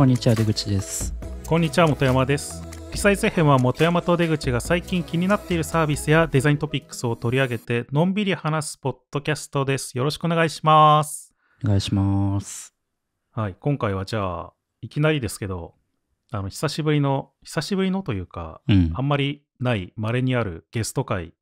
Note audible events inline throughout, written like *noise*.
こんにちは出口ですこんにちは本山ですリサイズ編は本山と出口が最近気になっているサービスやデザイントピックスを取り上げてのんびり話すポッドキャストですよろしくお願いしますお願いしますはい今回はじゃあいきなりですけどあの久しぶりの久しぶりのというか、うん、あんまりない稀にあるゲスト会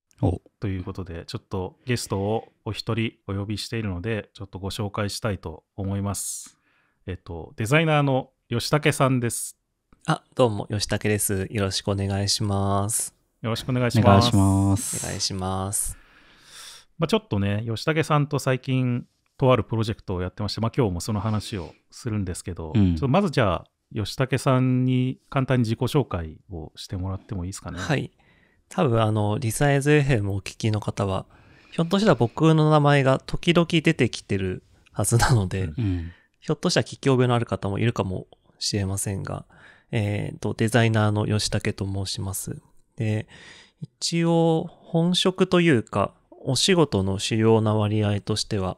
ということでちょっとゲストをお一人お呼びしているのでちょっとご紹介したいと思いますえっとデザイナーの吉武さんです。あ、どうも、吉武です。よろしくお願いします。よろしくお願いします。お願いします。お願いします。まあ、ちょっとね、吉武さんと最近、とあるプロジェクトをやってまして、まあ、今日もその話をするんですけど、うん、ちょっとまずじゃあ、吉武さんに簡単に自己紹介をしてもらってもいいですかね。はい。多分、あの、リサイズ FM をお聞きの方は、ひょっとしたら僕の名前が時々出てきてるはずなので、うん、ひょっとしたら聞き覚えのある方もいるかもしれませんが、えっ、ー、と、デザイナーの吉武と申します。で、一応、本職というか、お仕事の主要な割合としては、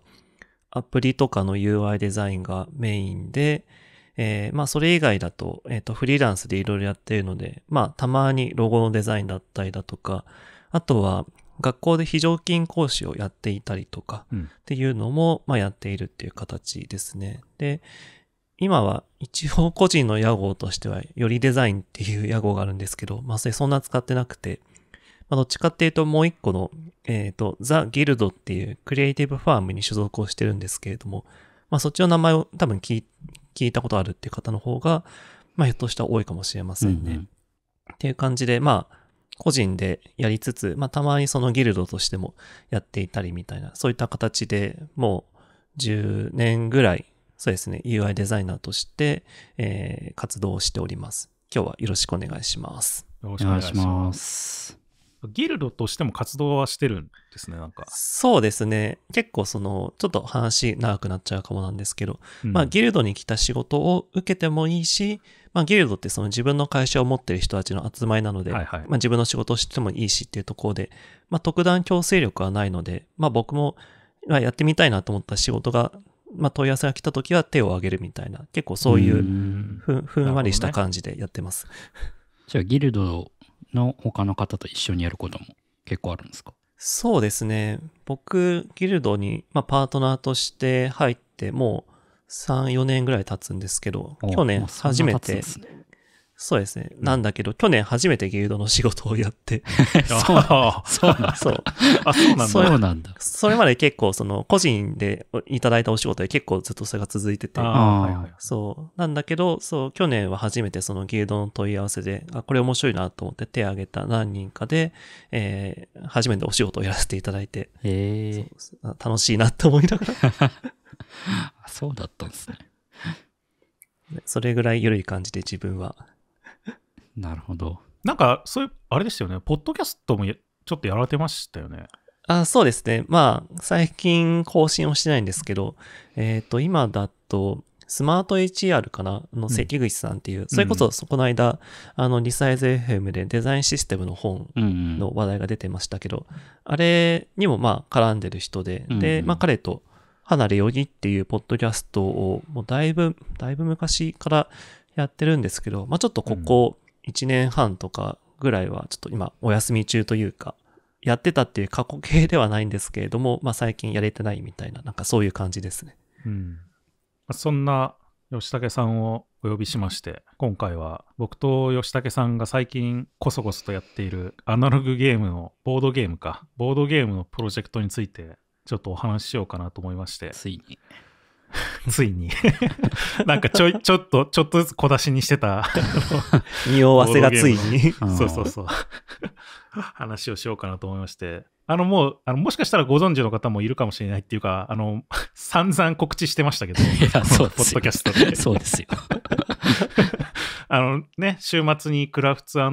アプリとかの UI デザインがメインで、えー、まあ、それ以外だと、えっ、ー、と、フリーランスでいろいろやっているので、まあ、たまにロゴのデザインだったりだとか、あとは、学校で非常勤講師をやっていたりとかっていうのも、まあ、やっているっていう形ですね。で、今は一応個人の屋号としては、よりデザインっていう屋号があるんですけど、まあ、それそんな使ってなくて、まあ、どっちかっていうともう一個の、えっ、ー、と、ザ・ギルドっていうクリエイティブファームに所属をしてるんですけれども、まあ、そっちの名前を多分聞いたことあるっていう方の方が、まあ、ひょっとしたら多いかもしれませんね。うんうん、っていう感じで、まあ、個人でやりつつ、まあ、たまにそのギルドとしてもやっていたりみたいな、そういった形でもう10年ぐらいそうですね、UI デザイナーとして、えー、活動をしております。今日はよろしくお願いします。よろしくお願いします。ギルドとしても活動はしてるんですね、なんか。そうですね。結構その、ちょっと話長くなっちゃうかもなんですけど、うん、まあギルドに来た仕事を受けてもいいし、まあギルドってその自分の会社を持ってる人たちの集まりなので、はいはい、まあ自分の仕事をしてもいいしっていうところで、まあ特段強制力はないので、まあ僕もやってみたいなと思った仕事がまあ、問い合わせが来た時は手を挙げるみたいな、結構そういうふんふんわりした感じでやってます。ね、*laughs* じゃあ、ギルドの他の方と一緒にやることも結構あるんですかそうですね。僕、ギルドに、まあ、パートナーとして入って、もう3、4年ぐらい経つんですけど、去年初めて、ね、そうですね。なんだけど、去年初めて牛丼ドの仕事をやって。*laughs* そうなんそうなんそう。*laughs* あ、そうなんだ。そうなんだ。それまで結構、その、個人でいただいたお仕事で結構ずっとそれが続いてて。そう。なんだけど、そう、去年は初めてその牛丼ドの問い合わせで、あ、これ面白いなと思って手を挙げた何人かで、えー、初めてお仕事をやらせていただいて。へ楽しいなって思いながら。*laughs* そうだったんですね。それぐらい緩い感じで自分はど。なんか、そういう、あれでしたよね。ポッドキャストもちょっとやられてましたよね。あそうですね。まあ、最近更新をしてないんですけど、えっ、ー、と、今だと、スマート HR かなの関口さんっていう、うん、それこそ、この間、あの、リサイズ FM でデザインシステムの本の話題が出てましたけど、うんうん、あれにもまあ、絡んでる人で、うんうん、で、まあ、彼と、離れよぎっていうポッドキャストを、もうだいぶ、だいぶ昔からやってるんですけど、まあ、ちょっとここ、うん1年半とかぐらいはちょっと今お休み中というか、やってたっていう過去形ではないんですけれども、まあ最近やれてないみたいな、なんかそういう感じですね。うん。そんな吉武さんをお呼びしまして、今回は僕と吉武さんが最近こそこそとやっているアナログゲームの、ボードゲームか、ボードゲームのプロジェクトについてちょっとお話ししようかなと思いまして。ついに。*laughs* ついに *laughs* なんかちょ、い、ちょっと、ちょっとずつ小出しにしてた。*laughs* 匂わせがついに。そうそうそう。話をしようかなと思いまして。あの、もう、あの、もしかしたらご存知の方もいるかもしれないっていうか、あの、散々告知してましたけど。いや、そうポッドキャストで。そうですよ。あのね、週末にクラフツコ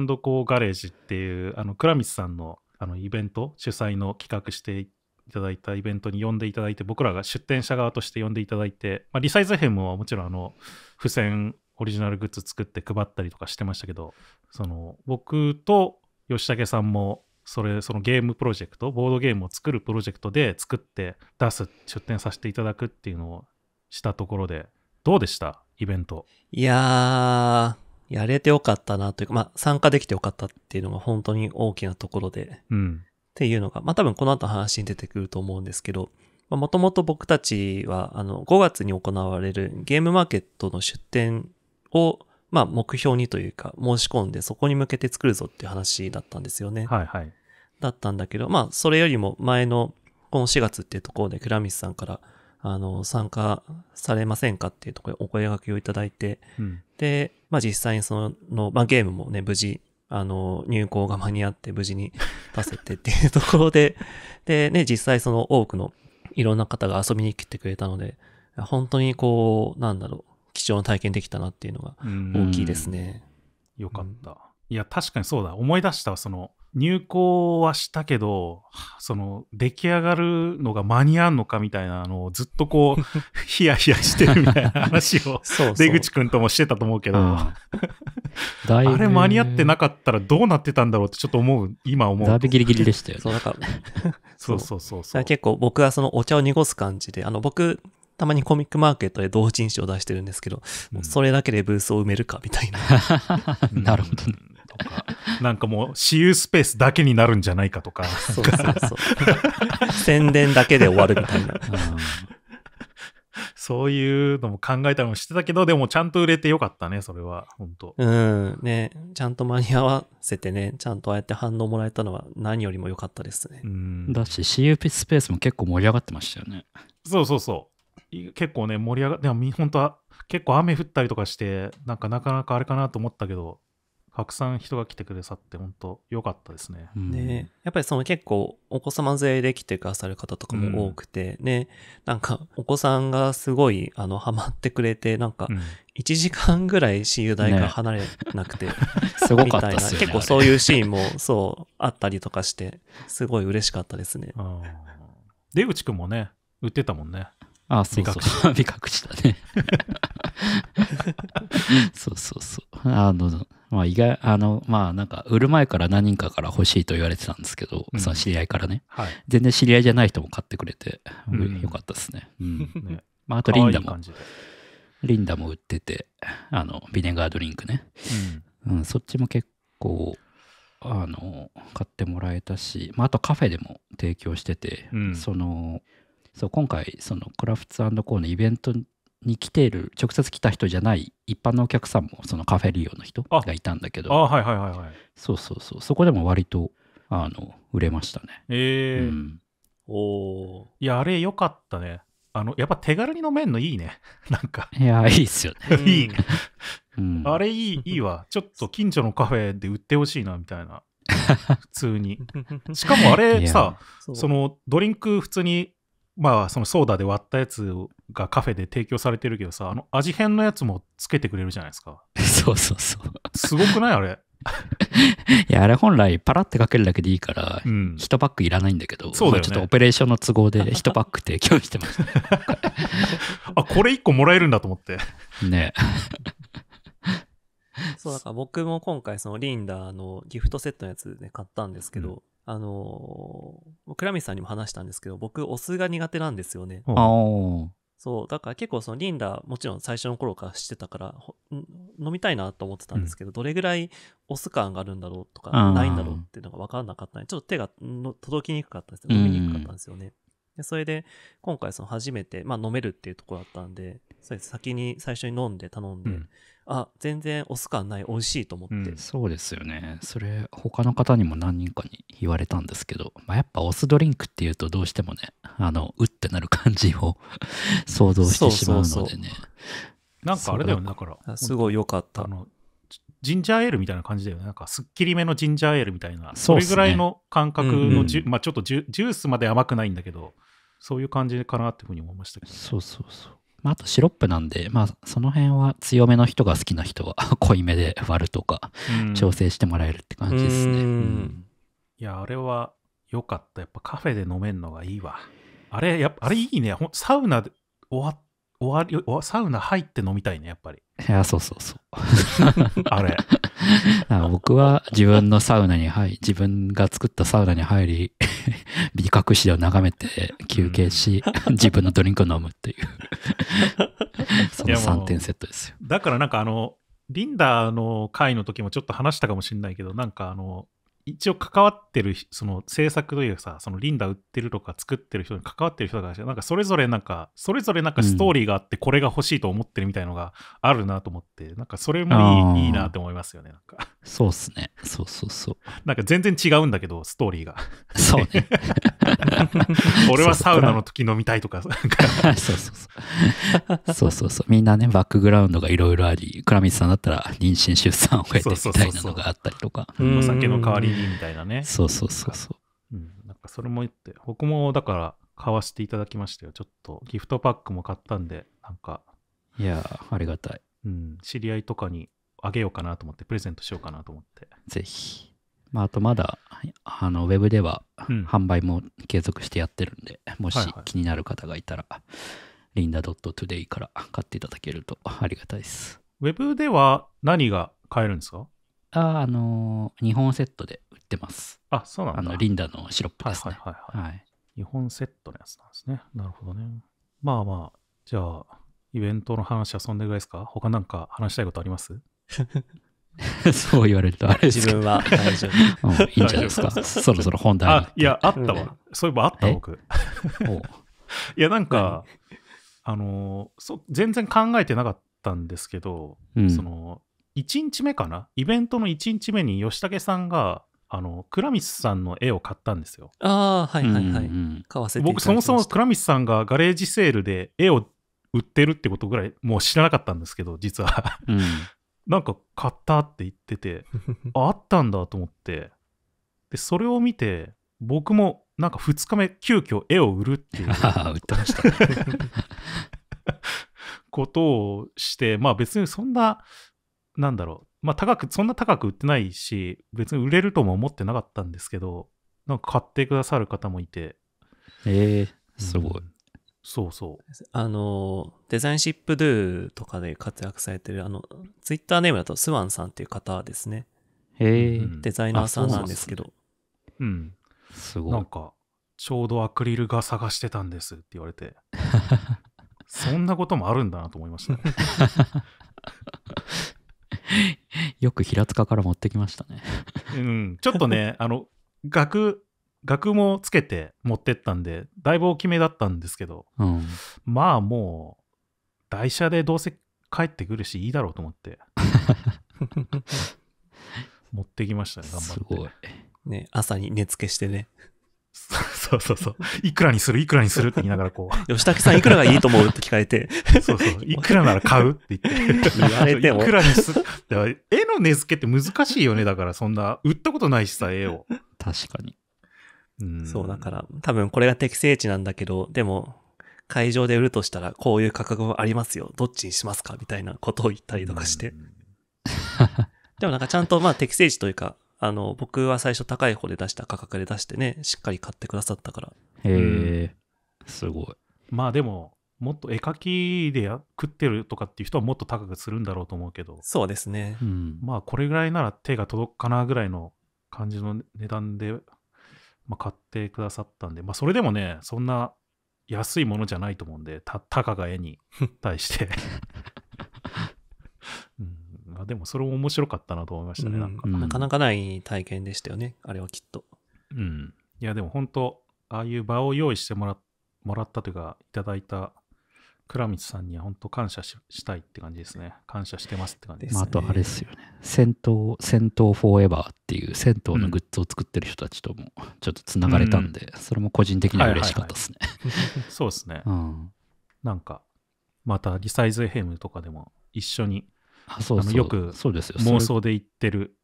ーガレージっていう、あの、倉光さんの、あのイベント主催の企画していいただいたイベントに呼んでいただいて、僕らが出展者側として呼んでいただいて、まあ、リサイズ編ももちろんあの付箋、オリジナルグッズ作って配ったりとかしてましたけど、その僕と吉武さんもそれそのゲームプロジェクトボードゲームを作るプロジェクトで作って出す出展させていただくっていうのをしたところでどうでしたイベントいやーやれてよかったなというかまあ参加できてよかったっていうのが本当に大きなところで、うん、っていうのが、まあ多分この後話に出てくると思うんですけど、もともと僕たちは、あの、5月に行われるゲームマーケットの出展を、まあ、目標にというか、申し込んで、そこに向けて作るぞっていう話だったんですよね。はいはい。だったんだけど、まあ、それよりも前の、この4月っていうところで、倉光さんから、あの、参加されませんかっていうところでお声掛けをいただいて、うん、で、まあ実際にその、まあゲームもね、無事あの、入校が間に合って無事に出せてっていうところで、*laughs* でね、実際その多くのいろんな方が遊びに来てくれたので、本当にこう、なんだろう、貴重な体験できたなっていうのが大きいですね。よかった。いや、確かにそうだ。思い出した、その、入校はしたけど、その出来上がるのが間に合うのかみたいなのをずっとこう、*laughs* ヒヤヒヤしてるみたいな話を *laughs* そう出口くんともしてたと思うけど、うん、あれ間に合ってなかったらどうなってたんだろうってちょっと思う、今思う。だいぶギリギリでしたよ、ね、そう、だから、*laughs* そうそうそうそう。結構僕はそのお茶を濁す感じで、あの僕、たまにコミックマーケットで同人誌を出してるんですけど、うん、それだけでブースを埋めるかみたいな。なるほど、ね。*laughs* なんかもう、私有スペースだけになるんじゃないかとか。そうそうそう。宣伝だけで終わるみたいな。*laughs* うんそういうのも考えたりもしてたけど、でもちゃんと売れてよかったね、それは、本当うん、ね、ちゃんと間に合わせてね、ちゃんとああやって反応もらえたのは何よりも良かったですね。うんだし、私有スペースも結構盛り上がってましたよね。そうそうそう。結構ね、盛り上がって、でも本当は結構雨降ったりとかして、なんかなかなかあれかなと思ったけど、たくさん人が来てくださって本当良かったですね。ねやっぱりその結構お子様連れで来てくださる方とかも多くて、うん、ねなんかお子さんがすごいあのハマってくれてなんか1時間ぐらい親友台から離れなくて、*laughs* すごかったですね、結構そういうシーンもそうあったりとかしてすごい嬉しかったですね。出口くんもね売ってたもんね。ああ、そうそう。目隠しだ *laughs* ね。*laughs* そうそうそう。あの、まあ意外、あの、まあなんか、売る前から何人かから欲しいと言われてたんですけど、うん、その知り合いからね、はい、全然知り合いじゃない人も買ってくれて、うん、よかったですね。うん。ね、まああとリンダもいい、リンダも売ってて、あの、ビネガードリンクね。うん、そっちも結構、あの、買ってもらえたし、まああとカフェでも提供してて、その、そう今回そのクラフツコーのイベントに来てる直接来た人じゃない一般のお客さんもそのカフェ利用の人がいたんだけどあはいはいはいはいそうそうそうそこでも割とあの売れましたねええーうん、おいやあれよかったねあのやっぱ手軽に飲めんのいいね *laughs* なんかいやいいっすよね *laughs* いいね、うん、あれいいいいわちょっと近所のカフェで売ってほしいなみたいな普通に *laughs* しかもあれさそのドリンク普通にまあそのソーダで割ったやつがカフェで提供されてるけどさあの味変のやつもつけてくれるじゃないですか *laughs* そうそうそうすごくないあれ *laughs* いやあれ本来パラってかけるだけでいいから、1パックいらないんだけどそうだよ、ね、ちょっとオペレーションの都合で1パック提供してました、*laughs* あこれ1個もらえるんだと思ってねそうだから僕も今回そのリンダーのギフトセットのやつで買ったんですけど、あのー、倉光さんにも話したんですけど、僕、お酢が苦手なんですよね。そう、だから結構そのリンダ、もちろん最初の頃からしてたから、飲みたいなと思ってたんですけど、うん、どれぐらいお酢感があるんだろうとか、ないんだろうっていうのが分からなかったんで、ちょっと手が届きにくかったんですよ。飲みにくかったんですよね。うん、でそれで、今回その初めて、まあ飲めるっていうところだったんで、そうです先に最初に飲んで頼んで、うんあ全然オス感ない美味しいと思って、うん、そうですよねそれ他の方にも何人かに言われたんですけど、まあ、やっぱオスドリンクっていうとどうしてもねあのうってなる感じを *laughs* 想像してしまうのでねなんかあれだよねだからすごい良かったあのジンジャーエールみたいな感じだよね。なんかすっきりめのジンジャーエールみたいな、そ、ね,、れぐらいの感覚のじゅ、うんうん、まあちょっとジュジュースまで甘くないんだけど、そういう感じかなっていうふうに思いましたけど、ね、そうそうそう。まあ、あとシロップなんで、まあ、その辺は強めの人が好きな人は *laughs* 濃いめで割るとか、調整してもらえるって感じですね。ううんいや、あれは良かった。やっぱカフェで飲めるのがいいわ。あれ、やっぱ、あれいいね。ほんサウナで終わ、終わり、終わサウナ入って飲みたいね、やっぱり。いや、そうそうそう。*laughs* あれ。*laughs* 僕は自分のサウナに入り、自分が作ったサウナに入り、美隠しを眺めて休憩し、うん、*laughs* 自分のドリンクを飲むっていう、その3点セットですよ。だからなんかあの、リンダーの回の時もちょっと話したかもしれないけど、なんかあの、一応関わってるその制作というかさそのリンダ売ってるとか作ってる人に関わってる人たなんかそれぞれなんかそれぞれなんかストーリーがあってこれが欲しいと思ってるみたいのがあるなと思って、うん、なんかそれもいいいいなって思いますよねなんかそうっすねそうそうそうなんか全然違うんだけどストーリーがそうね *laughs* 俺はサウナの時飲みたいとかそうそうそうそうそうそうみんなねバックグラウンドがいろいろあり倉光さんだったら妊娠出産を経てみたいなのがあったりとかお酒の代わりにみたいなね。そうそうそうそう。うん、なんかそれも言って、僕もだから買わせていただきましたよ。ちょっとギフトパックも買ったんで、なんか。いやありがたい。うん、知り合いとかにあげようかなと思って、プレゼントしようかなと思って。ぜひ。まあ、あとまだ、あの、ウェブでは販売も継続してやってるんで、うん、もし気になる方がいたら、はいはい、リンダ .today から買っていただけるとありがたいです。ウェブでは何が買えるんですかああのー、本セットでってます。あ、そうなんだ。あの、リンダのシロップですね。はいはいはい。はい、日本セットのやつなんですね。なるほどね。まあまあ、じゃあ、イベントの話はそんでぐらいですか他なんか話したいことあります *laughs* そう言われるとあれ自分は大丈夫 *laughs* うん。いいんじゃないですか。そろそろ本題あ。いや、あったわ。そういえばあった、僕。*laughs* いや、なんか、あのそ、全然考えてなかったんですけど、うん、その、1日目かなイベントの1日目に吉武さんが、あの、クラミスさんの絵を買ったんですよ。ああ、はいはいはい。うんうん、買わせて僕、そもそもクラミスさんがガレージセールで絵を売ってるってことぐらい、もう知らなかったんですけど、実はうん。*laughs* なんか買ったって言ってて、*laughs* あ、あったんだと思って、で、それを見て、僕もなんか2日目、急遽絵を売るっていう。*laughs* ああ、売ってました。ことをして、まあ別にそんな、なんだろう、まあ高く、そんな高く売ってないし、別に売れるとも思ってなかったんですけど、なんか買ってくださる方もいて。ええー、すごい、うん、そうそう。あの、デザインシップドゥとかで活躍されてる、あの、ツイッターネームだとスワンさんっていう方ですね。へえ、デザイナーさんなんですけど。うん。すごい。なんか、ちょうどアクリルが探してたんですって言われて。*laughs* そんなこともあるんだなと思いました、ね。*laughs* *laughs* よく平塚から持ってきましたねうん、ちょっとね、*laughs* あの、額、額もつけて持ってったんで、だいぶ大きめだったんですけど、うん、まあもう、台車でどうせ帰ってくるし、いいだろうと思って。*laughs* 持ってきましたね、頑張って。ね、朝に寝付けしてね。そう *laughs* そうそう。いくらにするいくらにするって言いながらこう。吉武さんいくらがいいと思うって聞かれて。*laughs* そうそう。*laughs* いくらなら買うって言って。言われても。いくらにする。絵の値付けって難しいよね。だからそんな、売ったことないしさ、絵を。確かに。うん、そう、だから、多分これが適正値なんだけど、でも、会場で売るとしたら、こういう価格もありますよ。どっちにしますかみたいなことを言ったりとかして。でもなんかちゃんと、まあ適正値というか、あの、僕は最初高い方で出した価格で出してね、しっかり買ってくださったから。へえ、すごい。まあでも、もっと絵描きで食ってるとかっていう人はもっと高くするんだろうと思うけど。そうですね。うん、まあこれぐらいなら手が届くかなぐらいの感じの値段で、まあ、買ってくださったんで、まあそれでもね、そんな安いものじゃないと思うんで、たたかが絵に対して *laughs* うんが、でもそれも面白かったなと思いましたね、うん、なんか。なかなかない体験でしたよね、あれはきっと。うん。いや、でも本当、ああいう場を用意してもらもらったというか、いただいた倉光さんには本当感謝したいって感じですね。感謝してますって感じですね。まあ、あとあれですよね。戦闘、戦闘フォーエバーっていう戦闘のグッズを作ってる人たちともちょっとつながれたんで、うん、それも個人的には嬉しかったですね。*laughs* そうですね。うん、なんか、またリサイズヘムとかでも一緒にあそうそうよく妄想で行ってる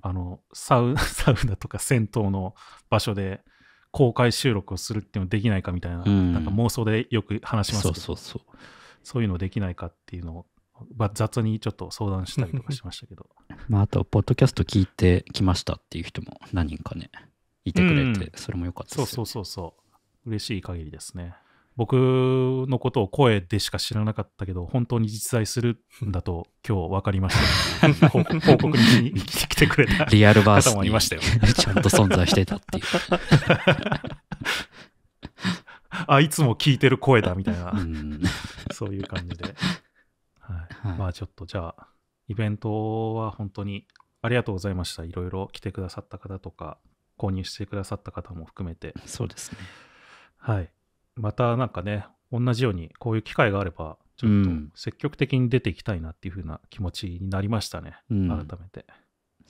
あのサウ *laughs* サウナとか銭湯の場所で公開収録をするっていうのできないかみたいなうん、なんか妄想でよく話しますけどそうそうそうそういうのできないかっていうのを雑にちょっと相談したりとかしましたけど *laughs* まああとポッドキャスト聞いてきましたっていう人も何人かねいてくれて、うん、それもよかったです、ね、そうそうそうそう嬉しい限りですね僕のことを声でしか知らなかったけど、本当に実在するんだと、*laughs* 今日分かりました。*laughs* 報告に来てくれたリアルバースもいましたよ。ちゃんと存在してたっていう。*laughs* あ、いつも聞いてる声だみたいな、そういう感じで。はいはい、まあちょっとじゃあ、イベントは本当にありがとうございました。いろいろ来てくださった方とか、購入してくださった方も含めて。そうですね。はい。またなんかね、同じようにこういう機会があれば、ちょっと積極的に出ていきたいなっていうふうな気持ちになりましたね、うん、改めて。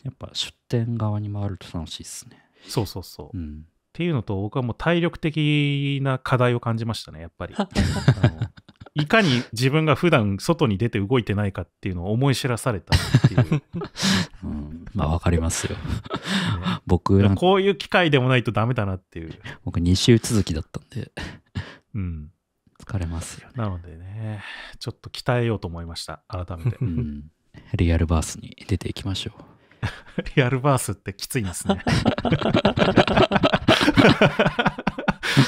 やっぱ出店側に回ると楽しいですね。そうそうそう。うん、っていうのと、僕はもう体力的な課題を感じましたね、やっぱり。*laughs* いかに自分が普段外に出て動いてないかっていうのを思い知らされたっていう。*laughs* うん、まあわかりますよ。*laughs* ね、僕こういう機会でもないとダメだなっていう。僕2週続きだったんで。うん、疲れますよね。なのでね、ちょっと鍛えようと思いました、改めて。うん、リアルバースに出ていきましょう。*laughs* リアルバースってきついんですね。*laughs*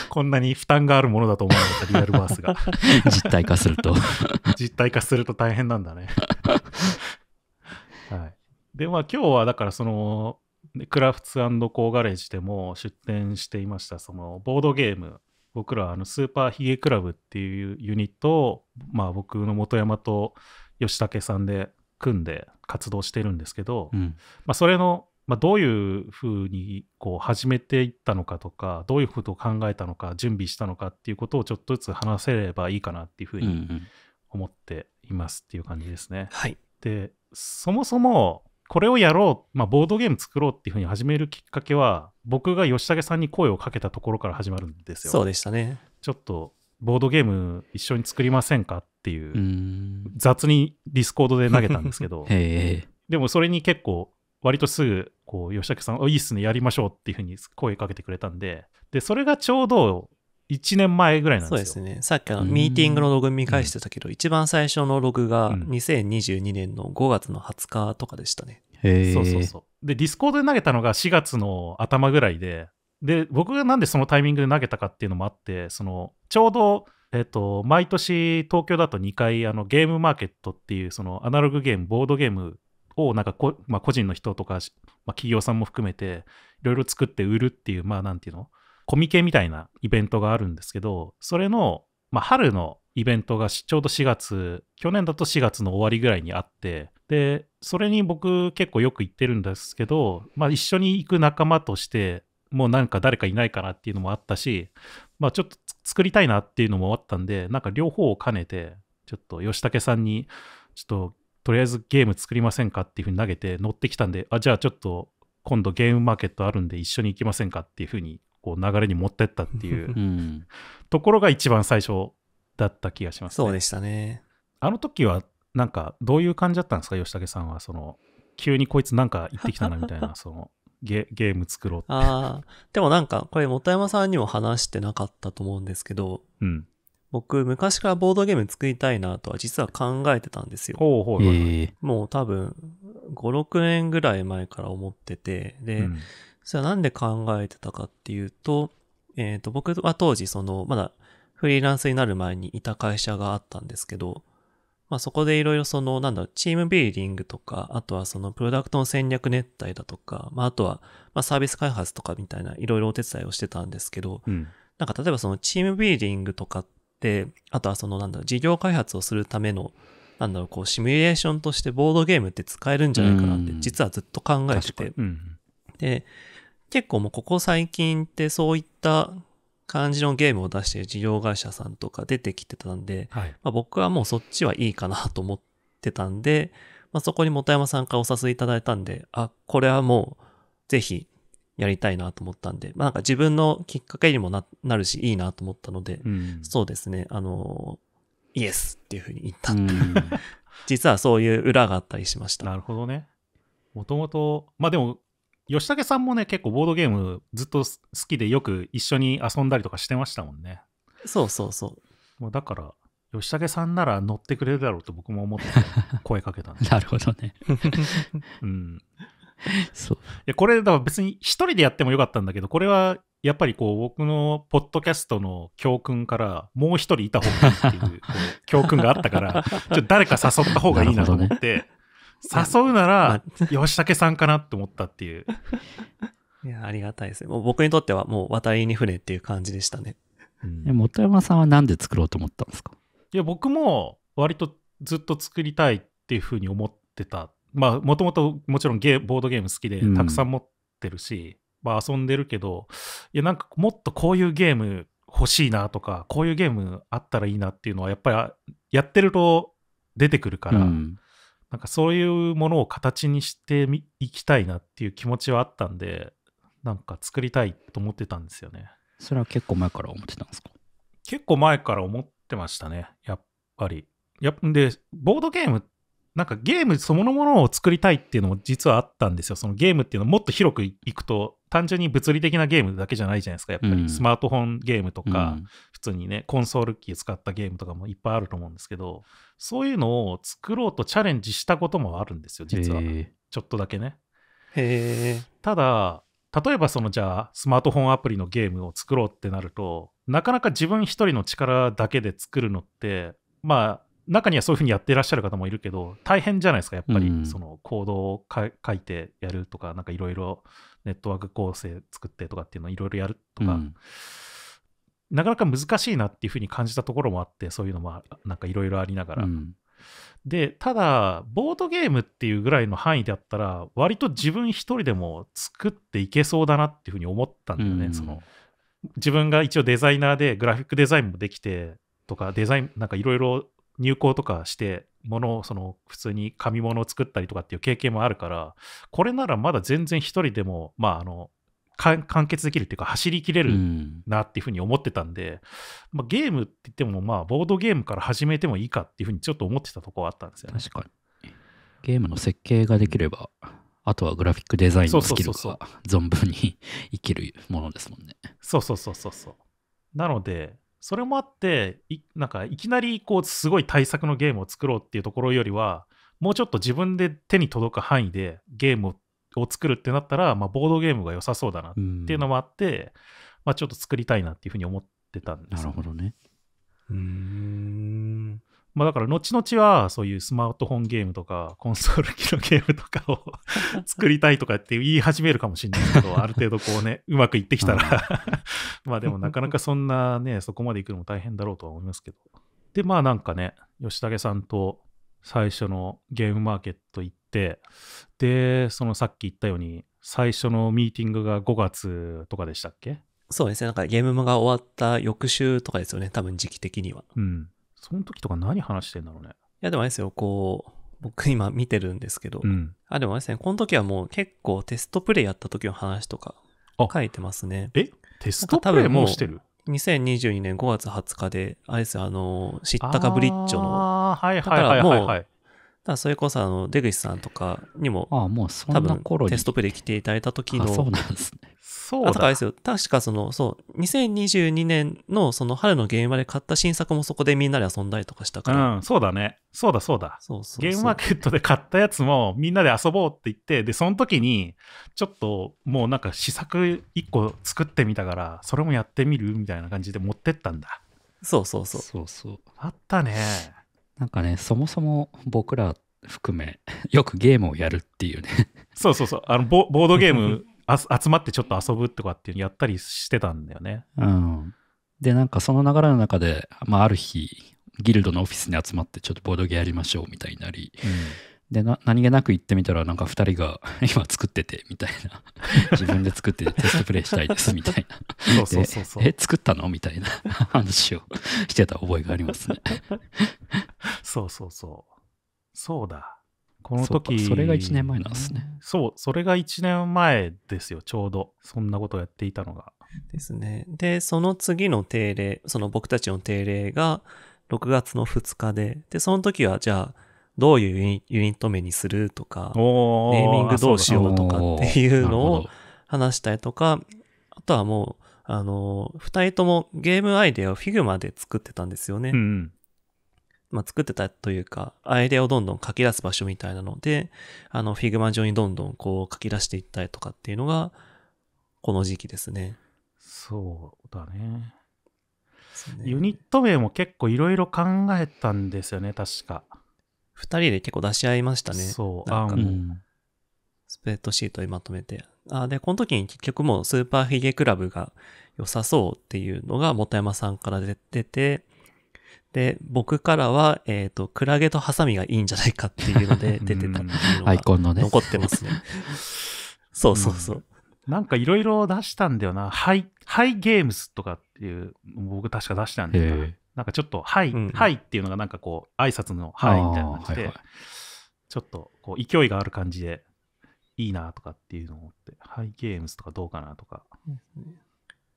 こんなに負担があるものだと思わなかった、リアルバースが。*laughs* 実体化すると。実体化すると大変なんだね。はい、で、まあ今日はだからその、クラフツコーガレージでも出展していました、そのボードゲーム僕らあのスーパーヒゲクラブっていうユニットを、まあ、僕の本山と吉武さんで組んで活動してるんですけど、うん、まあ、それの、まあ、どういうふうにこう始めていったのかとかどういうことを考えたのか準備したのかっていうことをちょっとずつ話せればいいかなっていうふうに思っていますっていう感じですね。うんうん、はい、でそもそもこれをやろう、まあ、ボードゲーム作ろうっていうふうに始めるきっかけは、僕が吉武さんに声をかけたところから始まるんですよ。そうでしたね。ちょっと、ボードゲーム一緒に作りませんかっていう、う雑にディスコードで投げたんですけど、*laughs* でもそれに結構、割とすぐ、こう、吉武さん、いいっすね、やりましょうっていうふうに声かけてくれたんで、で、それがちょうど、1年前ぐらいなんですよ。そうですね。さっきのミーティングのログ見返してたけど、一番最初のログが2022年の5月の20日とかでしたね。へそうそうそう。で、ディスコードで投げたのが4月の頭ぐらいで、で、僕がなんでそのタイミングで投げたかっていうのもあって、その、ちょうど、えっと、毎年東京だと2回あのゲームマーケットっていうそのアナログゲーム、ボードゲームをなんかこ、まあ、個人の人とか、まあ、企業さんも含めていろいろ作って売るっていう、まあなんていうのコミケみたいなイベントがあるんですけど、それの、まあ、春のイベントがちょうど4月、去年だと4月の終わりぐらいにあって、で、それに僕結構よく行ってるんですけど、まあ一緒に行く仲間として、もうなんか誰かいないかなっていうのもあったし、まあちょっと作りたいなっていうのもあったんで、なんか両方を兼ねて、ちょっと吉武さんに、ちょっととりあえずゲーム作りませんかっていうふうに投げて乗ってきたんで、あ、じゃあちょっと今度ゲームマーケットあるんで一緒に行きませんかっていうふうにこう流れに持ってったっていううん、ところが一番最初だった気がします、ね、そうでしたね。あの時はなんかどういう感じだったんですか吉武さんはその急にこいつなんか言ってきたなみたいな *laughs* そのゲゲーム作ろうってああでもなんかこれ本山さんにも話してなかったと思うんですけど、うん、僕昔からボードゲーム作りたいなとは実は考えてたんですよ。ほうほう、えー、もう多分56年ぐらい前から思っててで、うん、それはなんで考えてたかっていうと、えっ、ー、と、僕は当時、その、まだフリーランスになる前にいた会社があったんですけど、まあそこでいろいろその、なんだろチームビーディングとか、あとはそのプロダクトの戦略熱帯だとか、まああとは、まあサービス開発とかみたいないろいろお手伝いをしてたんですけど、うん、なんか例えばそのチームビーディングとかって、あとはそのなんだろ事業開発をするための、なんだろこうシミュレーションとしてボードゲームって使えるんじゃないかなって、実はずっと考えてて、うん、で、結構もうここ最近ってそういった感じのゲームを出している事業会社さんとか出てきてたんで、はい、まあ、僕はもうそっちはいいかなと思ってたんで、まあ、そこに元山さんからお誘いいただいたんで、あ、これはもうぜひやりたいなと思ったんで、まあ、なんか自分のきっかけにもななるしいいなと思ったので、うん、そうですね、あの、イエスっていうふうに言った。うん、*laughs* 実はそういう裏があったりしました。なるほどね。もともと、まあでも吉武さんもね、結構ボードゲームずっと好きでよく一緒に遊んだりとかしてましたもんね。そうそうそう。もうだから、吉武さんなら乗ってくれるだろうと僕も思って *laughs* 声かけたんでなるほどね。*laughs* うん。そう。いや、これ、だから別に一人でやってもよかったんだけど、これはやっぱりこう僕のポッドキャストの教訓からもう一人いた方がいいっていう教訓があったからちょっと誰か誘った方がいいなと思って、*laughs* ね、誘うなら、吉武さんかなと思ったっていう。*laughs* いや、ありがたいですね。もう僕にとってはもう渡りに船っていう感じでしたね。うん、本山さんは何で作ろうと思ったんですかいや、僕も割とずっと作りたいっていうふうに思ってた。まあ、もともともちろんゲボードゲーム好きでたくさん持ってるし、うん、まあ遊んでるけど、いや、なんかもっとこういうゲーム欲しいなとか、こういうゲームあったらいいなっていうのは、やっぱりやってると出てくるから、うんなんかそういうものを形にしていきたいなっていう気持ちはあったんで、なんか作りたいと思ってたんですよね。それは結構前から思ってたんですか結構前から思ってましたね、やっぱり。やで、ボードゲームっなんかゲームそのものを作りたいっていうのも実はあったんですよ。そのゲームっていうのもっと広くいくと、単純に物理的なゲームだけじゃないじゃないですか、やっぱり。スマートフォンゲームとか、普通にね、コンソール機使ったゲームとかもいっぱいあると思うんですけど、そういうのを作ろうとチャレンジしたこともあるんですよ、実は。ちょっとだけね。へただ、例えばそのじゃあスマートフォンアプリのゲームを作ろうってなるとなかなか自分一人の力だけで作るのってまあ中にはそういうふうにやってらっしゃる方もいるけど、大変じゃないですか、やっぱり、うん、そのコードを書いてやるとか、なんかいろいろネットワーク構成作ってとかっていうのをいろいろやるとか、うん、なかなか難しいなっていうふうに感じたところもあって、そういうのもなんかいろいろありながら。うん、でただ、ボードゲームっていうぐらいの範囲だったら、割と自分一人でも作っていけそうだなっていうふうに思ったんだよね、その自分が一応デザイナーで、グラフィックデザインもできてとか、デザイン、なんかいろいろ入稿とかして、物をその普通に紙物を作ったりとかっていう経験もあるから、これならまだ全然一人でも、まあ、あの、完結できるっていうか、走りきれるなっていうふうに思ってたんで、うん、まあ、ゲームって言っても、まあ、ボードゲームから始めてもいいかっていうふうにちょっと思ってたとこはあったんですよね。確かに。ゲームの設計ができれば、あとはグラフィックデザインのスキルが存分に生きるものですもんね。そうそうそうそうそう。なので、それもあっていなんかいきなりこうすごい対策のゲームを作ろうっていうところよりはもうちょっと自分で手に届く範囲でゲームを作るってなったら、まあ、ボードゲームが良さそうだなっていうのもあって、まあ、ちょっと作りたいなっていうふうに思ってたんです、ね、なるほどねうんまあ、だから後々はそういうスマートフォンゲームとかコンソール機のゲームとかを *laughs* 作りたいとかって言い始めるかもしれないけどある程度こうねうまくいってきたら *laughs* まあでもなかなかそんなねそこまで行くのも大変だろうとは思いますけどでまあなんかね吉武さんと最初のゲームマーケット行ってでそのさっき言ったように最初のミーティングが5月とかでしたっけそうですねなんかゲームが終わった翌週とかですよね多分時期的にはうんその時とか何話してんだろうね。いや、でもあれですよ、こう、僕今見てるんですけど、うん、あ、でもあれですね、この時はもう結構テストプレイやった時の話とか書いてますね。えテストプレイもしてる2022年5月20日で、あれですあの、知ったかブリッジョの。はいはいはいはい、はい。だそれこそあの出口さんとかにもああもうそんな頃多分テストプレイ来ていただいた時のそうなんです、ね、そうだ。あとかあですよ。確かその、そう、2022年のその春のゲームで買った新作もそこでみんなで遊んだりとかしたから。うん、そうだね。そうだそうだ。そうそうゲームマーケットで買ったやつもみんなで遊ぼうって言って、で、その時に、ちょっともうなんか試作1個作ってみたから、それもやってみるみたいな感じで持ってったんだ。そうそうそう。そうそう。あったね。なんかね、そもそも僕ら含め、よくゲームをやるっていうねそうそうそう。あのボ、ボードゲーム集まってちょっと遊ぶとかっていうのやったりしてたんだよね。うん。で、なんかその流れの中で、まあ、ある日、ギルドのオフィスに集まってちょっとボードゲーやりましょうみたいになり、うんで何気なく行ってみたらなんか2人が *laughs* 今作っててみたいな *laughs* 自分で作っててテストプレイしたいですみたいなそうそうそうそうえ作ったのみたいな *laughs* 話をしてた覚えがありますねそうそうそうそうだこの時それが1年前なんですね。そう、それが1年前ですよ、ちょうど。そんなことをやっていたのが。ですね。で、その次の定例、その僕たちの定例が6月の2日で、で、その時はじゃあ、どういうユニット名にするとか、ネーミングどうしようとかっていうのを話したりとか、あとはもう、あの、二人ともゲームアイデアを Figma で作ってたんですよね。うん、まあ、作ってたというか、アイデアをどんどん書き出す場所みたいなので、あの、フィグマ上にどんどんこう書き出していったりとかっていうのが、この時期ですね。そうだね。ユニット名も結構いろいろ考えたんですよね、確か。2人で結構出し合いましたね。そう、なんか、うん、スプレッドシートにまとめて。あで、この時に結局もうスーパーヒゲクラブが良さそうっていうのが本山さんから出てて、で、僕からは、えっ、ー、と、クラゲとハサミがいいんじゃないかっていうので *laughs* 出てたアイコンのね。残ってますね。*laughs* そうそうそう。うんなんかいろいろ出したんだよな。ハイ、ハイゲームスとかっていう、僕確か出したんだよな。なんかちょっと、はい、うん、っていうのがなんかこう、挨拶のはいみたいな感じで、はいはい、ちょっとこう、勢いがある感じで、いいなとかっていうのを思って、ハイゲームスとかどうかなとか。うん、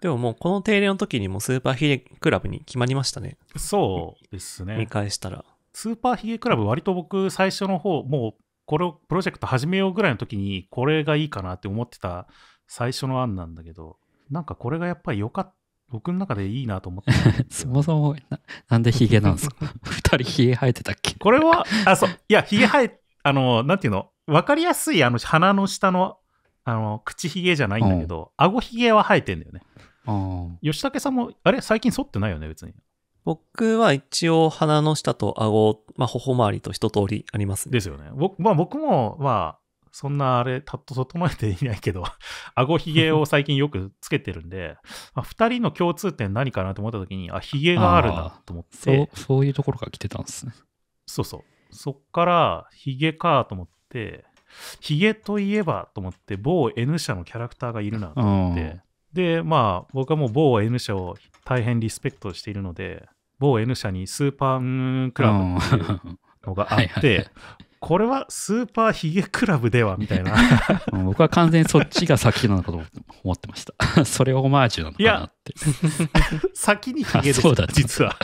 でももうこの定例の時にもスーパーヒゲクラブに決まりましたね。そうですね。見返したら。スーパーヒゲクラブ割と僕最初の方、もうこれをプロジェクト始めようぐらいの時にこれがいいかなって思ってた最初の案なんだけど、なんかこれがやっぱり良かった。僕の中でいいなと思って。*laughs* そもそもな、なんでヒゲなんですか *laughs* 二人ヒゲ生えてたっけこれは、あ、そう、いや、ヒゲ生え、あの、なんていうの、わかりやすい、あの、鼻の下の、あの、口ヒゲじゃないんだけど、うん、顎ヒゲは生えてんだよね。吉武さんも、あれ最近剃ってないよね、別に。僕は一応鼻の下と顎、まあ、頬周りと一通りありますね。ですよね。僕,、まあ、僕も、まあ、そんなあれ、たっと整えていないけど、*laughs* 顎ひげを最近よくつけてるんで、二2人の共通点何かなと思った時に、あ、ひげがあるなと思ってそう。そういうところから来てたんですね。そうそう。そっから、ひげかと思って、ひげといえばと思って、某 N 社のキャラクターがいるなと思って、で、まあ、僕はもう某 N 社を大変リスペクトしているので、某 N 社にスーパークラブっていうのがあって、これはスーパーヒゲクラブではみたいな *laughs* 僕は完全にそっちが先なのかと思ってました *laughs* それオマージュなのかなって。*laughs* 先にヒゲですだ、実は。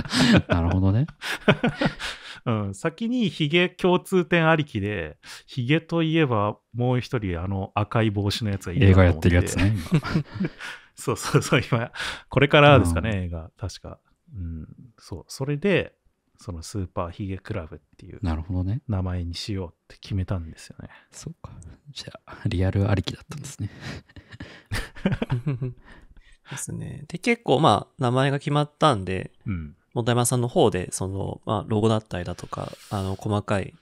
なるほどね。うん、先にヒゲ共通点ありきで、ヒゲといえばもう一人あの赤い帽子のやつがいる映画やってるやつね、そうそうそう、今、これからですかね、うん、映画、確か。うん、そう、それで、そのスーパーヒゲクラブっていうなるほどね名前にしようって決めたんですよね。そうか。じゃあ、リアルありきだったんですね。ですね。で、結構まあ、名前が決まったんで、うん。本山さんの方で、その、まあ、ロゴだったりだとか、あの、細かい、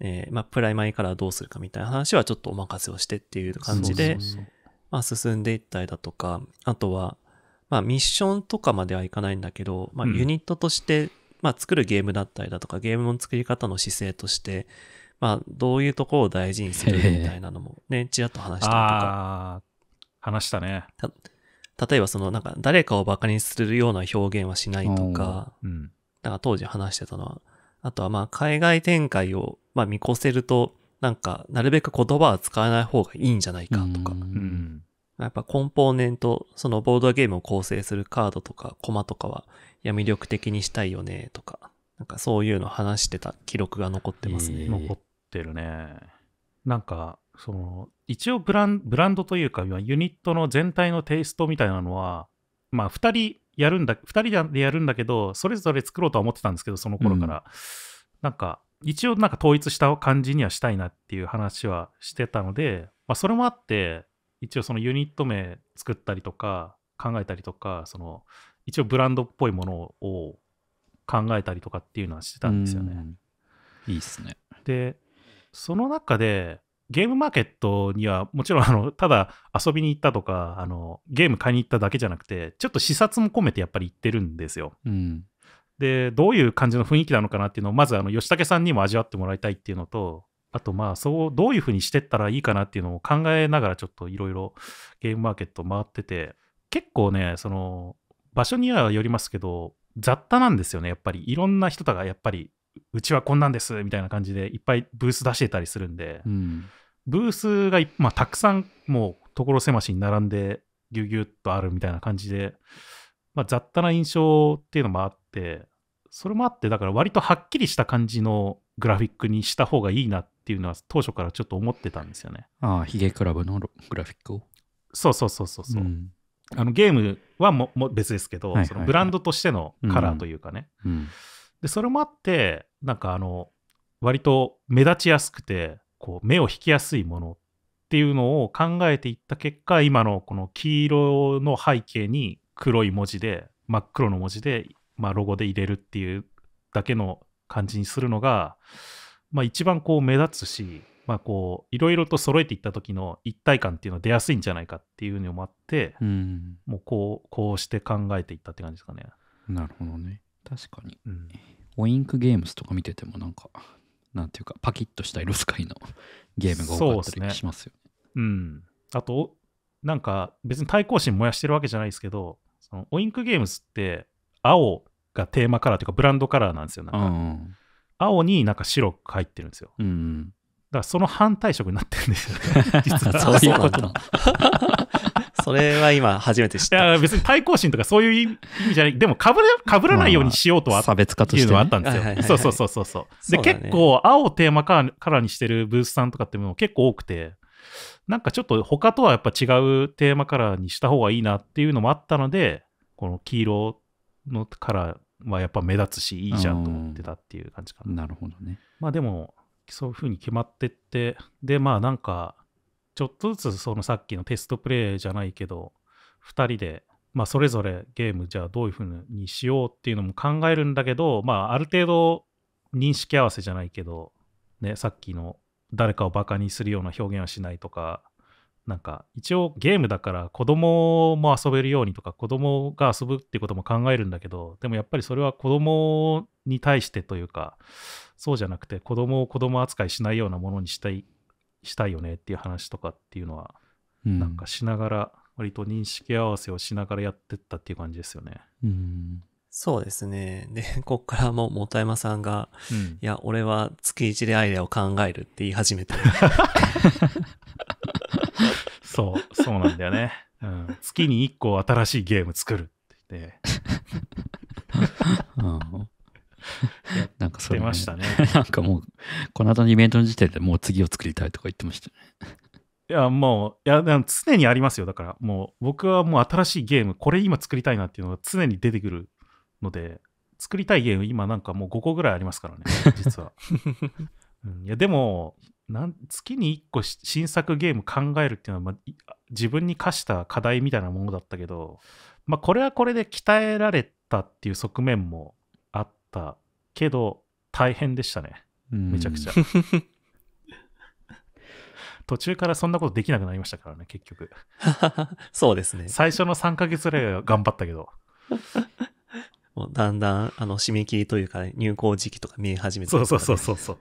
えー、まあ、プライマリからどうするかみたいな話はちょっとお任せをしてっていう感じで、まあ、進んでいったりだとか、あとは、まあ、ミッションとかまではいかないんだけど、まあ、ユニットとしてまあ、作るゲームだったりだとか、ゲームの作り方の姿勢として、まあ、どういうところを大事にするみたいなのもね、ちらっと話したりとか。話したねた。例えばその、なんか、誰かをバカにするような表現はしないとか、うん、当時話してたのは、あとはまあ、海外展開を、まあ、見越せると、なんか、なるべく言葉は使わない方がいいんじゃないかとか、うん、やっぱコンポーネント、そのボードゲームを構成するカードとかコマとかは、や、魅力的にしたいよね、とか、なんかそういうの話してた記録が残ってますね。残ってるね。なんか、その、一応ブランブランドというか、ユニットの全体のテイストみたいなのは、まあ、2人やるんだ、2人でやるんだけど、それぞれ作ろうとは思ってたんですけど、その頃から。うん、なんか、一応なんか統一した感じにはしたいなっていう話はしてたので、まあ、それもあって、一応そのユニット名作ったりとか、考えたりとか、その一応ブランドっぽいものを考えたりとかっていうのはしてたんですよね。いいっすね。で、その中で、ゲームマーケットにはもちろんあのただ遊びに行ったとかあのゲーム買いに行っただけじゃなくてちょっと視察も込めてやっぱり行ってるんですよ。うん、でどういう感じの雰囲気なのかなっていうのをまずあの吉武さんにも味わってもらいたいっていうのとあとまあそうどういうふうにしてったらいいかなっていうのを考えながらちょっといろいろゲームマーケット回ってて結構ねその場所にはよりますけど、雑多なんですよね、やっぱり。いろんな人とがやっぱり、うちはこんなんですみたいな感じで、いっぱいブース出してたりするんで、うん、ブースが、まあ、たくさんもう所狭しに並んで、ぎゅぎゅっとあるみたいな感じで、まあ、雑多な印象っていうのもあって、それもあって、だから割とはっきりした感じのグラフィックにした方がいいなっていうのは当初からちょっと思ってたんですよね。ああ、ヒゲクラブのグラフィックを。そうそうそうそうそう。うんあのゲームはもも別ですけど、はいはいはい、そのブランドとしてのカラーというかね、うんうん、でそれもあってなんかあの割と目立ちやすくてこう目を引きやすいものっていうのを考えていった結果今のこの黄色の背景に黒い文字で真っ黒の文字で、まあ、ロゴで入れるっていうだけの感じにするのが、まあ、一番こう目立つしまあこういろいろと揃えていった時の一体感っていうのは出やすいんじゃないかっていうのもあって、うん、もうこうこうして考えていったって感じですかね。なるほどね確かに、うん、オインクゲームスとか見ててもなんかなんていうかパキッとした色使いのゲームが多かったりしますよね。うねうん、あとなんか別に対抗心燃やしてるわけじゃないですけどそのオインクゲームスって青がテーマカラーというかブランドカラーなんですよなんか、うんうん、青になんか白入ってるんですよ。うん、からその反対色になってるんですよね、実は。*laughs* そういうこと。*laughs* それは今、初めて知った。いや、別に対抗心とかそういう意味じゃない、でもかぶらかぶらないようにしようとは、まあ、差別化として、ね、うのはあったんですよ。はいはいはいはい、そうそうそうそう。で、ね、結構、青をテーマカラーにしてるブースさんとかっていうのも結構多くて、なんかちょっと他とはやっぱ違うテーマカラーにした方がいいなっていうのもあったので、この黄色のカラーはやっぱ目立つし、いいじゃんと思ってたっていう感じかな。なるほどね。まあでも、そういうふうに決まってって、で、まあなんか、ちょっとずつそのさっきのテストプレイじゃないけど、2人で、まあそれぞれゲームじゃあどういうふうにしようっていうのも考えるんだけど、まあある程度認識合わせじゃないけど、ね、さっきの誰かをバカにするような表現はしないとか、なんか一応ゲームだから子供も遊べるようにとか子供が遊ぶってことも考えるんだけどでもやっぱりそれは子供に対してというかそうじゃなくて子供を子供扱いしないようなものにしたいしたいよねっていう話とかっていうのは、うん、なんかしながら割と認識合わせをしながらやってったっていう感じですよね。うんそうですね。で、*laughs* こっからも本山さんが、うん、いや、俺は月一でアイデアを考えるって言い始めた。そう、そうなんだよね。うん、月に1個新しいゲーム作るって言って。*laughs* うん、*laughs* なんかそれ、ね、ましたね。*laughs* なんかもう、この後のイベントの時点でもう次を作りたいとか言ってましたね。いや、もう、いや、常にありますよ。だから、もう、僕はもう新しいゲーム、これ今作りたいなっていうのが常に出てくるので、作りたいゲーム、今なんかもう5個ぐらいありますからね、*laughs* 実は。うん、いや、でも、なん月に1個新作ゲーム考えるっていうのは、まあ、自分に課した課題みたいなものだったけど、まあ、これはこれで鍛えられたっていう側面もったけど、大変でしたね。めちゃくちゃ。*laughs* 途中からそんなことできなくなりましたからね、結局。*laughs* そうですね。最初の3ヶ月ぐらいは頑張ったけど。*laughs* もうだんだん、あの、締め切りというか、入校時期とか見え始めて、ね、そうそうそうそう。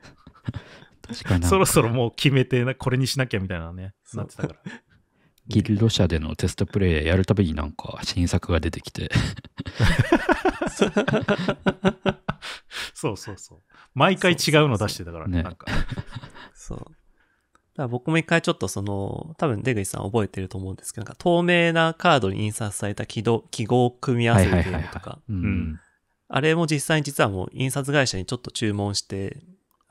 確かに。そろそろもう決めてな、これにしなきゃみたいなね、なってたから。ギルド社でのテストプレイやるたびになんか新作が出てきてそうそうそう。毎回違うの出してたからね、なんか。*laughs* そう。だから僕も一回ちょっとその、多分出口さん覚えてると思うんですけど、なんか透明なカードに印刷された記記号を組み合わせるゲームとか、あれも実際に実はもう印刷会社にちょっと注文して、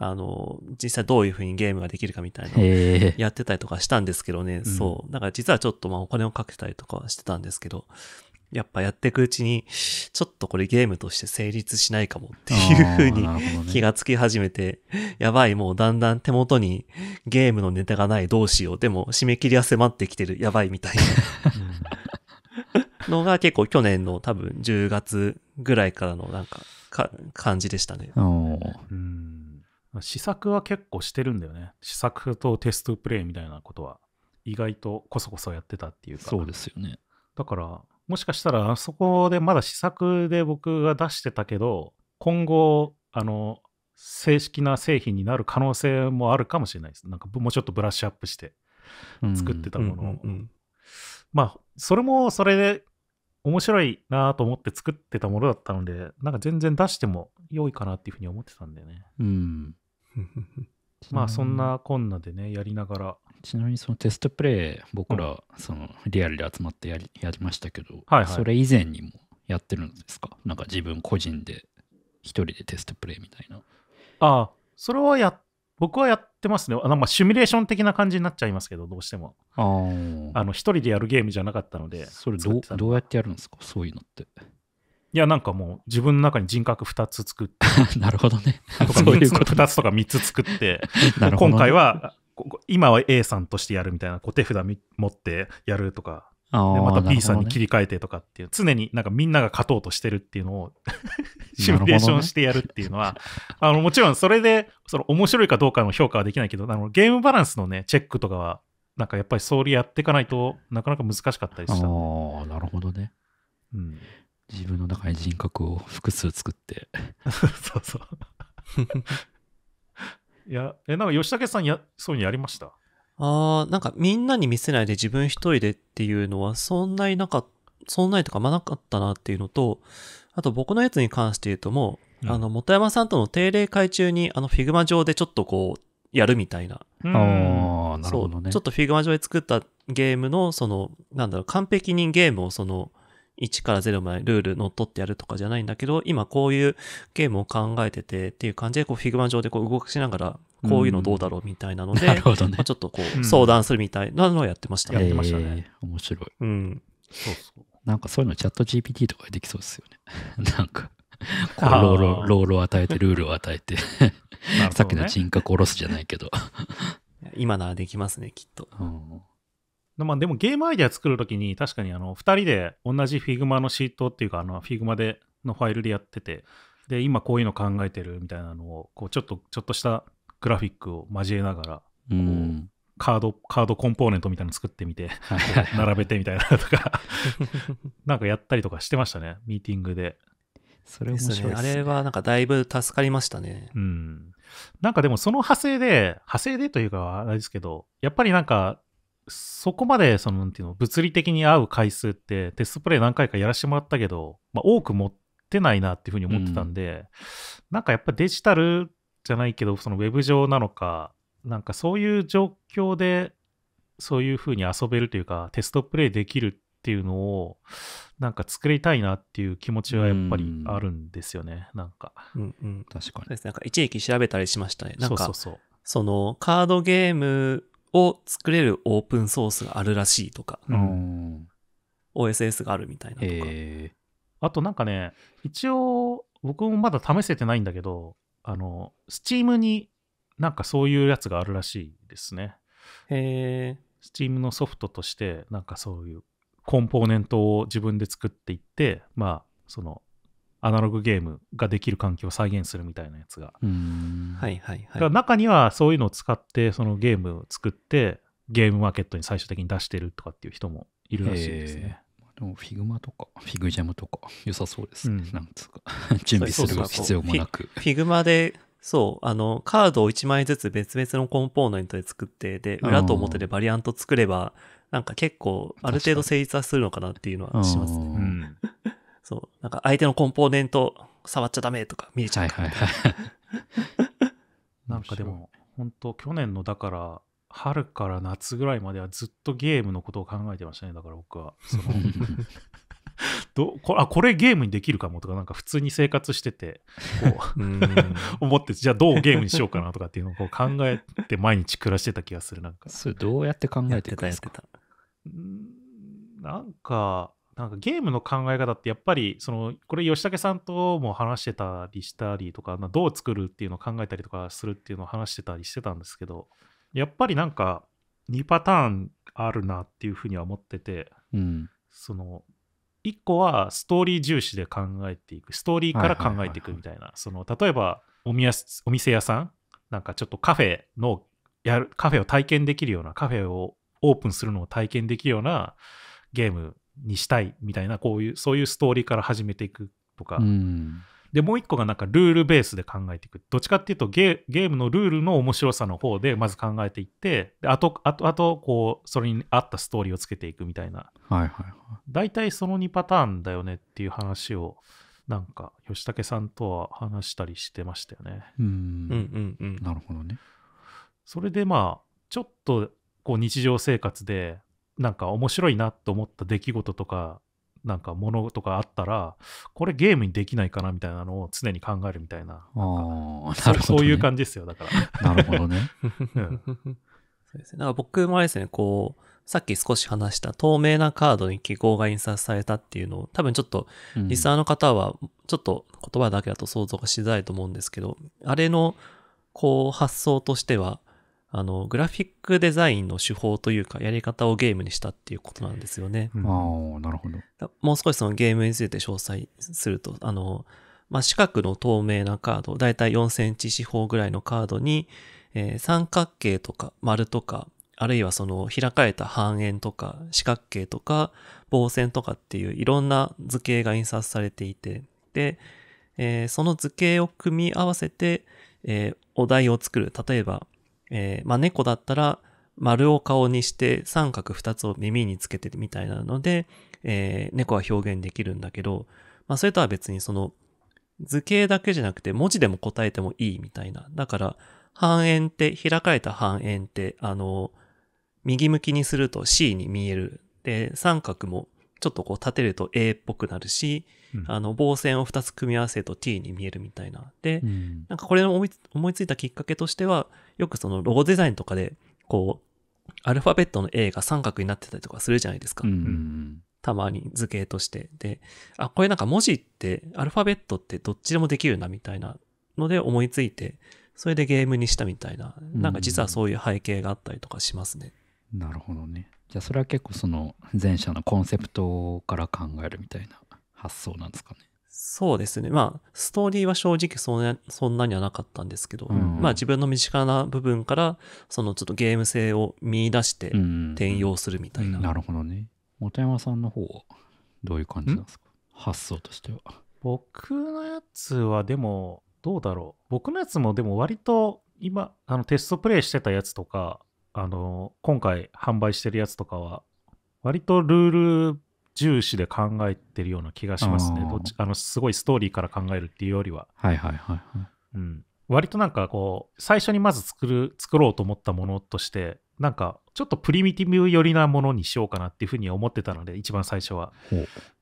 あの、実際どういうふうにゲームができるかみたいなのやってたりとかしたんですけどね、そう。だから実はちょっとまあお金をかけたりとかしてたんですけど、やっぱやっていくうちに、ちょっとこれゲームとして成立しないかもっていうふうに、ね、気がつき始めて、やばい、もうだんだん手元にゲームのネタがない、どうしよう。でも締め切りは迫ってきてる、やばいみたいなのが結構去年の多分10月ぐらいからのなんかか感じでしたね。うん試作は結構してるんだよね。試作とテストプレイみたいなことは意外とこそこそやってたっていうか。そうですよね。だからもしかしたら、あそこでまだ試作で僕が出してたけど、今後、あの、正式な製品になる可能性もあるかもしれないです。なんかもうちょっとブラッシュアップして作ってたものを。うんうんうん、まあ、それもそれで面白いなと思って作ってたものだったので、なんか全然出しても良いかなっていうふうに思ってたんだよね。うん。*laughs* まあそんなこんなでねやりながらちなみにそのテストプレイ僕らそのリアルで集まってやりやりましたけど、はいはい、それ以前にもやってるんですかなんか自分個人で一人でテストプレイみたいなああそれはや僕はやってますねあのまあシミュレーション的な感じになっちゃいますけどどうしてもあの一人でやるゲームじゃなかったのでそれどうやってやるんですかそういうのっていや、なんかもう自分の中に人格2つ作って。*laughs* なるほどね。とかそういうこと2つとか3つ作って、*laughs* ね、今回は、今は A さんとしてやるみたいな、こう手札持ってやるとか、でまた B さんに切り替えてとかっていう、ね、常になんかみんなが勝とうとしてるっていうのを *laughs* シミュレーションしてやるっていうのは、ね、あのもちろんそれでその面白いかどうかの評価はできないけど、あのゲームバランスのね、チェックとかは、なんかやっぱり総理やっていかないとなかなか難しかったりした、ああ、なるほどね。うん、自分の中に人格を複数作って *laughs* そうそういやえなんか吉武さんやそうにやりましたああなんかみんなに見せないで自分一人でっていうのはそんなになかそんなにとかまなかったなっていうのとあと僕のやつに関して言うともう、うん、あの本山さんとの定例会中にあのフィグマ上でちょっとこうやるみたいな。ああ、なるほどね。ちょっとフィグマ上で作ったゲームの、その、なんだろう、完璧にゲームをその、1から0までルール乗っ取ってやるとかじゃないんだけど、今こういうゲームを考えててっていう感じで、こうフィグマ上でこう動かしながら、こういうのどうだろうみたいなので、うん、なるほどね、まあ、ちょっとこう相談するみたいなのをやってましたね。うん、やってましたね。面白い。うん。そうそう。なんかそういうのチャット GPT とかでできそうですよね。*laughs* なんか。こうロールロールを与えてルールを与えて *laughs* さっきの人格を下ろすじゃないけど今ならできますねきっと、うん、まあでもゲームアイデア作るときに確かにあの2人で同じ Figma のシートっていうかあの Figma でのファイルでやっててで今こういうの考えてるみたいなのをこうちょっとちょっとしたグラフィックを交えながらうん、カード、カードコンポーネントみたいなの作ってみて、はい並べてみたいなとか *laughs* なんかやったりとかしてましたね、ミーティングで。それ面白い、ね、あれはなんかだいぶ助かりましたね。うん。なんかでもその派生で、派生でというかあれですけど、やっぱりなんかそこまで、その、なんていうの、物理的に会う回数って、テストプレイ何回かやらせてもらったけど、まあ、多く持ってないなっていうふうに思ってたんで、うん、なんかやっぱデジタルじゃないけど、そのウェブ上なのか、なんかそういう状況で、そういうふうに遊べるというか、テストプレイできるっていうのを、なんか作りたいなっていう気持ちはやっぱりあるんですよね、うん、なんか。うんうん、確かに。ですなんか一時期調べたりしましたね。なんか、そうそうそう。そのカードゲームを作れるオープンソースがあるらしいとか、うん、OSS があるみたいなとか。あとなんかね、一応、僕もまだ試せてないんだけど、あの、Steam になんかそういうやつがあるらしいですね。へチ Steam のソフトとして、なんかそういうコンポーネントを自分で作っていって、まあ、そのアナログゲームができる環境を再現するみたいなやつが。はいはいはい。だから中にはそういうのを使ってそのゲームを作ってゲームマーケットに最終的に出してるとかっていう人もいるらしいですね。でもフィグマとかフィグジャムとか良さそうですね。うん、なんつうか *laughs* 準備する必要もなく。フィグマでそう、あの、カードを1枚ずつ別々のコンポーネントで作って、で、裏と表でバリアント作れば、なんか結構、ある程度成立はするのかなっていうのはしますね。そう、なんか相手のコンポーネント触っちゃダメとか見えちゃうはいはいはい。*laughs* なんかでも、本当去年のだから、春から夏ぐらいまではずっとゲームのことを考えてましたね、だから僕は。*laughs* どこあこれゲームにできるかもとか、なんか普通に生活してて、こう思って、じゃあどうゲームにしようかなとかっていうのをこう考えて毎日暮らしてた気がする、なんか。それどうやって考えてたんですかなんか、なんかゲームの考え方ってやっぱりそのこれ吉武さんとも話してたりしたりとかどう作るっていうのを考えたりとかするっていうのを話してたりしてたんですけどやっぱりなんか2パターンあるなっていうふうには思ってて、うん、その1個はストーリー重視で考えていくストーリーから考えていくみたいな例えばお店屋さんなんかちょっとカフェのやるカフェを体験できるようなカフェをオープンするのを体験できるようなゲームにしたいみたいなこういうそういうストーリーから始めていくとか、うん、でもう一個がなんかルールベースで考えていくどっちかっていうとゲームのルールの面白さの方でまず考えていってであとあとあとこうそれに合ったストーリーをつけていくみたいな、はいはいはい、大体その2パターンだよねっていう話をなんか吉武さんとは話したりしてましたよね。うんうんうん、なるほどねそれでまあちょっとこう日常生活でなんか面白いなと思った出来事とか、なんかものとかあったら、これゲームにできないかなみたいなのを常に考えるみたいな。ね、そういう感じですよ、だから。*laughs* なるほどね。*laughs* そうですね。だから僕もあれですね、こう、さっき少し話した透明なカードに記号が印刷されたっていうのを、多分ちょっと、リスナーの方は、ちょっと言葉だけだと想像がしづらいと思うんですけど、うん、あれの、こう、発想としては、あの、グラフィックデザインの手法というか、やり方をゲームにしたっていうことなんですよね。ああ、なるほど。もう少しそのゲームについて詳細すると、あの、まあ、四角の透明なカード、だいたい4センチ四方ぐらいのカードに、えー、三角形とか丸とか、あるいはその開かれた半円とか四角形とか棒線とかっていういろんな図形が印刷されていて、で、えー、その図形を組み合わせて、えー、お題を作る。例えば、えー、まあ、猫だったら丸を顔にして三角二つを耳につけてみたいなので、えー、猫は表現できるんだけど、まあ、それとは別にその図形だけじゃなくて文字でも答えてもいいみたいな。だから、半円って、開かれた半円って、あの、右向きにすると C に見える。で、三角もちょっとこう立てると A っぽくなるし、あの棒線を2つ組み合わせると T に見えるみたいな。で、うん、なんかこれの思い思いついたきっかけとしては、よくそのロゴデザインとかで、こう、アルファベットの A が三角になってたりとかするじゃないですか。うん、たまに図形として。で、あ、これなんか文字って、アルファベットってどっちでもできるなみたいなので思いついて、それでゲームにしたみたいな、なんか実はそういう背景があったりとかしますね。うん、なるほどね。じゃあそれは結構その前者のコンセプトから考えるみたいな発想なんですかね。そうですね。まあ、ストーリーは正直そんなそんなにはなかったんですけど、うん、まあ自分の身近な部分から、そのちょっとゲーム性を見出して転用するみたいな。うんうん、なるほどね。本山さんの方はどういう感じなんですか発想としては。僕のやつはでも、どうだろう。僕のやつもでも割と今、あのテストプレイしてたやつとか、あの、今回販売してるやつとかは、割とルール重視で考えてるような気がしますね。どっちあのすごいストーリーから考えるっていうよりは。はいはいはい、はい、うん。割となんかこう、最初にまず作る、作ろうと思ったものとして、なんかちょっとプリミティブ寄りなものにしようかなっていうふうに思ってたので、一番最初は。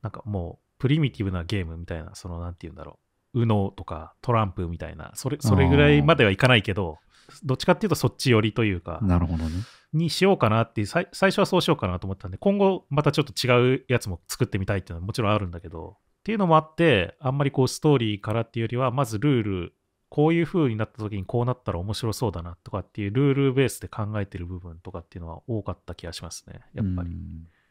なんかもう、プリミティブなゲームみたいな、そのなんて言うんだろう。UNO とかトランプみたいな、それそれぐらいまではいかないけど、どっちかっていうとそっち寄りというか。なるほどね。にしようかなっていう最、最初はそうしようかなと思ったんで、今後またちょっと違うやつも作ってみたいっていうのはもちろんあるんだけど、っていうのもあって、あんまりこうストーリーからっていうよりは、まずルール、こういう風になった時にこうなったら面白そうだなとかっていうルールベースで考えてる部分とかっていうのは多かった気がしますね、やっぱり。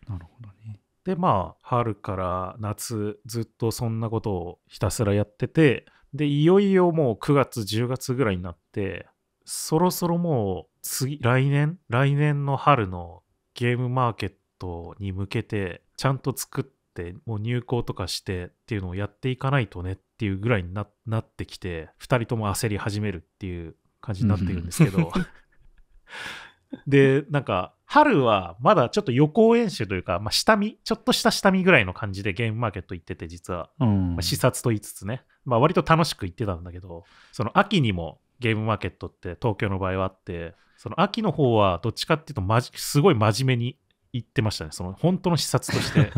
なるほどね。で、まあ、春から夏、ずっとそんなことをひたすらやってて、で、いよいよもう9月、10月ぐらいになって、そろそろもう次、来年来年の春のゲームマーケットに向けて、ちゃんと作って、もう入稿とかしてっていうのをやっていかないとねっていうぐらいになってきて、2人とも焦り始めるっていう感じになってるんですけど。*laughs* で、なんか、春はまだちょっと予行演習というか、まあ、下見、ちょっとした下見ぐらいの感じでゲームマーケット行ってて、実は、まあ、視察と言いつつね、まあ、割と楽しく行ってたんだけど、その秋にもゲームマーケットって東京の場合はあって、その秋の方はどっちかっていうとまじすごい真面目に行ってましたねその本当の視察として *laughs* なんか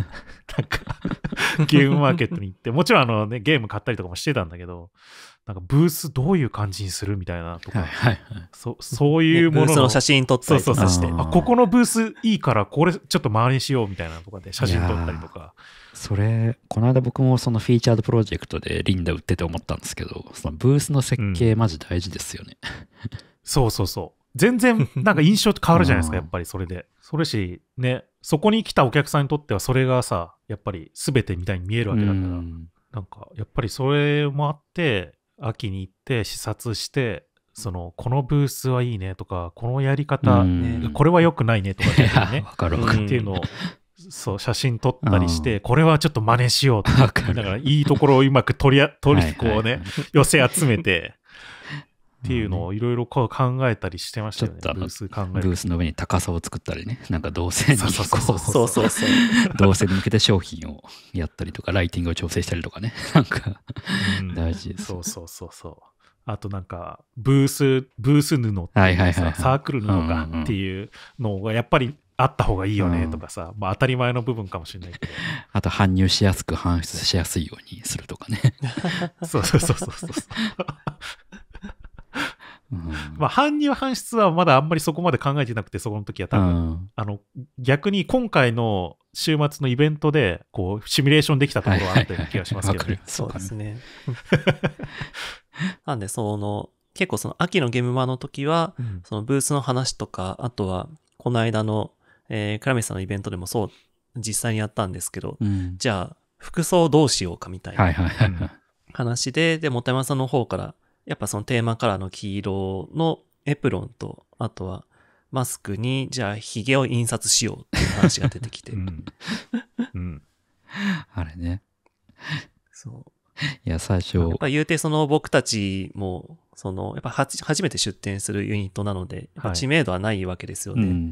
ゲームマーケットに行ってもちろんあの、ね、ゲーム買ったりとかもしてたんだけどなんかブースどういう感じにするみたいなとか、はいはいはい、そそういうものの写真撮ったりとかしてあここのブースいいからこれちょっと周りにしようみたいなとかで写真撮ったりとかそれこの間僕もそのフィーチャードプロジェクトでリンダ売ってて思ったんですけどそのブースの設計マジ大事ですよね、うん、そうそうそう全然なんか印象って変わるじゃないですか、やっぱりそれで。それし、ね、そこに来たお客さんにとってはそれがさ、やっぱり全てみたいに見えるわけだから、うん、なんかやっぱりそれもあって、秋に行って視察して、そのこのブースはいいねとか、このやり方、うん、これはよくないねとかね、分 *laughs* かるわかる。っていうのをそう写真撮ったりして、これはちょっと真似しようとかだからいいところをうまく取り取りこうね、寄せ集めてっていうのをいろいろ考えたりしてましたよね。ブース考えブースの上に高さを作ったりね、なんか動線にそうそうそうそう動線に向けて商品をやったりとか、ライティングを調整したりとかね、*laughs* なんか、うん、大事です。そうそうそうそう。あとなんかブースブース布っていうサークル布かっていうのがやっぱりあった方がいいよねとかさ、うん、まあ当たり前の部分かもしれないけど *laughs* あと搬入しやすく搬出しやすいようにするとかね *laughs* そうそうそうそうそうまあ、搬入搬出はまだあんまりそこまで考えてなくて、そこの時は多分、うん、あの、逆に今回の週末のイベントで、こう、シミュレーションできたところはあったような気がしますけど、ね、そうですね。なんで、その、結構その秋のゲームマの時は、うん、そのブースの話とか、あとは、この間の、えー、倉光さんのイベントでもそう、実際にやったんですけど、じゃあ、服装どうしようかみたいな話で、はいはいはい、で、本山さんの方から、やっぱそのテーマカラーの黄色のエプロンと、あとはマスクに、じゃあヒゲを印刷しようっていう話が出てきて。うん、うん。あれね。そう。いや、最初。やっぱ言うて、その僕たちも、その、やっぱ初めて出展するユニットなので、知名度はないわけですよね。はいうん、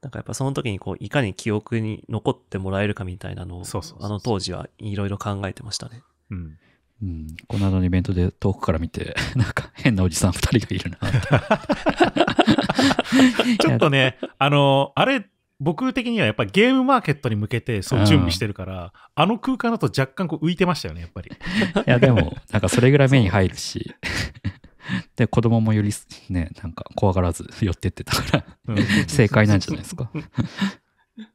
なんかやっぱその時にこう、いかに記憶に残ってもらえるかみたいなのを、そうそうあの当時はいろいろ考えてましたね。うん。うん、この間のイベントで遠くから見て、*laughs* なんか変なおじさん2人がいるな *laughs* ちょっとね、あの、あれ、僕的にはやっぱりゲームマーケットに向けてそう準備してるから、あの空間だと若干こう浮いてましたよね、やっぱり。*laughs* いや、でも、なんかそれぐらい目に入るし、で、子供もよりね、なんか怖がらず寄ってってたから、正解なんじゃないですか。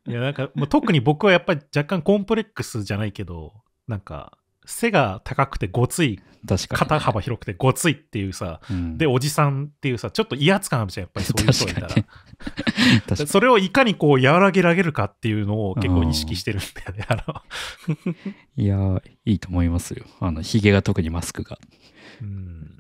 いや、なんかもう特に僕はやっぱり若干コンプレックスじゃないけど、なんか、背が高くてごつい肩幅広くてごついっていうさ、うん、でおじさんっていうさちょっと威圧感あるじゃんやっぱり *laughs* そういう人いたら *laughs* それをいかにこう和らげられるかっていうのを結構意識してるんだよねあの *laughs* いやいいと思いますよあのひげが特にマスクがうん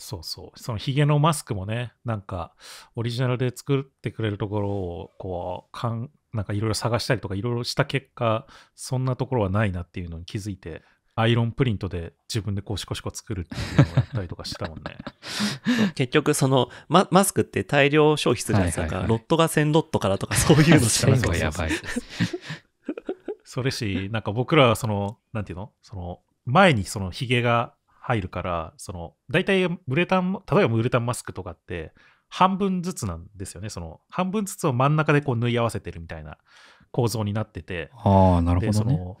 そうそう。そのヒゲのマスクもね、なんか、オリジナルで作ってくれるところを、こう、考なんかいろいろ探したりとかいろいろした結果そんなところはないなっていうのに気づいてアイロンプリントで自分でこうシコシコ作るっていうのをやったりとかしたもんね *laughs* 結局そのママスクって大量消費するじゃないですか、はいはいはい、ロットが1000ロットからとかそういうのしかないですやばいそれしなんか僕らはそのなんていうのその前にそのヒゲが入るからその大体ウレタン例えばウレタンマスクとかって半分ずつなんですよねその半分ずつを真ん中でこう縫い合わせてるみたいな構造になっててあなるほど、ね、その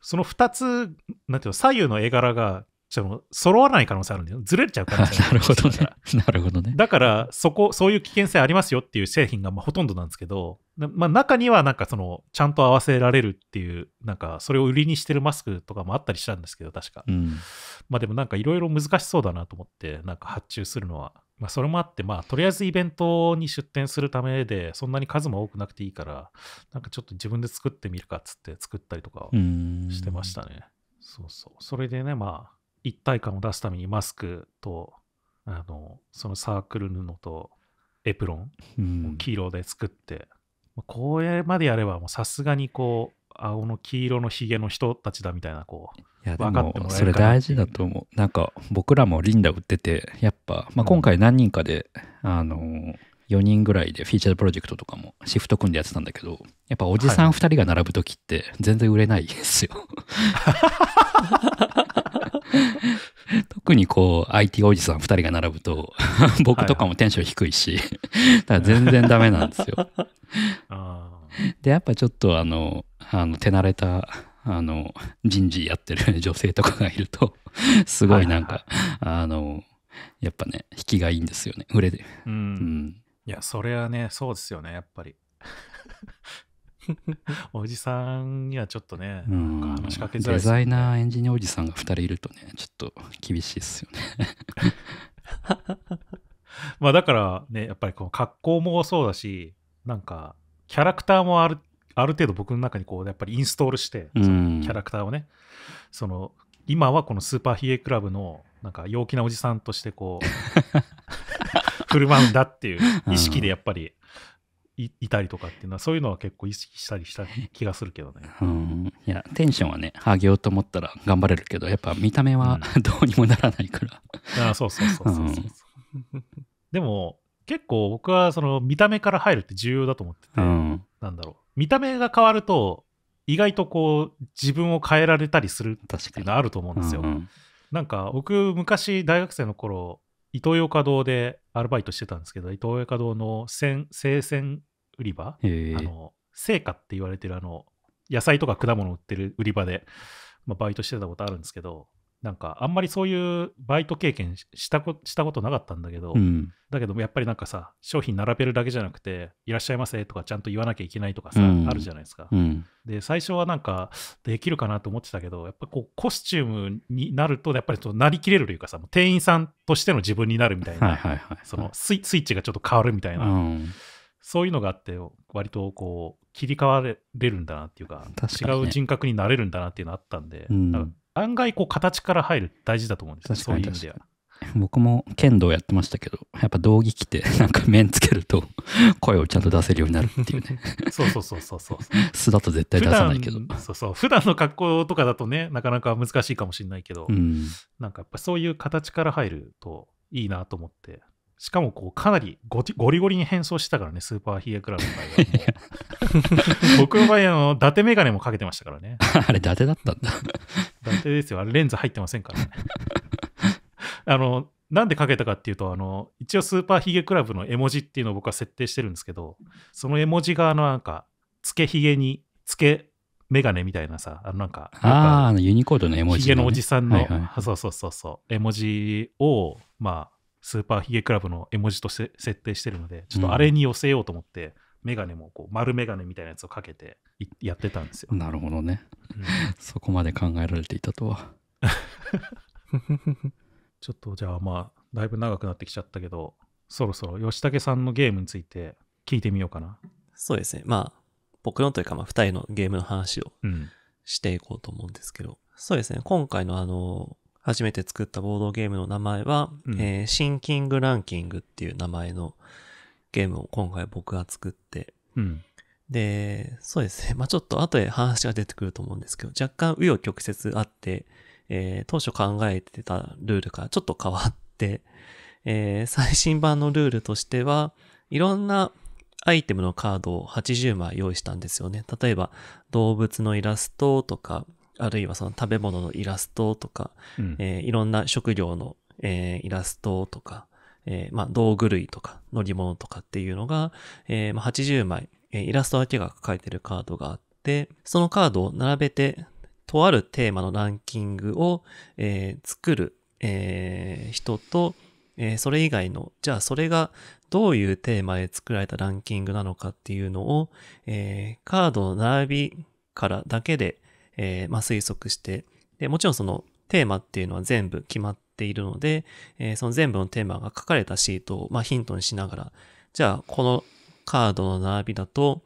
その2つなんていうの左右の絵柄がその揃わない可能性あるんだよずれちゃう可能性ある *laughs* なるほどね *laughs* なるほどねだからそこそういう危険性ありますよっていう製品がまあほとんどなんですけど、まあ、中にはなんかそのちゃんと合わせられるっていうなんかそれを売りにしてるマスクとかもあったりしたんですけど確か、うん、まあでもなんかいろいろ難しそうだなと思ってなんか発注するのはまあ、それもあって、まあ、とりあえずイベントに出店するためで、そんなに数も多くなくていいから、なんかちょっと自分で作ってみるかっつって作ったりとかしてましたね。そうそう。それでね、まあ、一体感を出すためにマスクと、あの、そのサークル布とエプロンを黄色で作って、これまでやれば、もうさすがにこう、青の黄色のひげの人たちだみたいなこういやでもそれ大事だと思うなんか僕らもリンダ売っててやっぱ、まあ、今回何人かで、うん、あの4人ぐらいでフィーチャープロジェクトとかもシフト組んでやってたんだけどやっぱおじさん2人が並ぶ時って全然売れないですよ、はい、特にこう IT おじさん2人が並ぶと *laughs* 僕とかもテンション低いしだから全然ダメなんですよ *laughs* でやっぱちょっとあのあの手慣れたあの人事やってる *laughs* 女性とかがいると *laughs* すごいなんか、あのやっぱね引きがいいんですよね売れで、うん、うん、いやそれはねそうですよねやっぱり *laughs* おじさんにはちょっとね、うん、話しかけづらい、ね、デザイナーエンジニアおじさんが2人いるとねちょっと厳しいですよねまあだからねやっぱりこの格好もそうだしなんかキャラクターもあるある程度僕の中にこうやっぱりインストールしてそのキャラクターをね、その今はこのスーパーヒエクラブのなんか陽気なおじさんとしてこう *laughs* 振る舞うんだっていう意識でやっぱりいいたりとかっていうのはそういうのは結構意識したりした気がするけどね。うんいやテンションはね上げようと思ったら頑張れるけどやっぱ見た目は、うん、*laughs* どうにもならないから。あそうそうそうそうそう。うん、でも結構僕はその見た目から入るって重要だと思ってて、うん、なんだろう見た目が変わると、意外とこう、自分を変えられたりするっていうのはあると思うんですよ。うんうん、なんか、僕、昔、大学生の頃、イトーヨーカドーでアルバイトしてたんですけど、イトーヨーカドーの生鮮売り場、あの、生花って言われてる、あの、野菜とか果物売ってる売り場で、まあ、バイトしてたことあるんですけど、なんかあんまりそういうバイト経験したこしたことなかったんだけど、うん、だけどやっぱりなんかさ商品並べるだけじゃなくて「いらっしゃいませ」とかちゃんと言わなきゃいけないとかさ、うん、あるじゃないですか。うん、で最初はなんかできるかなと思ってたけどやっぱこうコスチュームになるとやっぱりなりきれるというかさ店員さんとしての自分になるみたいな、スイッチがちょっと変わるみたいな。そういうのがあって、割とこう、切り替われるんだなっていうか、かね、違う人格になれるんだなっていうのあったんで、うん、案外こう、形から入る大事だと思うんですそういう意味では。僕も剣道やってましたけど、やっぱ道着着て、*laughs* なんか面つけると、*laughs* 声をちゃんと出せるようになるっていうね。*laughs* そうそうそうそうそう。素だと絶対出さないけど。そうそう。普段の格好とかだとね、なかなか難しいかもしれないけど、うん、なんかやっぱそういう形から入るといいなと思って、しかもこうかなりゴリゴリに変装してたからね、スーパーヒゲクラブの場合は。*laughs* 僕の場合あの、伊達メガネもかけてましたからね。*laughs* あれ、伊達だったんだ。伊達ですよ。あれ、レンズ入ってませんからね。*laughs* あの、なんでかけたかっていうと、あの、一応スーパーヒゲクラブの絵文字っていうのを僕は設定してるんですけど、その絵文字が、あの、なんか、つけひげに、つけメガネみたいなさ、あの、なんか、ああ、ユニコードの絵文字、ひげのおじさんの、はいはい、そうそうそうそう、絵文字を、まあ、スーパーヒゲクラブの絵文字として設定してるので、ちょっとあれに寄せようと思って、眼鏡もこう丸眼鏡みたいなやつをかけてやってたんですよ。なるほどね。うん、*laughs* そこまで考えられていたとは。*laughs* ちょっとじゃあまあ、だいぶ長くなってきちゃったけど、そろそろ吉武さんのゲームについて聞いてみようかな。そうですね。まあ、僕のというか、まあ、2人のゲームの話をしていこうと思うんですけど、うん、そうですね。今回のあの、初めて作ったボードゲームの名前は、うん、えー、シンキングランキングっていう名前のゲームを今回僕が作って、うん、で、そうですね。*laughs* まあ、ちょっと後で話が出てくると思うんですけど、若干紆余曲折あって、えー、当初考えてたルールからちょっと変わって、えー、最新版のルールとしては、いろんなアイテムのカードを80枚用意したんですよね。例えば、動物のイラストとか、あるいはその食べ物のイラストとか、うん、えー、いろんな食料の、えー、イラストとか、えー、まあ、道具類とか乗り物とかっていうのが、えまあ、80枚、えイラストだけが書かれてるカードがあって、そのカードを並べて、とあるテーマのランキングを、え作る、え人と、えそれ以外の、じゃあそれがどういうテーマで作られたランキングなのかっていうのを、えカードの並びからだけで、えー、まあ、推測して、で、もちろんそのテーマっていうのは全部決まっているので、えー、その全部のテーマが書かれたシートを、まあ、ヒントにしながら、じゃあ、このカードの並びだと、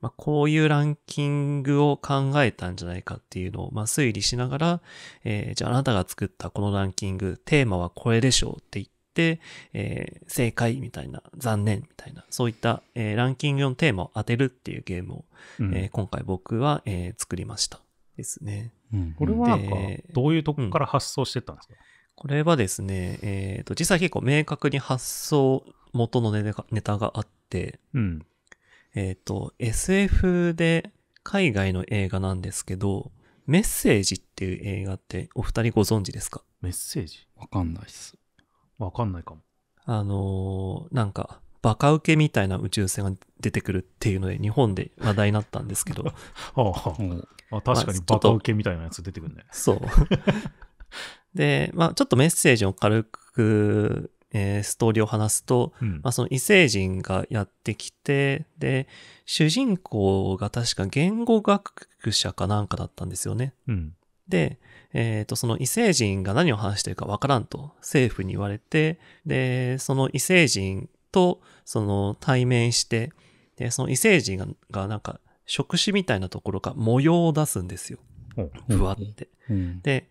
まあ、こういうランキングを考えたんじゃないかっていうのを、まあ、推理しながら、えー、じゃああなたが作ったこのランキング、テーマはこれでしょうって言って、えー、正解みたいな、残念みたいな、そういった、えー、ランキングのテーマを当てるっていうゲームを、うん、え今回僕は、え作りました。ですね。これはなんか、どういうとこから発想してたんですか、うん、これはですね、えっ、ー、と、実際結構明確に発想元のネタがあって、うん、えっ、ー、と、SF で海外の映画なんですけど、メッセージっていう映画ってお二人ご存知ですかメッセージわかんないっす。わかんないかも。あのー、なんか、バカウケみたいな宇宙船が出てくるっていうので、日本で話題になったんですけど。*laughs* はあ、あ、確かにバカウケみたいなやつ出てくるね。まあ、そう。で、まあ、ちょっとメッセージを軽く、えー、ストーリーを話すと、うん、まあ、その異星人がやってきて、で、主人公が確か言語学者かなんかだったんですよね。うん、で、えっ、ー、と、その異星人が何を話してるかわからんと政府に言われて、で、その異星人とその対面して、で、その異星人ががなんか触手みたいなところが模様を出すんですよ。ふわって。うん、で、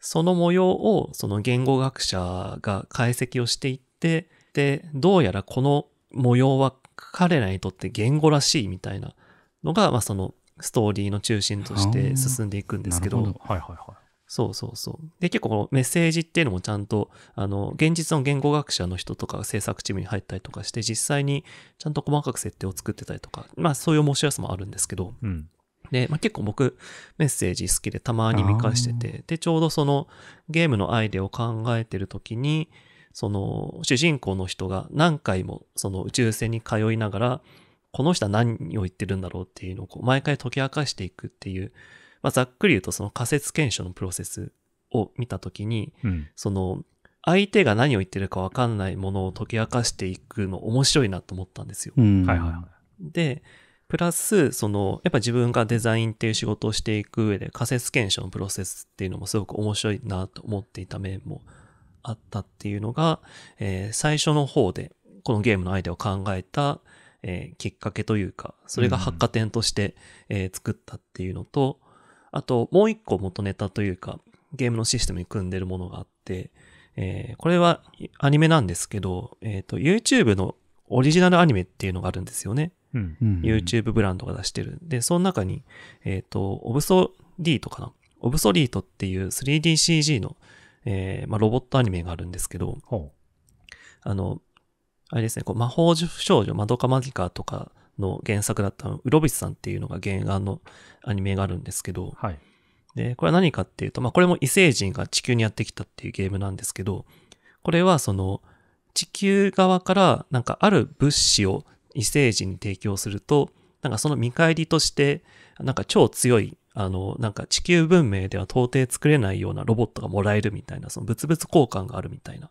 その模様をその言語学者が解析をしていって、で、どうやらこの模様は彼らにとって言語らしいみたいなのが、まあそのストーリーの中心として進んでいくんですけど、どはいはいはい。そうそうそう。で、結構このメッセージっていうのもちゃんと、あの、現実の言語学者の人とか制作チームに入ったりとかして、実際にちゃんと細かく設定を作ってたりとか、まあそういう申し合わせもあるんですけど、うん、で、まあ、結構僕、メッセージ好きでたまに見返してて、で、ちょうどそのゲームのアイデアを考えてる時に、その主人公の人が何回もその宇宙船に通いながら、この人は何を言ってるんだろうっていうのをこう毎回解き明かしていくっていう、まあ、ざっくり言うとその仮説検証のプロセスを見た時に、うん、その相手が何を言ってるか分かんないものを解き明かしていくの面白いなと思ったんですよ。でプラスそのやっぱ自分がデザインっていう仕事をしていく上で仮説検証のプロセスっていうのもすごく面白いなと思っていた面もあったっていうのが、えー、最初の方でこのゲームのアイデアを考えた、えー、きっかけというかそれが発火点として、うん、えー、作ったっていうのとあと、もう一個元ネタというか、ゲームのシステムに組んでるものがあって、えー、これはアニメなんですけど、えっ、ー、と、YouTube のオリジナルアニメっていうのがあるんですよね。うん、うん YouTube ブランドが出してる。で、その中に、えっ、ー、と、オブソリートかな。オブソリートっていう 3DCG の、えーまあ、ロボットアニメがあるんですけど、あの、あれですね、こう魔法少女、マドカマギカとかの原作だったウロビスさんっていうのが原案のアニメがあるんですけど、はい、で、これは何かっていうと、まあ、これも異星人が地球にやってきたっていうゲームなんですけど、これはその、地球側からなんかある物資を異星人に提供すると、なんかその見返りとして、なんか超強い、あの、なんか地球文明では到底作れないようなロボットがもらえるみたいな、その物々交換があるみたいな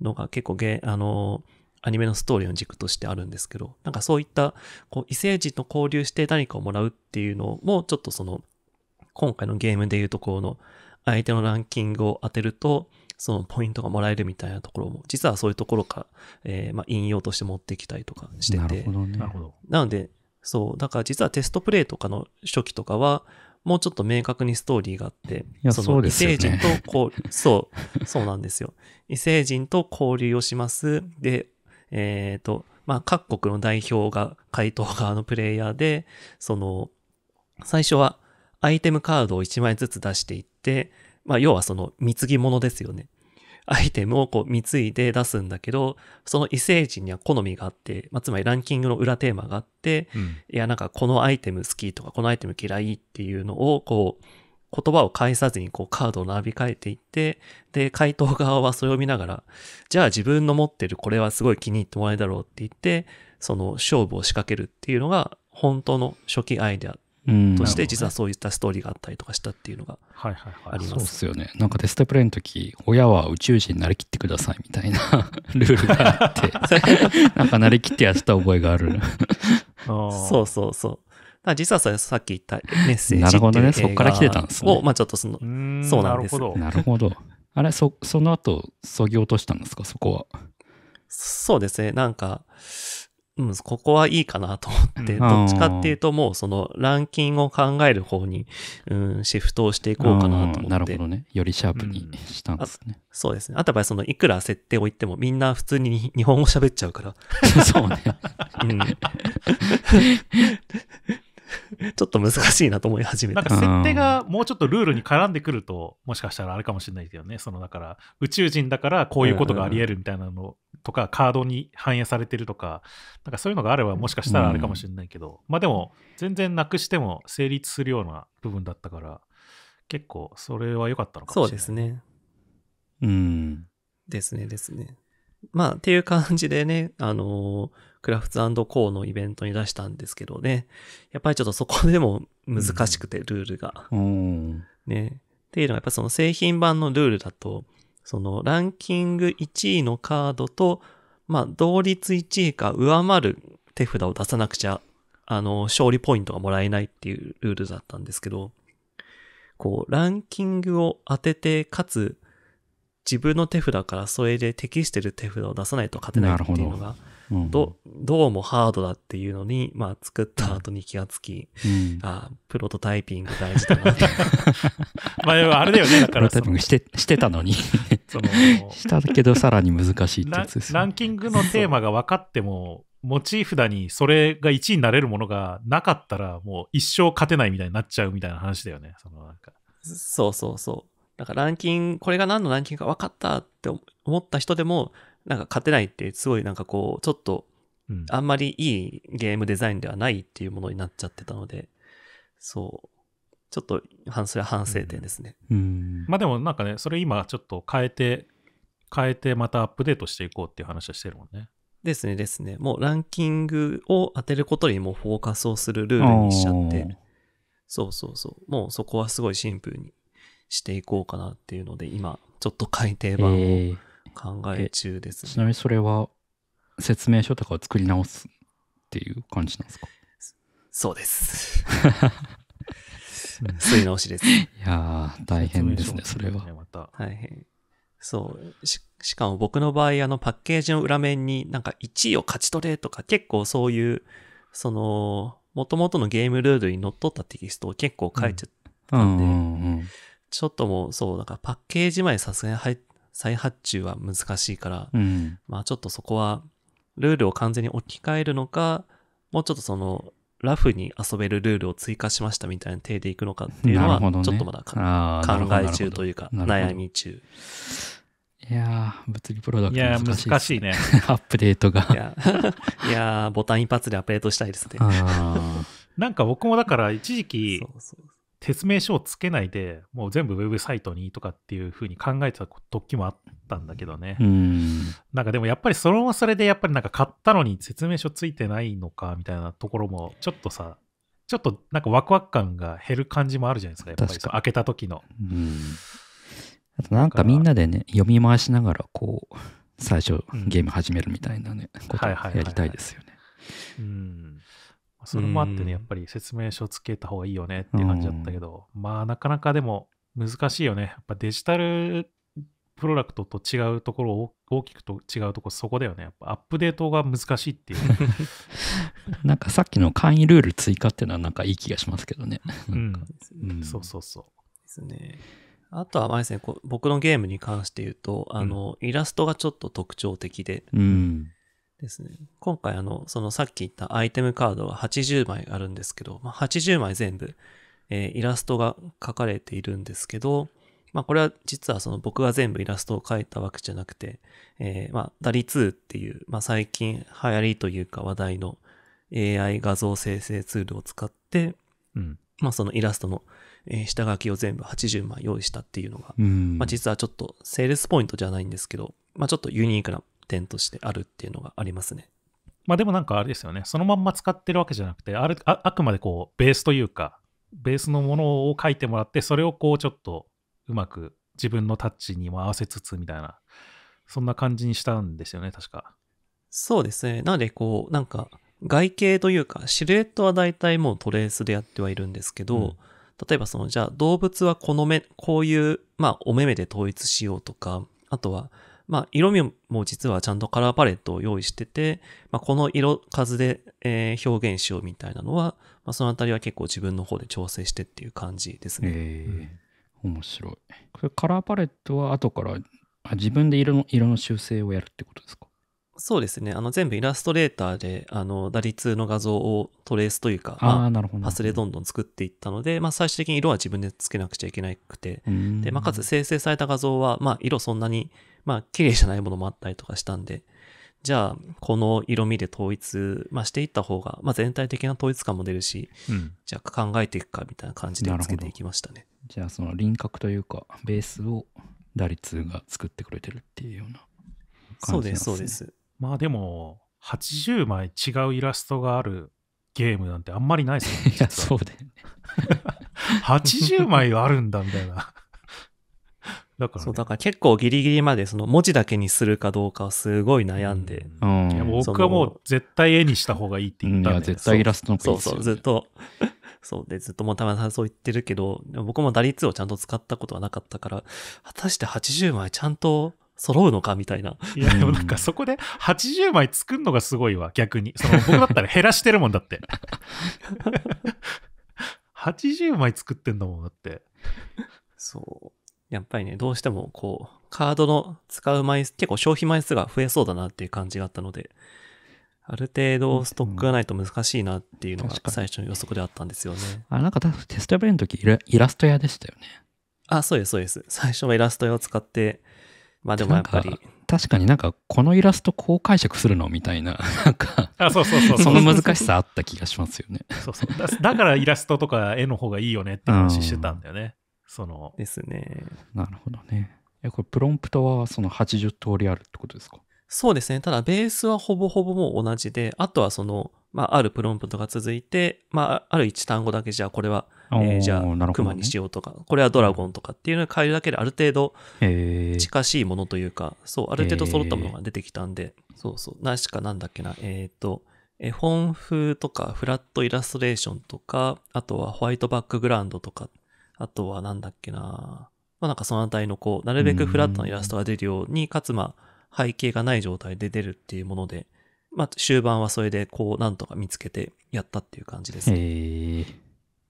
のが結構ゲ、あの、アニメのストーリーの軸としてあるんですけど、なんかそういった、こう、異星人と交流して何かをもらうっていうのも、ちょっとその、今回のゲームでいうところの、相手のランキングを当てると、そのポイントがもらえるみたいなところも、実はそういうところから、えー、まあ、引用として持ってきたりとかしてて。なるほどね。なので、そう、だから実はテストプレイとかの初期とかは、もうちょっと明確にストーリーがあって、その異星人とこう、そう、そうなんですよ。異星人と交流をします。で、えっ、ー、と、まあ、各国の代表が回答側のプレイヤーで、その、最初はアイテムカードを1枚ずつ出していって、まあ、要はその貢ぎ物ですよね。アイテムをこう貢いで出すんだけど、その異星人には好みがあって、まあ、つまりランキングの裏テーマがあって、うん、いや、なんかこのアイテム好きとか、このアイテム嫌いっていうのをこう、言葉を介さずにこうカードを並び替えていって、で、回答側はそれを見ながら、じゃあ自分の持ってるこれはすごい気に入ってもらえるだろうって言って、その勝負を仕掛けるっていうのが本当の初期アイデアとして、実はそういったストーリーがあったりとかしたっていうのがあります。はいはいはい、そうですよね。なんかテストプレイの時、親は宇宙人になりきってくださいみたいな *laughs* ルールがあって *laughs* なんかなりきってやった覚えがある *laughs* そうそうそう。だ実はそれさっき言ったメッセージなるほどね。そこから来てたんですね。を、まあちょっとその、そうなんです。なるほど。あれ、そ、その後、そぎ落としたんですか、そこは。そうですね。なんか、うん、ここはいいかなと思って、どっちかっていうともうそのランキングを考える方に、うん、シフトをしていこうかなと思って。なるほどね。よりシャープにしたんですね。うん、そうですね。あとはそのいくら設定を言ってもみんな普通に日本語喋っちゃうから。*laughs* そうね。うん、*laughs* *laughs* ちょっと難しいなと思い始めた。なんか設定がもうちょっとルールに絡んでくると、もしかしたらあれかもしれないけどね、そのだから、宇宙人だからこういうことがあり得るみたいなのとか、カードに反映されてるとか、なんかそういうのがあれば、もしかしたらあれかもしれないけど、うん、まあでも、全然なくしても成立するような部分だったから、結構それは良かったのかもしれない。そうですね。うん。ですね、ですね。まあ、っていう感じでね、あのクラフツコーのイベントに出したんですけどね、やっぱりちょっとそこでも難しくて、ルールが。うん、ね。っていうのは、やっぱその製品版のルールだと、そのランキング1位のカードと、まあ、同率1位か上回る手札を出さなくちゃ、あの、勝利ポイントがもらえないっていうルールだったんですけど、こう、ランキングを当てて、かつ、自分の手札からそれで適してる手札を出さないと勝てないっていうのが、どうん、どうもハードだっていうのに、まあ、作った後に気がつき、うん、あプロトタイピング大事だな *laughs* まああれだよね、だから。プロトタイピングしてしてたのにその。*laughs* したけどさらに難しいってやつです、ね、ランキングのテーマが分かっても、モチーフだにそれが1位になれるものがなかったらもう一生勝てないみたいになっちゃうみたいな話だよね。そのなんかそうそうそう。だからランキング、これが何のランキングか分かったって思った人でも、なんか勝てないって、すごいなんかこう、ちょっと、あんまりいいゲームデザインではないっていうものになっちゃってたので、そう。ちょっと、反省点ですね。うん、うん、まあでもなんかね、それ今ちょっと変えて、変えてまたアップデートしていこうっていう話はしてるもんね。ですねですね。もうランキングを当てることにもフォーカスをするルールにしちゃって、そうそうそう。もうそこはすごいシンプルにしていこうかなっていうので、今、ちょっと改訂版を考え中ですね。えー、ちなみにそれは、説明書とかを作り直すっていう感じなんですかそうです。吸い直しです。いやー、大変ですね、それは。大変。そう。し、しかも僕の場合、あの、パッケージの裏面になんか1位を勝ち取れとか、結構そういう、その、もともとのゲームルールにのっとったテキストを結構書いちゃったんで、うんうんうんうん、ちょっともう、そう、なんかパッケージ前さすがに再発注は難しいから、うん、まあちょっとそこは、ルールを完全に置き換えるのか、もうちょっとその、ラフに遊べるルールを追加しましたみたいな体でいくのかっていうのは、ね、ちょっとまだ考え中というか、悩み中。いやー、物理プロダクト難しい、ね。いや、難しいね。*laughs* アップデートがいや。いやー、ボタン一発でアップデートしたいですね。*laughs* なんか僕もだから一時期、そうそう説明書をつけないでもう全部ウェブサイトにとかっていうふうに考えてた時もあったんだけどねなんかでもやっぱりそれはそれでやっぱりなんか買ったのに説明書ついてないのかみたいなところもちょっとさちょっとなんかワクワク感が減る感じもあるじゃないですかやっぱり開けた時のあとなんかみんなでね読み回しながらこう最初ゲーム始めるみたいなね、うん、ことやりたいですよね、うんそれもあってね、やっぱり説明書つけた方がいいよねって感じだったけど、まあなかなかでも難しいよね。やっぱデジタルプロダクトと違うところを大きくと違うところそこだよねやっぱアップデートが難しいっていう *laughs* なんかさっきの簡易ルール追加っていうのはなんかいい気がしますけどねうん、ん、そうそうそうですねあとはまあですね僕のゲームに関して言うとあの、うん、イラストがちょっと特徴的で、うん、ですね。今回あの、そのさっき言ったアイテムカードは80枚あるんですけど、まあ、80枚全部、えー、イラストが書かれているんですけど、まあこれは実はその僕が全部イラストを描いたわけじゃなくて、えー、まあダリ2っていう、まあ最近流行りというか話題の AI 画像生成ツールを使って、うん、まあそのイラストの下書きを全部80枚用意したっていうのが、うん、まあ実はちょっとセールスポイントじゃないんですけど、まあちょっとユニークな点としてあるっていうのがありますね。まあでもなんかあれですよね、そのまんま使ってるわけじゃなくて、あるああくまでこうベースというか、ベースのものを書いてもらって、それをこうちょっとうまく自分のタッチにも合わせつつみたいな、そんな感じにしたんですよね、確か。そうですね。なのでこう、なんか外形というか、シルエットは大体もうトレースでやってはいるんですけど、うん例えばそのじゃあ動物はこの目こういうまあお目目で統一しようとかあとはまあ、色味も実はちゃんとカラーパレットを用意してて、まあ、この色数で、えー、表現しようみたいなのは、まあ、そのあたりは結構自分の方で調整してっていう感じですね。えー、面白い。これカラーパレットは後から自分で色の色の修正をやるってことですかそうですね。あの、全部イラストレーターで、あの、打率の画像をトレースというか、あまあ、パスでどんどん作っていったので、まあ、最終的に色は自分でつけなくちゃいけなくて、で、まあ、かつ生成された画像は、まあ、色そんなに、まあ、綺麗じゃないものもあったりとかしたんで、じゃあ、この色味で統一、まあ、していった方が、まあ、全体的な統一感も出るし、うん、じゃあ考えていくかみたいな感じでつけていきましたね。じゃあ、その輪郭というか、ベースを打率が作ってくれてるっていうような感じですね。そうです、そうです。まあでも、80枚違うイラストがあるゲームなんてあんまりないですよね。*laughs* いや、そうだよね。80 *laughs* 枚あるんだ、みたいな。*laughs* だから、ね、そうだから結構ギリギリまでその文字だけにするかどうかすごい悩んで、うん、僕はもう絶対絵にした方がいいって言ったんいや絶対イラストの方がいいそうそうずっとそうでずっともうたまにそう言ってるけど僕も打率をちゃんと使ったことはなかったから果たして80枚ちゃんと揃うのかみたいな。いや、でもなんかそこで80枚作るのがすごいわ、逆に。その僕だったら減らしてるもんだって。80 *laughs* 枚作ってんだもんだって。そう。やっぱりね、どうしてもこう、カードの使う枚数、結構消費枚数が増えそうだなっていう感じがあったので、ある程度ストックがないと難しいなっていうのが最初の予測であったんですよね。あ、なんか多分テストプレイの時イラスト屋でしたよね。あ、そうです、そうです。最初はイラスト屋を使って、まあでもやっぱり。確かになんかこのイラストこう解釈するのみたいな、*laughs* なんか、その難しさあった気がしますよね。そうそうだ。だからイラストとか絵の方がいいよねって話してたんだよね。その。ですね。なるほどね。え、これプロンプトはその80通りあるってことですかそうですね。ただベースはほぼほぼもう同じで、あとはその、まあ、あるプロンプトが続いて、まあ、ある一単語だけじゃこれはえー、じゃあ、クマにしようとか、ね、これはドラゴンとかっていうのを変えるだけで、ある程度、近しいものというか、そう、ある程度揃ったものが出てきたんで、そうそう、なしかなんだっけな、えっ、ー、と、絵本風とか、フラットイラストレーションとか、あとはホワイトバックグラウンドとか、あとはなんだっけな、まあなんかそのあたりのこう、なるべくフラットなイラストが出るように、かつまあ、背景がない状態で出るっていうもので、まあ、終盤はそれでこう、なんとか見つけてやったっていう感じですね。へー、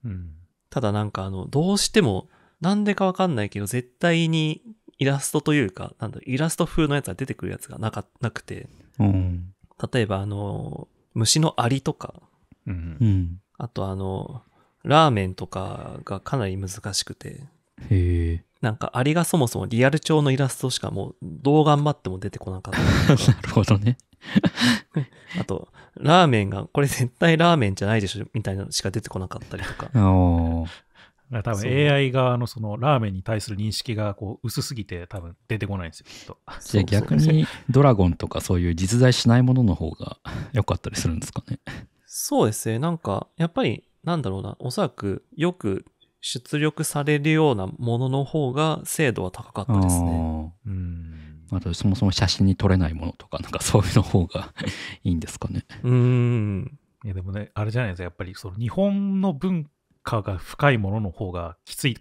うんただなんかあの、どうしても、なんでかわかんないけど、絶対にイラストというか、なんだ、イラスト風のやつが出てくるやつがなかなくて、うん、例えばあの、虫のアリとか、うん、あとあの、ラーメンとかがかなり難しくて、へなんかアリがそもそもリアル調のイラストしかもうどう頑張っても出てこなかった。*laughs* なるほどね。*laughs* あと、ラーメンが、これ絶対ラーメンじゃないでしょみたいなのしか出てこなかったりとか。多分 AI 側のそのラーメンに対する認識がこう薄すぎて多分出てこないんですよ、きっと。じゃあ逆にドラゴンとかそういう実在しないものの方が良かったりするんですかね。そうですね。なんか、やっぱり、なんだろうな、おそらくよく出力されるようなものの方が精度は高かったですね。うんあとそもそも写真に撮れないものとか、なんかそういうの方がいいんですかね。うん。いやでもね、あれじゃないですか、やっぱりその日本の文化が深いものの方がきつい、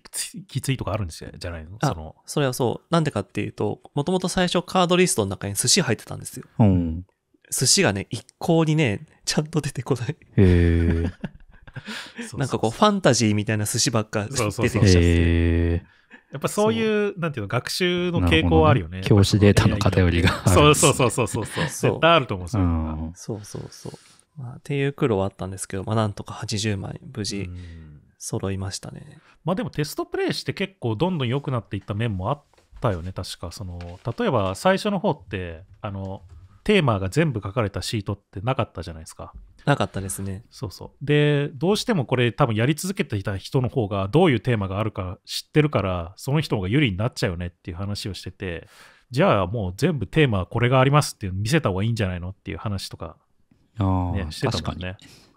きついとかあるんじゃないのそのそれはそう。なんでかっていうと、もともと最初カードリストの中に寿司入ってたんですよ。うん。寿司がね、一向にね、ちゃんと出てこない。へえ。*laughs* なんかこう、ファンタジーみたいな寿司ばっか出てきちゃって。やっぱそういう、なんていうの、学習の傾向はあるよね。ね教師データの偏りがそうそうそうそうそう。絶対あると思う、そそうそうそう。まあ、っていう苦労はあったんですけど、まあ、なんとか80枚、無事、揃いましたね。まあ、でもテストプレイして結構どんどん良くなっていった面もあったよね、確か。その、例えば最初の方って、あの、テーマが全部書かれたシートってなかったじゃないですか。なかったですね。そうそう。で、どうしてもこれ多分やり続けていた人の方がどういうテーマがあるか知ってるから、その人が有利になっちゃうよねっていう話をしてて、じゃあもう全部テーマはこれがありますっていうの見せた方がいいんじゃないのっていう話とか、ね、してたもんね。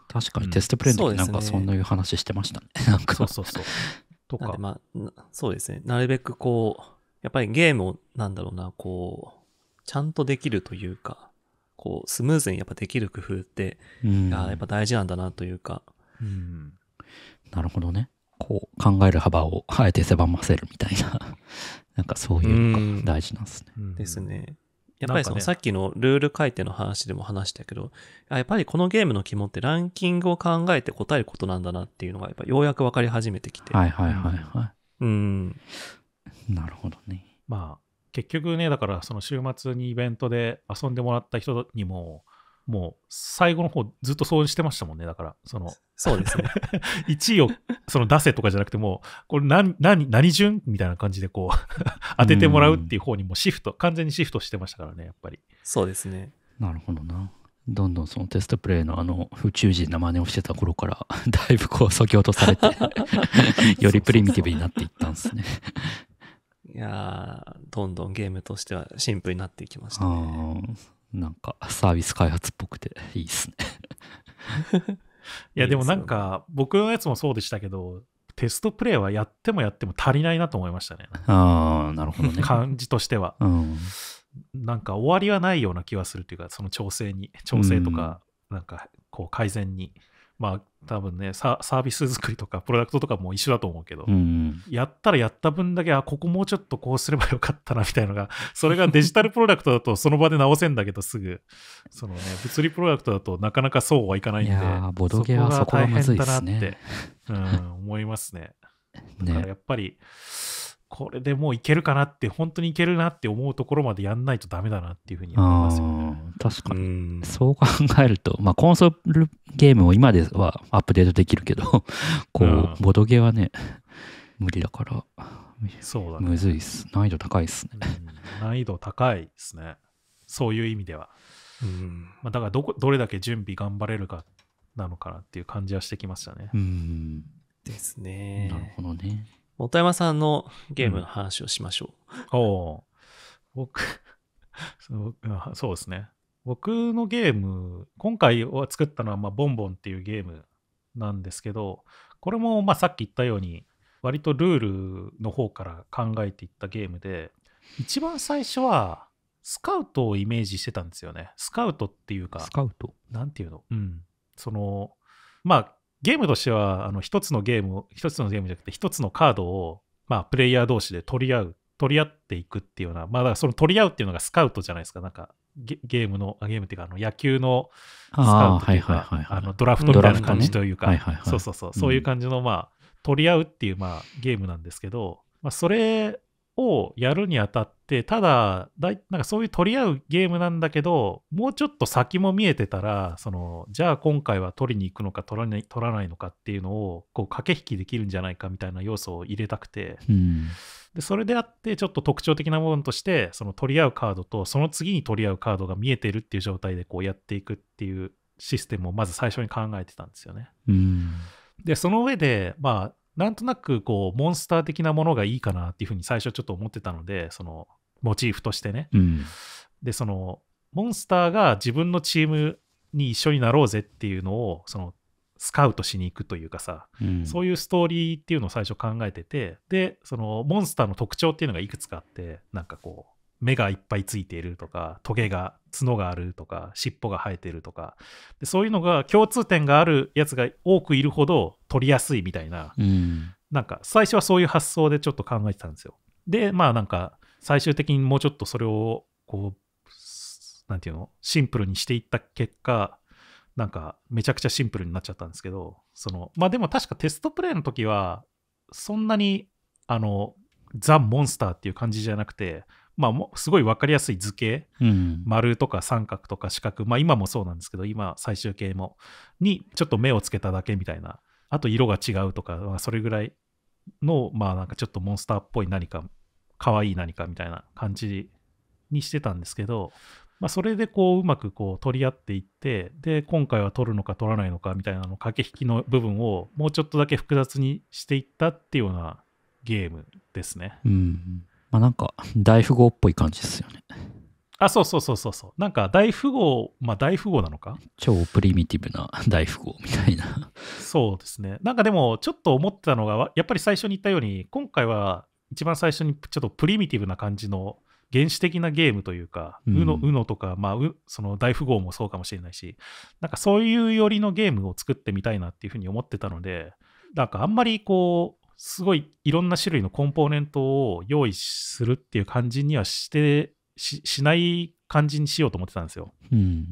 確かにテストプレート。でなんかそんないう話してましたね。う *laughs* ん、ねそうそうそう。とか。まあ、そうですね。なるべくこう、やっぱりゲームを、なんだろうな、こう、ちゃんとできるというか、こう、スムーズにやっぱできる工夫って、うん、やっぱ大事なんだなというか、うん。なるほどね。こう、考える幅をあえて狭ませるみたいな、*laughs* なんかそういうのが大事なんですね。うん、ですね。やっぱりそのさっきのルール改定の話でも話したけど、やっぱりこのゲームの肝ってランキングを考えて答えることなんだなっていうのが、やっぱようやく分かり始めてきて。はいはいはいはい。うん。なるほどね。まあ、結局ね、だからその週末にイベントで遊んでもらった人にも、もう最後の方ずっと掃除してましたもんね、だから、その、そうですね。1 *laughs* 位をその出せとかじゃなくても、これ何、何、何順みたいな感じでこう *laughs* 当ててもらうっていう方にもシフト、完全にシフトしてましたからね、やっぱり。そうですね。なるほどな。どんどんそのテストプレイのあの宇宙人な真似をしてた頃から、*laughs* だいぶこう、そぎ落とされてよりプリミティブになっていったんですねやどんどんゲームとしてはシンプルになっていきましたね。なんかサービス開発っぽくていいっすねいやでもなんか僕のやつもそうでしたけどテストプレイはやってもやっても足りないなと思いましたね。ああなるほどね。感じとしては、うん。なんか終わりはないような気はするというかその調整に調整とか、なんかこう改善に。まあ多分ねサービス作りとかプロダクトとかも一緒だと思うけど、うんやったらやった分だけあここもうちょっとこうすればよかったなみたいなのが *laughs* それがデジタルプロダクトだとその場で直せんだけどすぐそのね物理プロダクトだとなかなかそうはいかないんでボドゲはそこは大変だなって、ね、うん、思います *laughs* ね。だからやっぱり、ねこれでもういけるかなって、本当にいけるなって思うところまでやんないとダメだなっていうふうに思いますよね。確かに。そう考えると、まあ、コンソールゲームを今ではアップデートできるけど、*laughs* こう、ボドゲはね、無理だから、そうだね。むずいっす。難易度高いっすね。難易度高いっすね。そういう意味では。うんまあ、だからどこ、どれだけ準備頑張れるかなのかなっていう感じはしてきましたね。うんですね。なるほどね。本山さんのゲームの話をしましょう。うん、お僕 *laughs* そう、そうですね。僕のゲーム、今回作ったのは、まあ、ボンボンっていうゲームなんですけど、これもまあさっき言ったように、割とルールの方から考えていったゲームで、一番最初は、スカウトをイメージしてたんですよね。スカウトっていうか、スカウトなんていうのうん。その、まあ、ゲームとしては、あの、一つのゲーム、一つのゲームじゃなくて、一つのカードを、まあ、プレイヤー同士で取り合う、取り合っていくっていうような、まあ、だからその取り合うっていうのがスカウトじゃないですか、なんか、ゲゲームの、ゲームっていうか、あの、野球のスカウトといか、あの、ドラフトみたいな感じというか、ねはいはいはい、そうそうそう、そういう感じの、まあ、取り合うっていう、まあ、ゲームなんですけど、まあ、それをやるにあたって、ただなんかそういう取り合うゲームなんだけど、もうちょっと先も見えてたら、その、じゃあ今回は取りに行くのか取らない取らないのかっていうのを、こう、駆け引きできるんじゃないかみたいな要素を入れたくて、うん、でそれであって、ちょっと特徴的なものとして、その取り合うカードと、その次に取り合うカードが見えてるっていう状態で、こうやっていくっていうシステムをまず最初に考えてたんですよね。うんで、その上で、まあ、なんとなくこうモンスター的なものがいいかなっていうふうに最初ちょっと思ってたのでそのモチーフとしてね、うん、でそのモンスターが自分のチームに一緒になろうぜっていうのをそのスカウトしに行くというかさ、うん、そういうストーリーっていうのを最初考えててでそのモンスターの特徴っていうのがいくつかあってなんかこう目がいっぱいついているとかトゲが角があるとか、尻尾が生えてるとか、でそういうのが共通点があるやつが多くいるほど取りやすいみたいな、うん、なんか最初はそういう発想でちょっと考えてたんですよ。で、まあなんか最終的にもうちょっとそれをこう、なんていうの、シンプルにしていった結果、なんかめちゃくちゃシンプルになっちゃったんですけど、その、まあでも確かテストプレイの時は、そんなに、あの、ザ・モンスターっていう感じじゃなくて、まあ、すごい分かりやすい図形、うん、丸とか三角とか四角、まあ、今もそうなんですけど今最終形もにちょっと目をつけただけみたいなあと色が違うとか、まあ、それぐらいのまあなんかちょっとモンスターっぽい何か可愛い何かみたいな感じにしてたんですけど、まあ、それでこううまくこう取り合っていってで今回は取るのか取らないのかみたいなの駆け引きの部分をもうちょっとだけ複雑にしていったっていうようなゲームですね。うんまあ、なんか大富豪っぽい感じですよね。あ、そうそうそうそうそう。なんか大富豪、まあ大富豪なのか超プリミティブな大富豪みたいな。そうですね。なんかでもちょっと思ってたのが、やっぱり最初に言ったように、今回は一番最初にちょっとプリミティブな感じの原始的なゲームというか、うの、UNO, とか、まあ、その大富豪もそうかもしれないし、なんかそういうよりのゲームを作ってみたいなっていうふうに思ってたので、なんかあんまりこう、すごいいろんな種類のコンポーネントを用意するっていう感じにはしてししない感じにしようと思ってたんですよ。うん、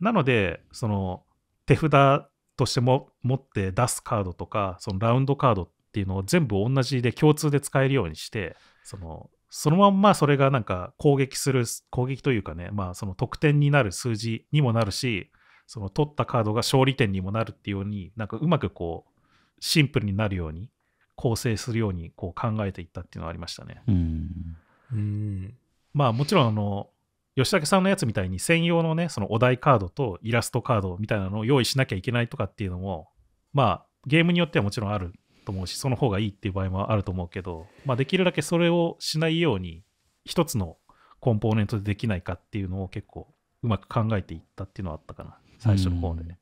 なのでその手札としても持って出すカードとかそのラウンドカードっていうのを全部同じで共通で使えるようにしてそのそのまんまそれがなんか攻撃する攻撃というかね、まあ、その得点になる数字にもなるしその取ったカードが勝利点にもなるっていうようになんかうまくこうシンプルになるように構成するようにこう考えていったっていうのはありましたね。うんまあもちろんあの吉武さんのやつみたいに専用のねそのお題カードとイラストカードみたいなのを用意しなきゃいけないとかっていうのもまあゲームによってはもちろんあると思うしその方がいいっていう場合もあると思うけど、まあ、できるだけそれをしないように一つのコンポーネントでできないかっていうのを結構うまく考えていったっていうのはあったかな最初の方でね。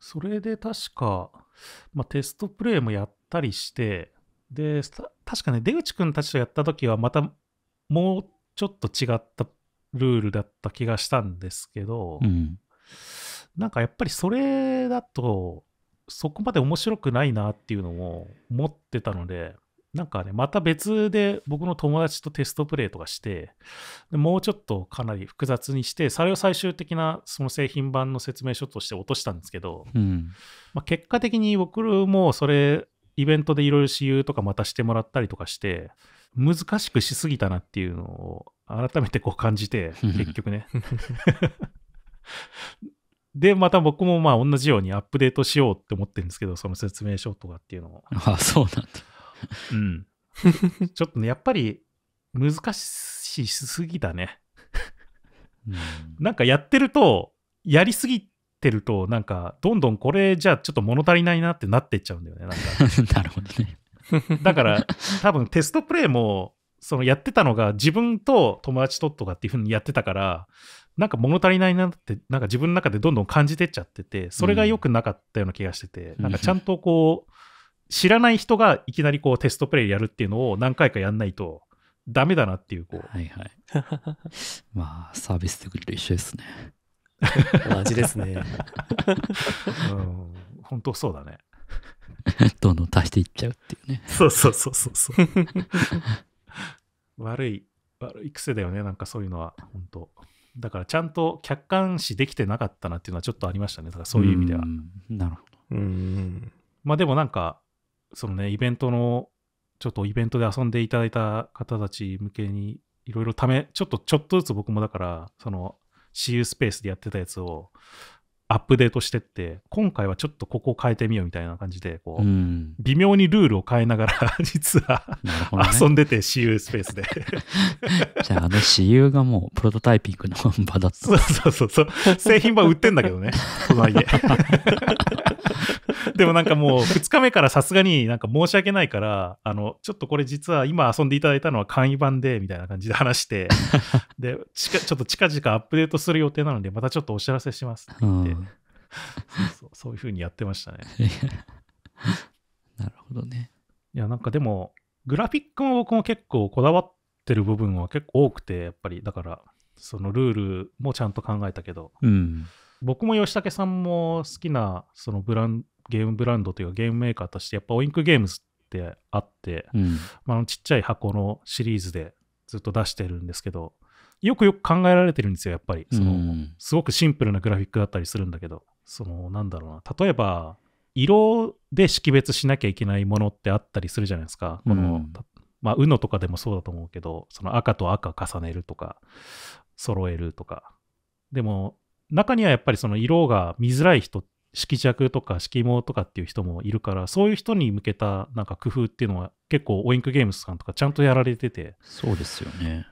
それで確か、まあ、テストプレイもやっったりして、で、確かね、出口くんたちとやった時はまたもうちょっと違ったルールだった気がしたんですけど、うん、なんかやっぱりそれだと、そこまで面白くないなっていうのを持ってたので、なんかね、また別で僕の友達とテストプレイとかして、もうちょっとかなり複雑にして、それを最終的なその製品版の説明書として落としたんですけど、うんまあ、結果的に僕もそれイベントでいろいろ私有とかまたしてもらったりとかして、難しくしすぎたなっていうのを改めてこう感じて、結局ね。*laughs* で、また僕もまあ同じようにアップデートしようって思ってるんですけど、その説明書とかっていうのを。ああ、そうなんだ。うん。*laughs* ちょっとね、やっぱり難しすぎたね。なんかやってると、やりすぎってると、なんか、どんどんこれじゃあちょっと物足りないなってなってっちゃうんだよね、なんか。*laughs* なるほどね。だから、多分テストプレイも、そのやってたのが自分と友達ととかっていうふうにやってたから、なんか物足りないなって、なんか自分の中でどんどん感じてっちゃってて、それが良くなかったような気がしてて、うん、なんかちゃんとこう、知らない人がいきなりこうテストプレイやるっていうのを何回かやんないと、ダメだなっていう、こう。はいはい。まあ、サービス作りと一緒ですね。*laughs* 同じですね。うん、本当そうだね。*laughs* どんどん足していっちゃうっていうね。そうそうそうそうそう。*laughs* 悪い、悪い癖だよね、なんかそういうのは、本当だからちゃんと客観視できてなかったなっていうのはちょっとありましたね、だからそういう意味では。なるほど。うんまあでもなんか、そのね、イベントの、ちょっとイベントで遊んでいただいた方たち向けに、いろいろため、ちょっと、ちょっとずつ僕もだから、その、CU スペースでやってたやつを、アップデートしてって、今回はちょっとここを変えてみようみたいな感じで、こう、うん、微妙にルールを変えながら、*laughs* 実は、ね、遊んでて、私有スペースで。*laughs* じゃあ、あの私有がもうプロトタイピングの場だった。そうそうそうそう。製品版売ってんだけどね、隣で。*laughs* でもなんかもう2日目からさすがになんか申し訳ないから、あの、ちょっとこれ実は今遊んでいただいたのは簡易版で、みたいな感じで話して、で、ちょっと近々アップデートする予定なので、またちょっとお知らせしますって言って、そうそういうふうにやってましたね。*laughs* なるほどね。いや、なんかでも、グラフィックも僕も結構こだわってる部分は結構多くて、やっぱりだから、そのルールもちゃんと考えたけど、うん、僕も吉武さんも好きなそのブランゲームブランドというかゲームメーカーとしてやっぱオインクゲームズってあって、うん、まあ、のちっちゃい箱のシリーズでずっと出してるんですけどよくよく考えられてるんですよやっぱりその、うん、すごくシンプルなグラフィックだったりするんだけどそのなんだろうな例えば色で識別しなきゃいけないものってあったりするじゃないですか。この、うん、まあ、UNO とかでもそうだと思うけど、その赤と赤重ねるとか、揃えるとか。でも、中にはやっぱりその色が見づらい人、色弱とか色盲とかっていう人もいるから、そういう人に向けたなんか工夫っていうのは結構、オインクゲームズさんとかちゃんとやられてて。そうですよね。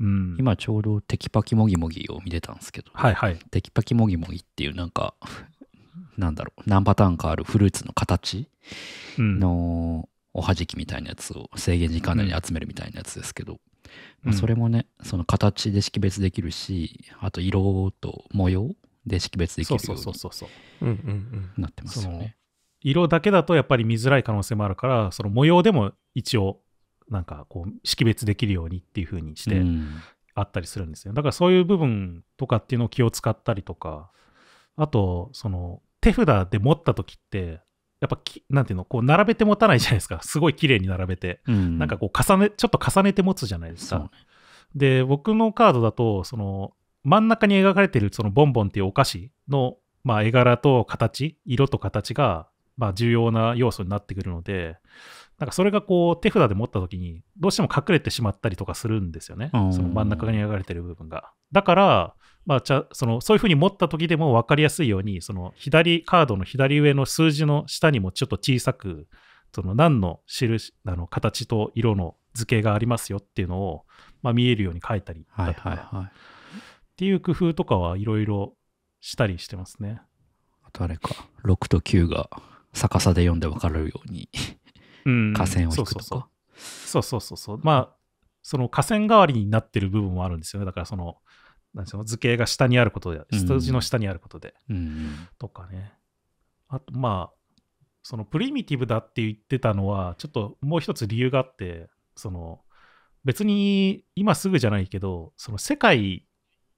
うん、今ちょうどテキパキもぎもぎを見てたんですけど、はいはい、テキパキもぎもぎっていうなんか *laughs* なんだろう何パターンかあるフルーツの形のおはじきみたいなやつを制限時間内に集めるみたいなやつですけど、うん、まあ、それもねその形で識別できるしあと色と模様で識別できるようになってますよね。色だけだとやっぱり見づらい可能性もあるからその模様でも一応なんかこう識別できるようにっていう風にしてあったりするんですよ、だからそういう部分とかっていうのを気を使ったりとかあとその手札で持った時ってやっぱきなんていうのこう並べて持たないじゃないですか *laughs* すごい綺麗に並べて、うん、なんかこう重ねちょっと重ねて持つじゃないですか、ね、で僕のカードだとその真ん中に描かれてるそのボンボンっていうお菓子の、まあ、絵柄と形色と形が、まあ、重要な要素になってくるのでなんかそれがこう手札で持った時にどうしても隠れてしまったりとかするんですよね、その真ん中に描かれてる部分が。だから、まあ、ちゃそのそういうふうに持った時でも分かりやすいようにその左カードの左上の数字の下にもちょっと小さくその何の印あの形と色の図形がありますよっていうのを、まあ、見えるように書いたりだとか、はいはいはい、っていう工夫とかはいろいろしたりしてますね。誰か6と9が逆さで読んで分かるように河川を引くとか。そうそうそうそう。まあ、その河川代わりになってる部分もあるんですよね。だからその、なんその図形が下にあることで、数字の下にあることで。うん、とかね。あと、まあ、そのプリミティブだって言ってたのは、ちょっともう一つ理由があって、その、別に今すぐじゃないけど、その世界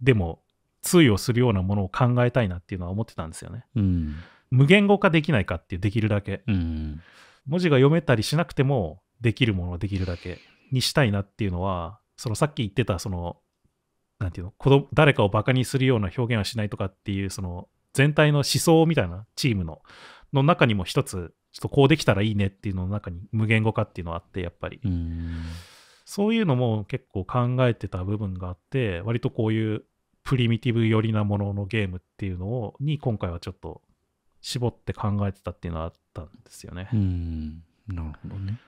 でも通用するようなものを考えたいなっていうのは思ってたんですよね。うん、無言語化できないかっていう、できるだけ。うん文字が読めたりしなくてもできるものはできるだけにしたいなっていうのは、そのさっき言ってた、その、なんていうの、子供誰かをバカにするような表現はしないとかっていう、その全体の思想みたいなチームの、の中にも一つ、ちょっとこうできたらいいねっていうのの中に無言語化っていうのはあって、やっぱり。そういうのも結構考えてた部分があって、割とこういうプリミティブ寄りなもののゲームっていうのを、に今回はちょっと絞って考えてたっていうのはあって。ったんですよね。うんなるほどね。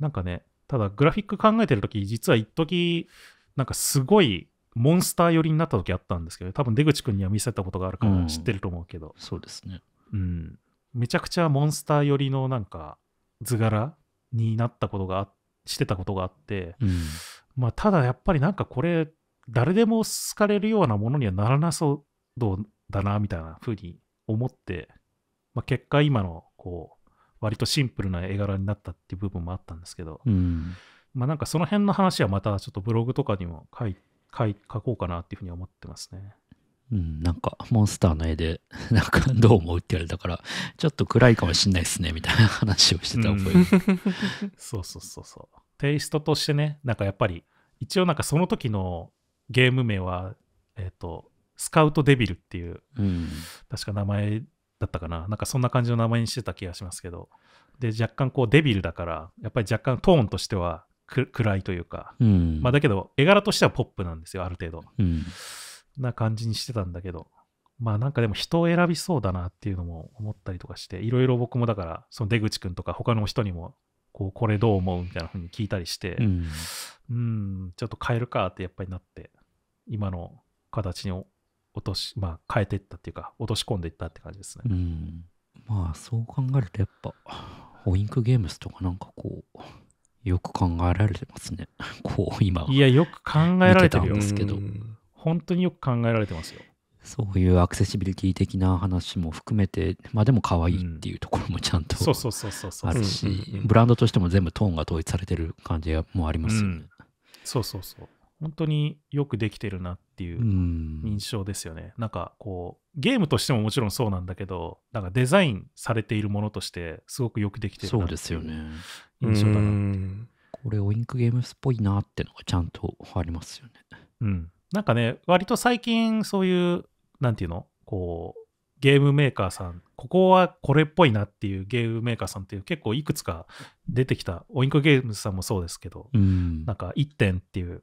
なんかね、ただグラフィック考えてる時実は一時なんかすごいモンスター寄りになった時あったんですけど、多分出口君には見せたことがあるから知ってると思うけど、うん、そうですね。うん、めちゃくちゃモンスター寄りのなんか図柄になったことがしてたことがあって、うん、まあただやっぱりなんかこれ誰でも好かれるようなものにはならなそうだなみたいな風に思って、まあ、結果今のこう割とシンプルな絵柄になったっていう部分もあったんですけど、うん、まあなんかその辺の話はまたちょっとブログとかにも書い書こうかなっていうふうに思ってますね。うん、なんかモンスターの絵で *laughs* なんかどう思うって言われたからちょっと暗いかもしんないですねみたいな話をしてた覚え、うん、そうそうそうそうテイストとしてねなんかやっぱり一応なんかその時のゲーム名はえっ、ー、とスカウトデビルっていう、うん、確か名前だったかな。なんかそんな感じの名前にしてた気がしますけど。で、若干こうデビルだから、やっぱり若干トーンとしては暗いというか、うん、まあだけど絵柄としてはポップなんですよ、ある程度。うん、な感じにしてたんだけど。まあなんかでも人を選びそうだなっていうのも思ったりとかして、いろいろ僕もだから、その出口くんとか他の人にも、こう、これどう思うみたいな風に聞いたりして、うん、うん、ちょっと変えるかってやっぱりなって、今の形に落とし、まあ、変えていったっていうか、落とし込んでいったって感じですね。うん、まあ、そう考えると、やっぱ、ホインクゲームスとかなんかこう、よく考えられてますね。*laughs* こう、今。いや、よく考えられてるんですけど。本当によく考えられてますよ。そういうアクセシビリティ的な話も含めて、まあでも可愛いっていうところもちゃんとあるし、ブランドとしても全部トーンが統一されてる感じもありますよね、うん。そうそうそう。本当によくできてるなっっていう印象ですよね。んなんかこうゲームとしてももちろんそうなんだけどなんかデザインされているものとしてすごくよくできてるなっていう印象だなって。ね、これオインクゲームスっぽいなってのがちゃんとありますよね。うん、なんかね割と最近そういうなんていうのこうゲームメーカーさん、ここはこれっぽいなっていうゲームメーカーさんっていう結構いくつか出てきた、オインクゲームズさんもそうですけど、うん、なんか1点っていう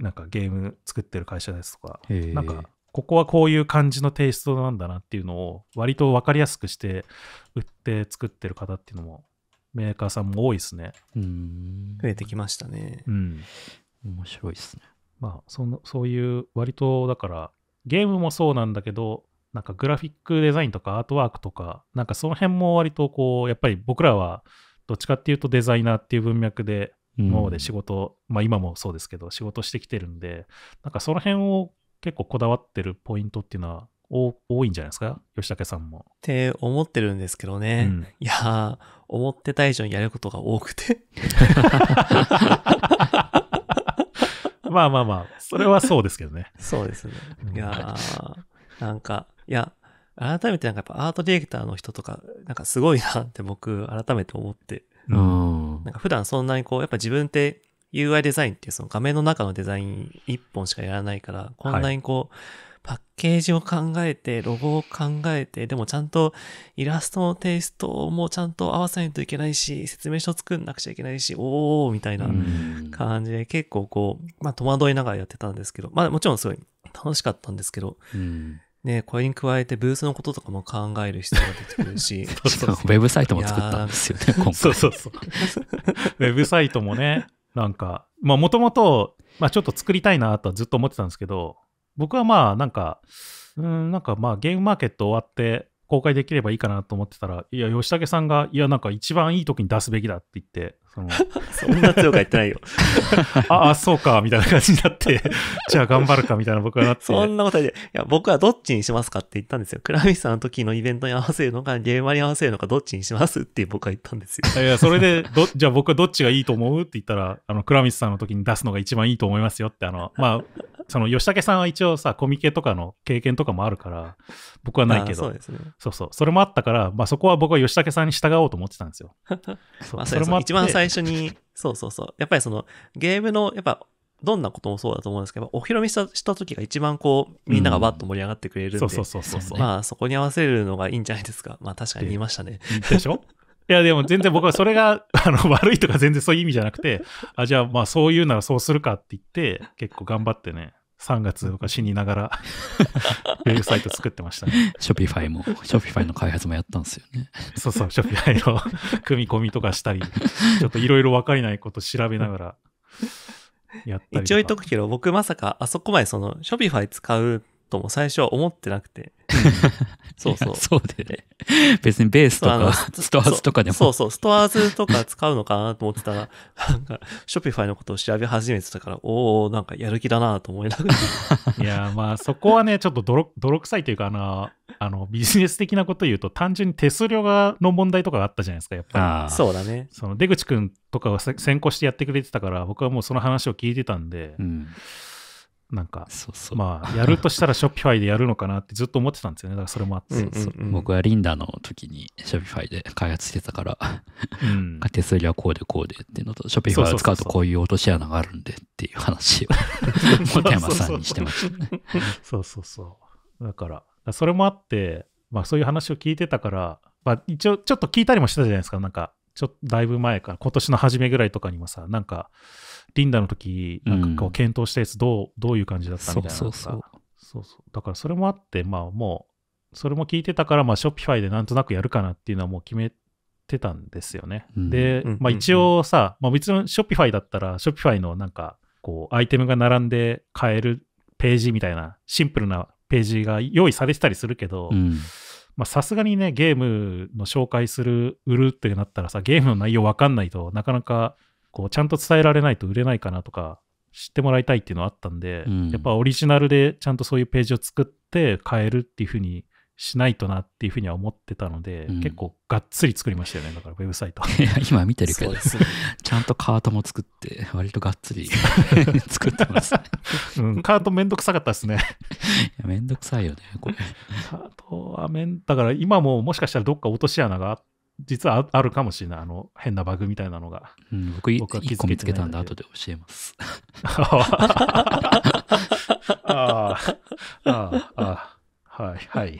なんかゲーム作ってる会社ですとか、なんかここはこういう感じのテイストなんだなっていうのを割と分かりやすくして売って作ってる方っていうのもメーカーさんも多いですね。うん増えてきましたね。うん、面白いですね。まあそのそういう割とだからゲームもそうなんだけどなんかグラフィックデザインとかアートワークとかなんかその辺も割とこうやっぱり僕らはどっちかっていうとデザイナーっていう文脈で今まで仕事、うん、まあ今もそうですけど、仕事してきてるんで、なんかその辺を結構こだわってるポイントっていうのは多いんじゃないですか吉武さんも。って思ってるんですけどね。うん、いや思ってた以上にやることが多くて。*laughs* まあまあまあ、それはそうですけどね。そうですね。いやなんか、いや、改めてなんかやっぱアートディレクターの人とか、なんかすごいなって僕改めて思ってうん、なんか普段そんなにこう、やっぱ自分って UI デザインっていうその画面の中のデザイン一本しかやらないから、こんなにこう、パッケージを考えて、ロゴを考えて、でもちゃんとイラストのテイストもちゃんと合わせないといけないし、説明書作んなくちゃいけないし、おーみたいな感じで結構こう、まあ戸惑いながらやってたんですけど、まあもちろんすごい楽しかったんですけど、うんね、これに加えてブースのこととかも考える必要が出てくるし。そうそうそうウェブサイトも作ったんですよね、今回。そうそうそう。*laughs* ウェブサイトもね、なんか、まあもともと、まあちょっと作りたいなとはずっと思ってたんですけど、僕はまあなんか、うん、なんかまあゲームマーケット終わって、公開できればいいかなと思ってたら、いや、吉武さんが、いや、なんか一番いい時に出すべきだって言って、その *laughs* んな強くは言ってないよ。*laughs* ああ、そうか、みたいな感じになって、*laughs* じゃあ頑張るか、みたいな僕はなって。そんなことで、いや、僕はどっちにしますかって言ったんですよ。倉光さんの時のイベントに合わせるのか、ゲーマに合わせるのか、どっちにしますって僕は言ったんですよ。いや、それで、ど、じゃあ僕はどっちがいいと思うって言ったら、あの、倉光さんの時に出すのが一番いいと思いますよって、あの、まあ、その吉武さんは一応さコミケとかの経験とかもあるから僕はないけどそうです、ね、そうそうそれもあったから、まあ、そこは僕は吉武さんに従おうと思ってたんですよ *laughs* そそれも一番最初にそうそうそうやっぱりそのゲームのやっぱどんなこともそうだと思うんですけど、お披露目したした時が一番こう、みんながバっと盛り上がってくれるんで、うん、そうそうそうそう、まあそこに合わせるのがいいんじゃないですか。まあ確かに言いましたね。でしょいやでも全然僕はそれが *laughs* あの悪いとか全然そういう意味じゃなくて、あ、じゃあまあそういうならそうするかって言って、結構頑張ってね、3月とか死にながら *laughs* ウェブサイト作ってましたね。ショピファイも、ショピファイの開発もやったんですよね。そうそう、ショピファイの組み込みとかしたり、ちょっといろいろ分かりないこと調べながらやったりとか。一応言っとくけど、僕まさかあそこまでその、ショピファイ使うとも最初は思ってなくて。そうそう。そうで、ね。別にベースとか、ストアーズとかでもそ。そうそう、ストアーズとか使うのかなと思ってたら、*laughs* なんか、ショピファイのことを調べ始めてたから、おおなんかやる気だなと思いながら。いや、まあそこはね、ちょっと泥泥臭いというか、あの、あのビジネス的なこと言うと、単純に手数料がの問題とかがあったじゃないですか、やっぱり。そうだね。その出口君とかが先行してやってくれてたから、僕はもうその話を聞いてたんで、うんなんかそうそうまあやるとしたら Shopify でやるのかなってずっと思ってたんですよねだからそれもあって、うんうんうん、僕はリンダの時に Shopify で開発してたから、うん、手数料はこうでこうでっていうのと Shopify を使うとこういう落とし穴があるんでっていう話を *laughs* 本山さんにしてましたそうそうそうだからそれもあってまあそういう話を聞いてたからまあ一応ちょっと聞いたりもしてたじゃないですかなんかちょっとだいぶ前から今年の初めぐらいとかにもさなんかリンダの時なんかこう検討したやつどううん、どういう感じだったみたいなそうそうそうだからそれもあってまあもうそれも聞いてたからまあショッピファイでなんとなくやるかなっていうのはもう決めてたんですよね。うん、で、まあ、一応さ、まあ、別にショッピファイだったら、ショッピファイのなんか、こう、アイテムが並んで買えるページみたいな、シンプルなページが用意されてたりするけど、まあさすがにね、ゲームの紹介する、売るってなったらさ、ゲームの内容わかんないとなかなかこうちゃんと伝えられないと売れないかなとか知ってもらいたいっていうのはあったんで、うん、やっぱオリジナルでちゃんとそういうページを作って変えるっていうふうにしないとなっていうふうには思ってたので、うん、結構がっつり作りましたよねだからウェブサイト *laughs* 今見てるけど、ね、*laughs* ちゃんとカートも作って割とがっつり *laughs* 作ってます、ね、うん、カートめんどくさかったですねいやめんどくさいよねこれカートはめんだから今ももしかしたらどっか落とし穴があって実はあるかもしれない。あの、変なバグみたいなのが。うん、僕、僕は気見つけたんで、後で教えます。ああ、ああ、はい、はい。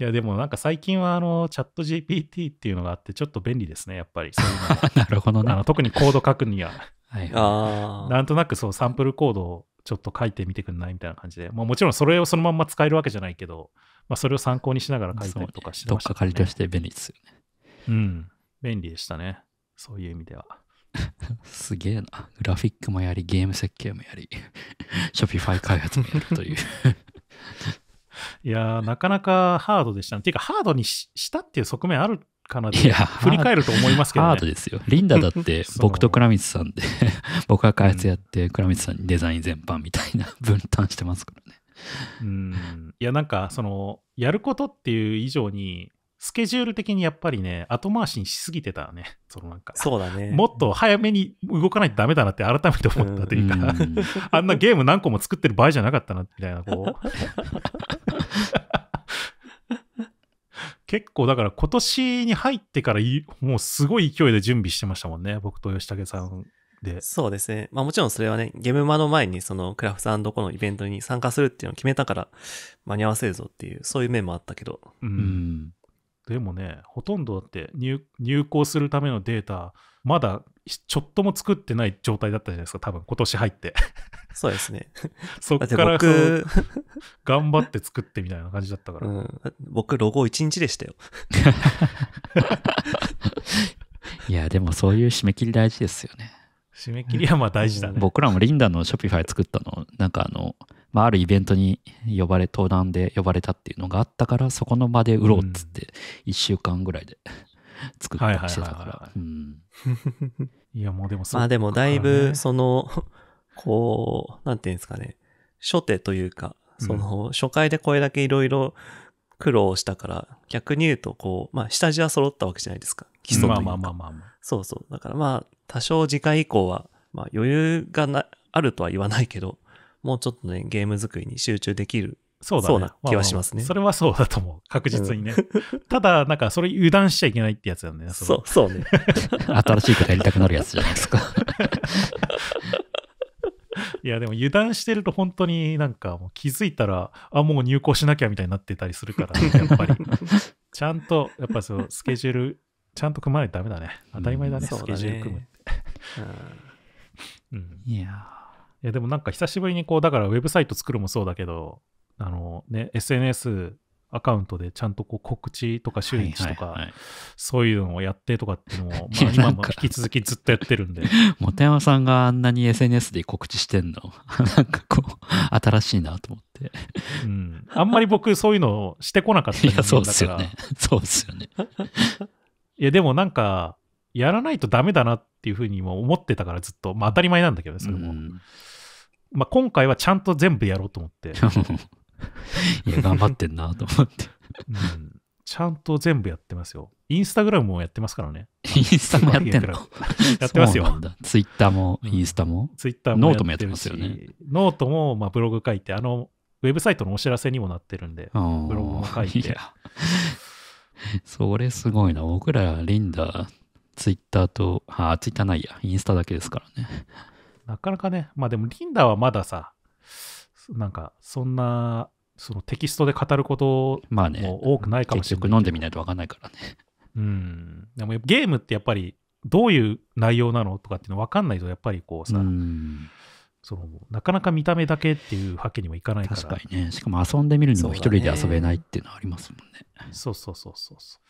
いや、でもなんか最近は、あの、チャット GPT っていうのがあって、ちょっと便利ですね、やっぱり。*laughs* なるほどね。あの特にコード書くには。はい、あなんとなくそう、サンプルコードをちょっと書いてみてくんないみたいな感じで、まあ、もちろんそれをそのまんま使えるわけじゃないけど、まあ、それを参考にしながら書いたりとかしてました、ね、どっか借り出して便利ですよね。うん、便利でしたね。そういう意味では。*laughs* すげえな。グラフィックもやり、ゲーム設計もやり、ショピファイ開発もやるという。いやなかなかハードでしたね。ていうか、ハードにしたっていう側面あるかなって振り返ると思いますけど、ね、ハードですよ。リンダだって *laughs* 僕と倉光さんで *laughs* 僕が開発やって、倉光さんにデザイン全般みたいな分担してますからね。うんいやなんかそのやることっていう以上にスケジュール的にやっぱりね、後回しにしすぎてたね。そのなんか。そうだね。もっと早めに動かないとダメだなって改めて思ったというか、うん、*laughs* あんなゲーム何個も作ってる場合じゃなかったな、みたいな、こう。*laughs* 結構だから今年に入ってからもうすごい勢いで準備してましたもんね、僕と吉武さんで。そうですね。まあもちろんそれはね、ゲームマの前にそのクラフトんどこのイベントに参加するっていうのを決めたから間に合わせるぞっていう、そういう面もあったけど。うん。でもね、ほとんどだって入入校するためのデータ、まだちょっとも作ってない状態だったじゃないですか、多分今年入って。そうですね。*laughs* そっから頑張って作ってみたいな感じだったから。うん、僕、ロゴ1日でしたよ。*laughs* いや、でもそういう締め切り大事ですよね。締め切りはまあ大事だね。僕らもリンダのショピファイ作ったの、なんかあの、まあ、あるイベントに呼ばれ、登壇で呼ばれたっていうのがあったから、そこの場で売ろうっつって、1週間ぐらいで *laughs* 作ったりしてたから。いや、もうでもそ、ね、まあでも、だいぶ、その、*laughs* こう、なんていうんですかね、初手というか、その、初回でこれだけいろいろ苦労したから、逆に言うと、こう、まあ、下地は揃ったわけじゃないですか。基礎というか。まあまあまあまあ。そうそう。だからまあ、多少次回以降は、まあ余裕がな、あるとは言わないけど、もうちょっとね、ゲーム作りに集中できるそうだ、ね、な気はしますね、まあそれはそうだと思う。確実にね。うん、ただ、なんか、それ油断しちゃいけないってやつなんだよね。そう、そうね。*laughs* 新しいことやりたくなるやつじゃないですか。*laughs* いや、でも油断してると本当になんかもう気づいたら、あ、もう入校しなきゃみたいになってたりするから、ね、やっぱり。*laughs* ちゃんと、やっぱそう、スケジュール、ちゃんと組まないとダメだね。当たり前だね、うん、スケジュール組むって。うん、いやいやでもなんか久しぶりにこうだからウェブサイト作るもそうだけどあのね SNS アカウントでちゃんとこう告知とか周知とか、そういうのをやってとかっていうのを、*laughs* まあ、今も引き続きずっとやってるんで。本 *laughs* 山さんがあんなに SNS で告知してんの、*laughs* なんかこう、新しいなと思って。うん。あんまり僕、そういうのをしてこなかったいや、そうですよね。そうですよね。いや、でもなんか、やらないとダメだなっていうふうにも思ってたからずっと、まあ当たり前なんだけどね、それも。うん、まあ今回はちゃんと全部やろうと思って。*laughs* いや、頑張ってんなと思ってうん。ちゃんと全部やってますよ。インスタグラムもやってますからね。インスタもやってんのやってますよ。ツイッターも、インスタも。ツイッターも。ノートもやってますよね。ノートも、まあ、ブログ書いて、あの、ウェブサイトのお知らせにもなってるんで、ブログも書いて。いそれすごいな。僕ら、リンダ、ツイッターと、あ、ツイッターないや、インスタだけですからね。なかなかね、まあでも、リンダはまださ、なんか、そんな、そのテキストで語ることも多くないかもしれない、結局飲んでみないと分かんないからね。うん。でも、ゲームってやっぱり、どういう内容なのとかっていうの分かんないと、やっぱりこうさ、うんそのなかなか見た目だけっていうわけにもいかないから確かにねしかも遊んでみるのも一人で遊べないっていうのはありますもんねそう、ね、そうそうそうそう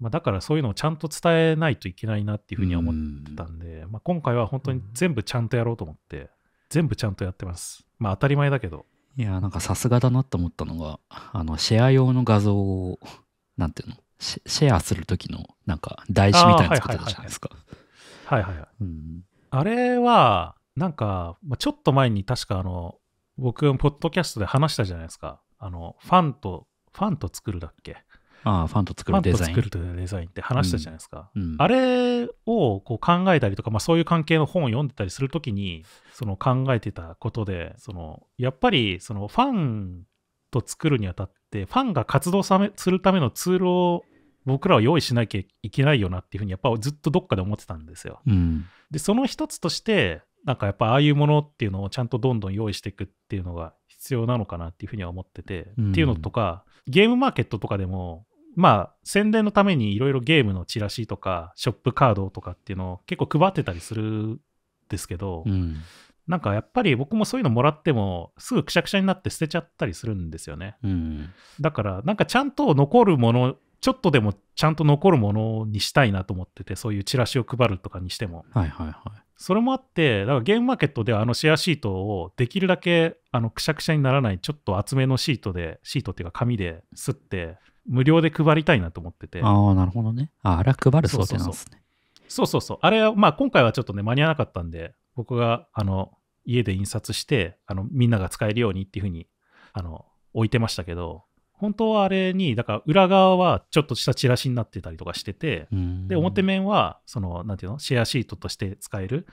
まあ、だからそういうのをちゃんと伝えないといけないなっていうふうに思ってたんで、うん、まあ、今回は本当に全部ちゃんとやろうと思って、全部ちゃんとやってます。まあ当たり前だけど。いや、なんかさすがだなと思ったのが、あの、シェア用の画像を、なんていうのシェアする時の、なんか、台紙みたいなの作ってたじゃないですか。はいはいはい。あれは、なんか、まあ、ちょっと前に確か、あの、僕、ポッドキャストで話したじゃないですか。あの、ファンと、ファンと作るだっけああファンと作るデザイン。ファン作るデザインって話したじゃないですか。うんうん、あれをこう考えたりとか、まあ、そういう関係の本を読んでたりするときにその考えてたことでそのやっぱりそのファンと作るにあたってファンが活動するためのツールを僕らは用意しなきゃいけないよなっていうふうにやっぱずっとどっかで思ってたんですよ。うん、でその一つとしてなんかやっぱああいうものっていうのをちゃんとどんどん用意していくっていうのが必要なのかなっていうふうには思ってて、うん、っていうのとかゲームマーケットとかでもまあ、宣伝のためにいろいろゲームのチラシとか、ショップカードとかっていうのを結構配ってたりするんですけど、うん、なんかやっぱり僕もそういうのもらっても、すぐくしゃくしゃになって捨てちゃったりするんですよね。うん、だから、なんかちゃんと残るもの、ちょっとでもちゃんと残るものにしたいなと思ってて、そういうチラシを配るとかにしても。はいはいはい。それもあって、だからゲームマーケットではあのシェアシートをできるだけあのくしゃくしゃにならないちょっと厚めのシートで、シートっていうか紙ですって無料で配りたいなと思ってて。ああ、なるほどね。ああれは配る想定なんですね。そうそうそう。あれは、まあ今回はちょっとね、間に合わなかったんで、僕が、あの、家で印刷して、あの、みんなが使えるようにっていうふうに、あの、置いてましたけど、本当はあれに、だから裏側はちょっとしたチラシになってたりとかしてて、で、表面は、その、なんていうの、シェアシートとして使える、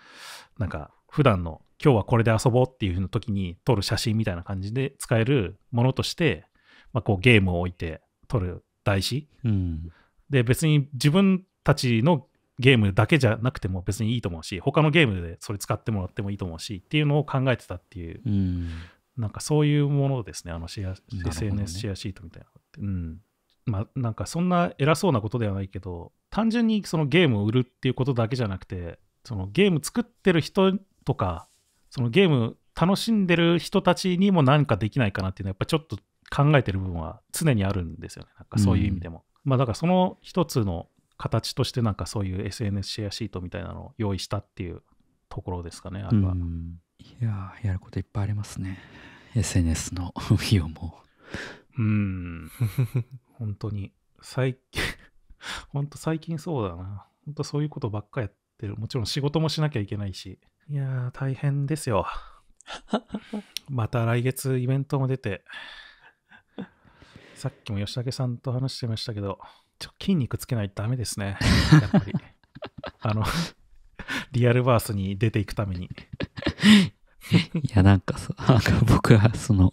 なんか、普段の、今日はこれで遊ぼうっていうの時に撮る写真みたいな感じで使えるものとして、まあ、こうゲームを置いて、取る台紙、うん、で別に自分たちのゲームだけじゃなくても別にいいと思うし他のゲームでそれ使ってもらってもいいと思うしっていうのを考えてたっていう、うん、なんかそういうものですねあのシェア、ね、SNS シェアシートみたいなって、うんまあ、なんかそんな偉そうなことではないけど単純にそのゲームを売るっていうことだけじゃなくてそのゲーム作ってる人とかそのゲーム楽しんでる人たちにも何かできないかなっていうのはやっぱちょっと考えてる部分は常にあるんですよね。なんかそういう意味でも。うん、まあだからその一つの形としてなんかそういう SNS シェアシートみたいなのを用意したっていうところですかね、あれは。うん、いややることいっぱいありますね。SNS の費 *laughs* 用も。うん。本当に。最近、*laughs* 本当最近そうだな。本当そういうことばっかやってる。もちろん仕事もしなきゃいけないし。いやー、大変ですよ。*laughs* また来月イベントも出て、さっきも吉武さんと話してましたけど、ちょ筋肉つけないとダメですね。やっぱり。*laughs* あの、リアルバースに出ていくために。*laughs* いや、なんかさ、なんか僕はその、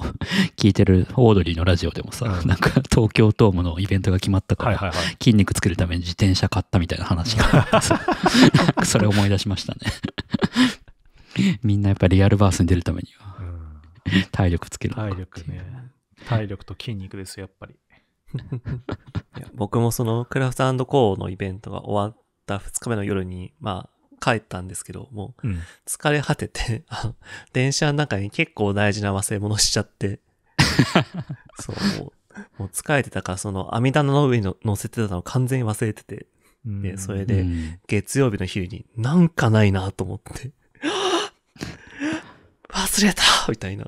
聞いてるオードリーのラジオでもさ、うん、なんか東京ドームのイベントが決まったから、はいはいはい、筋肉つけるために自転車買ったみたいな話があってさ、なんかそれ思い出しましたね。*laughs* みんなやっぱリアルバースに出るためには、体力つける体力ね。体力と筋肉ですやっぱり。*laughs* いや僕もそのクラフトコーのイベントが終わった2日目の夜に、まあ、帰ったんですけど、もう、疲れ果てて、うん、電車の中に結構大事な忘れ物しちゃって、*laughs* そう、もう疲れてたから、その網棚の上に乗せてたの完全に忘れてて、で、それで、月曜日の昼になんかないなと思って、*laughs* 忘れたみたいな。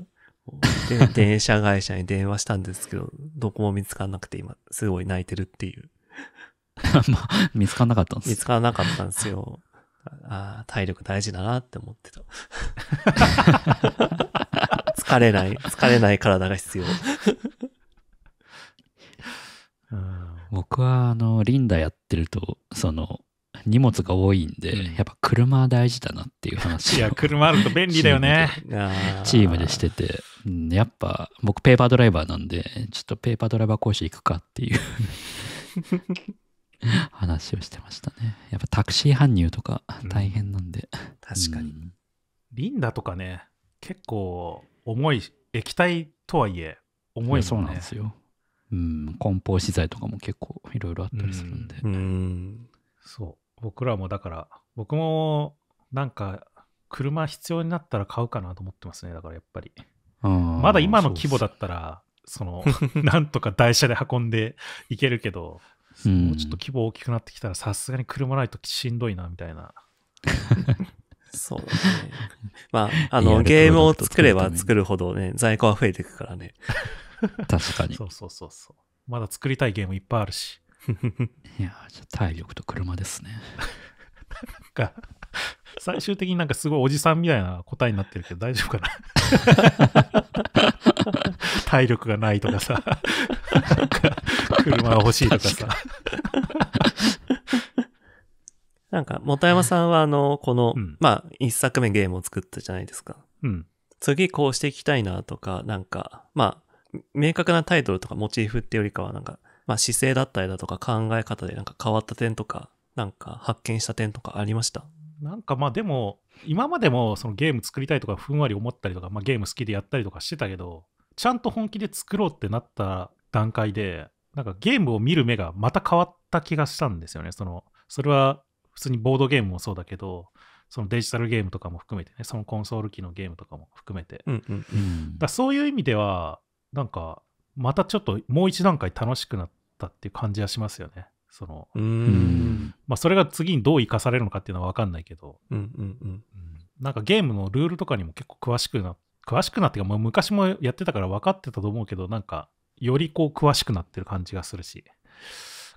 で、電車会社に電話したんですけど、どこも見つからなくて今、すごい泣いてるっていう。*laughs* まあ、見つからなかったんです見つからなかったんですよ。ああ、体力大事だなって思ってた。*laughs* 疲れない、疲れない体が必要。*laughs* 僕は、あの、リンダやってると、その、荷物が多いんで、うん、やっぱ車大事だなっていう話いや車あると便利だよね *laughs* チームでしてて、うん、やっぱ僕ペーパードライバーなんでちょっとペーパードライバー講師行くかっていう *laughs* 話をしてましたねやっぱタクシー搬入とか大変なんで、うん、確かに、リンダとかね結構重い液体とはいえ重いもんねそうなんですようん、梱包資材とかも結構いろいろあったりするんで、うん、うんそう僕らもだから、僕もなんか車必要になったら買うかなと思ってますね、だからやっぱり。まだ今の規模だったら、その、*laughs* なんとか台車で運んでいけるけど、うん、もうちょっと規模大きくなってきたら、さすがに車ないとしんどいな、みたいな。*laughs* そうですね。まあ、あの、ゲームを作れば作るほどね、在庫は増えていくからね。確かに。そうそうそうそう。まだ作りたいゲームいっぱいあるし。*laughs* いやじゃ体力と車ですねなんか最終的になんかすごいおじさんみたいな答えになってるけど大丈夫かな *laughs* 体力がないとかさ車が欲しいとかさなんか本山さんはあのこの、うん、まあ一作目ゲームを作ったじゃないですか、うん、次こうしていきたいなとかなんかまあ明確なタイトルとかモチーフってよりかはなんかまあ、姿勢だったりだとか考え方でなんか変わった点とか、なんか発見した点とかありましたなんかまあでも、今までもそのゲーム作りたいとかふんわり思ったりとか、まあ、ゲーム好きでやったりとかしてたけど、ちゃんと本気で作ろうってなった段階で、なんかゲームを見る目がまた変わった気がしたんですよね。その、それは普通にボードゲームもそうだけど、そのデジタルゲームとかも含めてね、そのコンソール機のゲームとかも含めて。うんうんうん、だそういう意味では、なんか、またちょっともう一段階楽しくなっったっていう感じはしますよね。そのまあ、それが次にどう生かされるのかっていうのは分かんないけど、うんうんうん、なんかゲームのルールとかにも結構詳しくな詳しくなってうか、昔もやってたから分かってたと思うけどなんかよりこう詳しくなってる感じがするし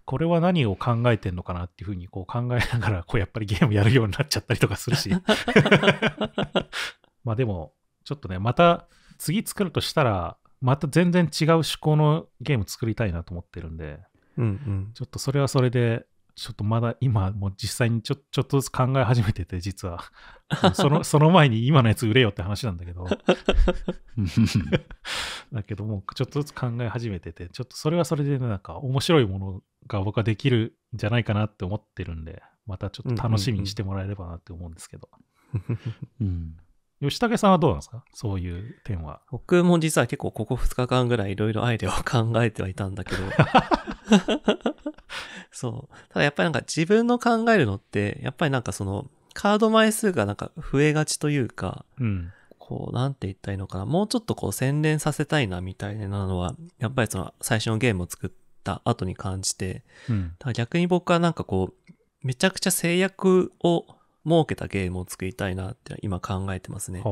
これは何を考えてんのかなっていうふうにこう考えながらこうやっぱりゲームやるようになっちゃったりとかするし *laughs* まあでもちょっとねまた次作るとしたらまた全然違う趣向のゲーム作りたいなと思ってるんで、うんうん、ちょっとそれはそれでちょっとまだ今もう実際にちょ *laughs* ちょっとずつ考え始めてて実はその *laughs* その前に今のやつ売れよって話なんだけど *laughs* だけどもうちょっとずつ考え始めててちょっとそれはそれでなんか面白いものが僕はできるんじゃないかなって思ってるんでまたちょっと楽しみにしてもらえればなって思うんですけどうん、うんうん吉武さんはどうなんですかそういう点は。僕も実は結構ここ2日間ぐらいいろいろアイデアを考えてはいたんだけど。*laughs* そう。ただやっぱりなんか自分の考えるのって、やっぱりなんかその、カード枚数がなんか増えがちというか、うん、こう、なんて言ったらいいのかな。もうちょっとこう洗練させたいなみたいなのは、やっぱりその最初のゲームを作った後に感じて、うん、だ逆に僕はなんかこう、めちゃくちゃ制約を儲けたゲームを作りたいなって今考えてますね。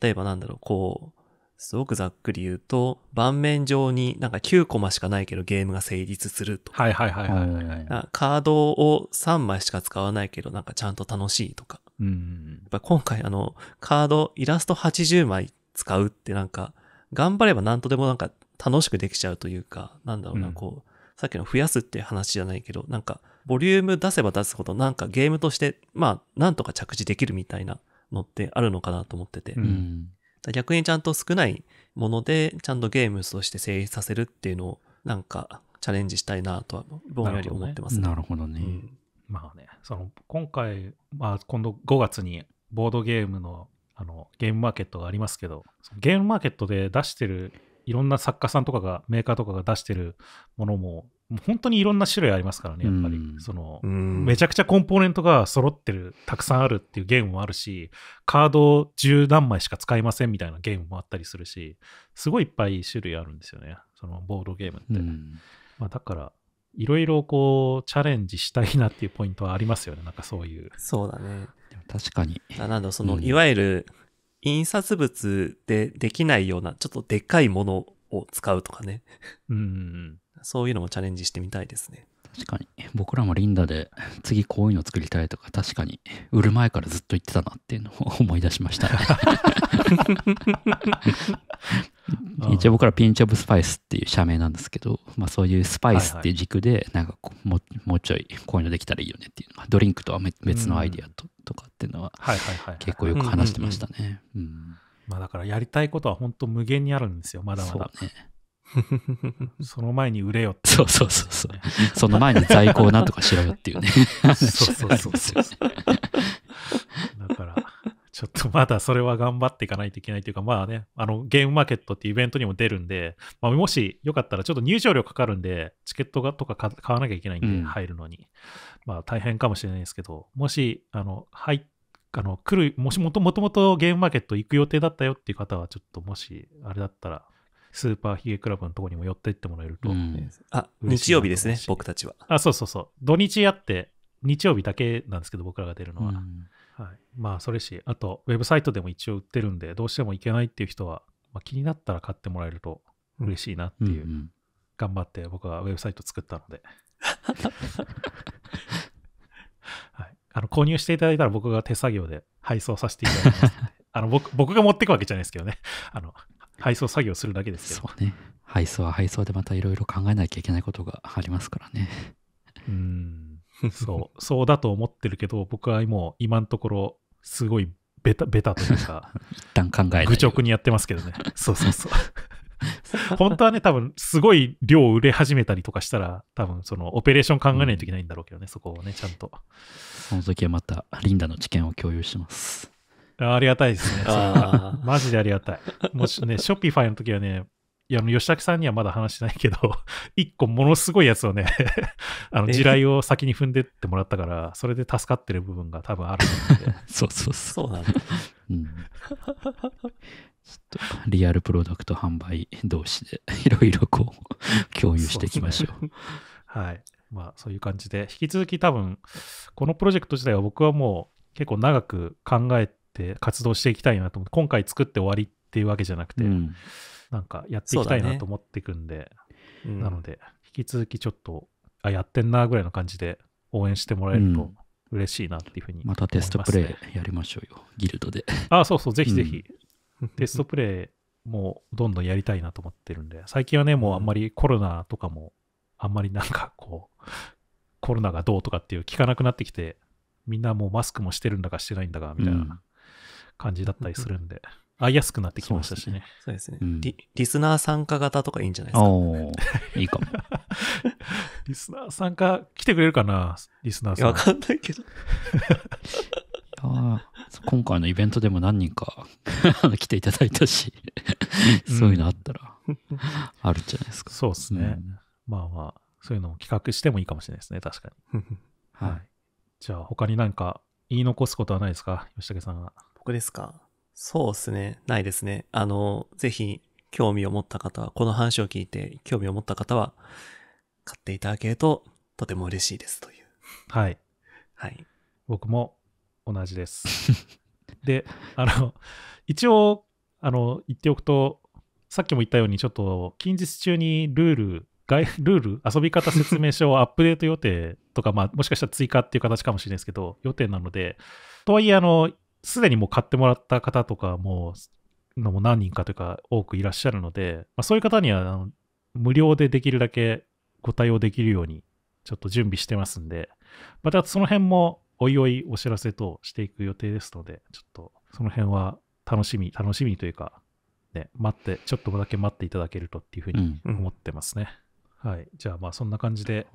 例えばなんだろう、こう、すごくざっくり言うと、盤面上になんか9コマしかないけどゲームが成立するとか。はいはいはいはい、はい、カードを3枚しか使わないけどなんかちゃんと楽しいとか。うん、やっぱ今回あの、カード、イラスト80枚使うってなんか、頑張れば何とでもなんか楽しくできちゃうというか、なんだろうな、こう、さっきの増やすっていう話じゃないけど、なんかボリューム出せば出すほどなんかゲームとして、まあ、なんとか着地できるみたいなのってあるのかなと思ってて。うん、逆にちゃんと少ないもので、ちゃんとゲームとして成立させるっていうのを、なんかチャレンジしたいなとは、ぼんやり思ってますね。なるほどね。どねうん、まあね、その、今回、まあ、今度5月にボードゲームのあのゲームマーケットがありますけど、ゲームマーケットで出してるいろんな作家さんとかが、メーカーとかが出してるものも本当にいろんな種類ありますからね、やっぱり。その、めちゃくちゃコンポーネントが揃ってる、たくさんあるっていうゲームもあるし、カード十何枚しか使いませんみたいなゲームもあったりするし、すごいいっぱい種類あるんですよね、そのボードゲームって。まあ、だから、いろいろこう、チャレンジしたいなっていうポイントはありますよね、なんかそういう。そうだね。確かに。なのその、いわゆる、印刷物でできないような、ちょっとでっかいものを使うとかね。うん。そういうのもチャレンジしてみたいですね。確かに。僕らもリンダで *laughs* 次こういうの作りたいとか、確かに売る前からずっと言ってたなっていうのを思い出しました、*laughs* 一応僕らピンチオブスパイスっていう社名なんですけど、まあそういうスパイスっていう軸で、なんかもうもうちょいこういうのできたらいいよねっていうのドリンクとは別のアイディアと,、とかっていうのは、結構よく話してましたね。まあだからやりたいことは本当無限にあるんですよ、まだまだ。そうね。その前に売れよって。そうそうそうそう。その前に在庫をなんとかしろよっていうね。そうそうそうそう。だから、ちょっとまだそれは頑張っていかないといけないというか、まあね、あの、ゲームマーケットってイベントにも出るんで、まあ、もしよかったらちょっと入場料かかるんで、チケットがとか買わなきゃいけないんで、入るのに。まあ大変かもしれないですけど、もし、あの、入って、あの、来る、もしもともとゲームマーケット行く予定だったよっていう方は、ちょっともし、あれだったら、スーパーヒゲクラブのとこにも寄ってってもらえると、あ日曜日ですね僕たちはあそうそうそう土日やって日曜日だけなんですけど僕らが出るのは、はい、まあそれしあとウェブサイトでも一応売ってるんでどうしても行けないっていう人は、まあ、気になったら買ってもらえると嬉しいなっていう、うんうん、頑張って僕はウェブサイト作ったので *laughs* はい、あの購入していただいたら僕が手作業で配送させていただきますあの僕僕が持っていくわけじゃないですけどねあの配送作業するだけですよ。そうね。配送は配送でまたいろいろ考えなきゃいけないことがありますからね。うん。そう、*laughs* そうだと思ってるけど、僕はもう今のところ、すごいベタ、ベタというか、*laughs* 一旦考え愚直にやってますけどね。そうそうそう。*laughs* 本当はね、多分すごい量売れ始めたりとかしたら、多分そのオペレーション考えないといけないんだろうけどね、うん、そこをね、ちゃんと。その時はまた、リンダの知見を共有します。ありがたいですね。マジでありがたい。もしね、ショッピーファイの時はね、いや、吉崎さんにはまだ話しないけど、*laughs* 一個ものすごいやつをね、*laughs* あの、地雷を先に踏んでってもらったから、それで助かってる部分が多分あるので。*laughs* そうそうそう。そうなんだ。うん。リアルプロダクト販売同士で、いろいろこう、共有していきましょう。うね、はい。まあ、そういう感じで、引き続き多分、このプロジェクト自体は僕はもう結構長く考えて、って活動していきたいなと思って今回作って終わりっていうわけじゃなくて、うん、なんかやっていきたいなと思っていくんで、ね、なので引き続きちょっとあやってんなぐらいの感じで応援してもらえると嬉しいなっていうふうに、ねうん、またテストプレイやりましょうよギルドで *laughs* ああそうそうぜひぜひ、うん、テストプレイもどんどんやりたいなと思ってるんで最近はねもうあんまりコロナとかもあんまりなんかこうコロナがどうとかっていう聞かなくなってきてみんなもうマスクもしてるんだかしてないんだかみたいな感じだったりするんで、会いやすくなってきましたしね。そうですね。リリスナー参加型とかいいんじゃないですか。おいいかも。*laughs* リスナー参加、来てくれるかなリスナーさん。わかんないけど。あ今回のイベントでも何人か *laughs* 来ていただいたしそういうのあったら、あるじゃないですか。うん、そうですね、うん、まあまあ、そういうのを企画してもいいかもしれないですね、確かに。はい、じゃあ、他になんか言い残すことはないですか、吉武さんは。僕ですかそうですね。ないですね。あの、ぜひ、興味を持った方は、この話を聞いて、興味を持った方は、買っていただけると、とても嬉しいですという。はい。はい。僕も同じです。*laughs* で、あの、一応、あの、言っておくと、さっきも言ったように、ちょっと、近日中にルール、*laughs* ルール、遊び方説明書をアップデート予定とか、まあ、もしかしたら追加っていう形かもしれないですけど、予定なので、とはいえ、あの、すでにもう買ってもらった方とかも、のも何人かというか多くいらっしゃるので、まあ、そういう方にはあの無料でできるだけご対応できるようにちょっと準備してますんで、またその辺もおいおいお知らせとしていく予定ですので、ちょっとその辺は楽しみ、楽しみというか、ね、待って、ちょっとだけ待っていただけるとっていうふうに思ってますね。うん、はい。じゃあまあそんな感じで、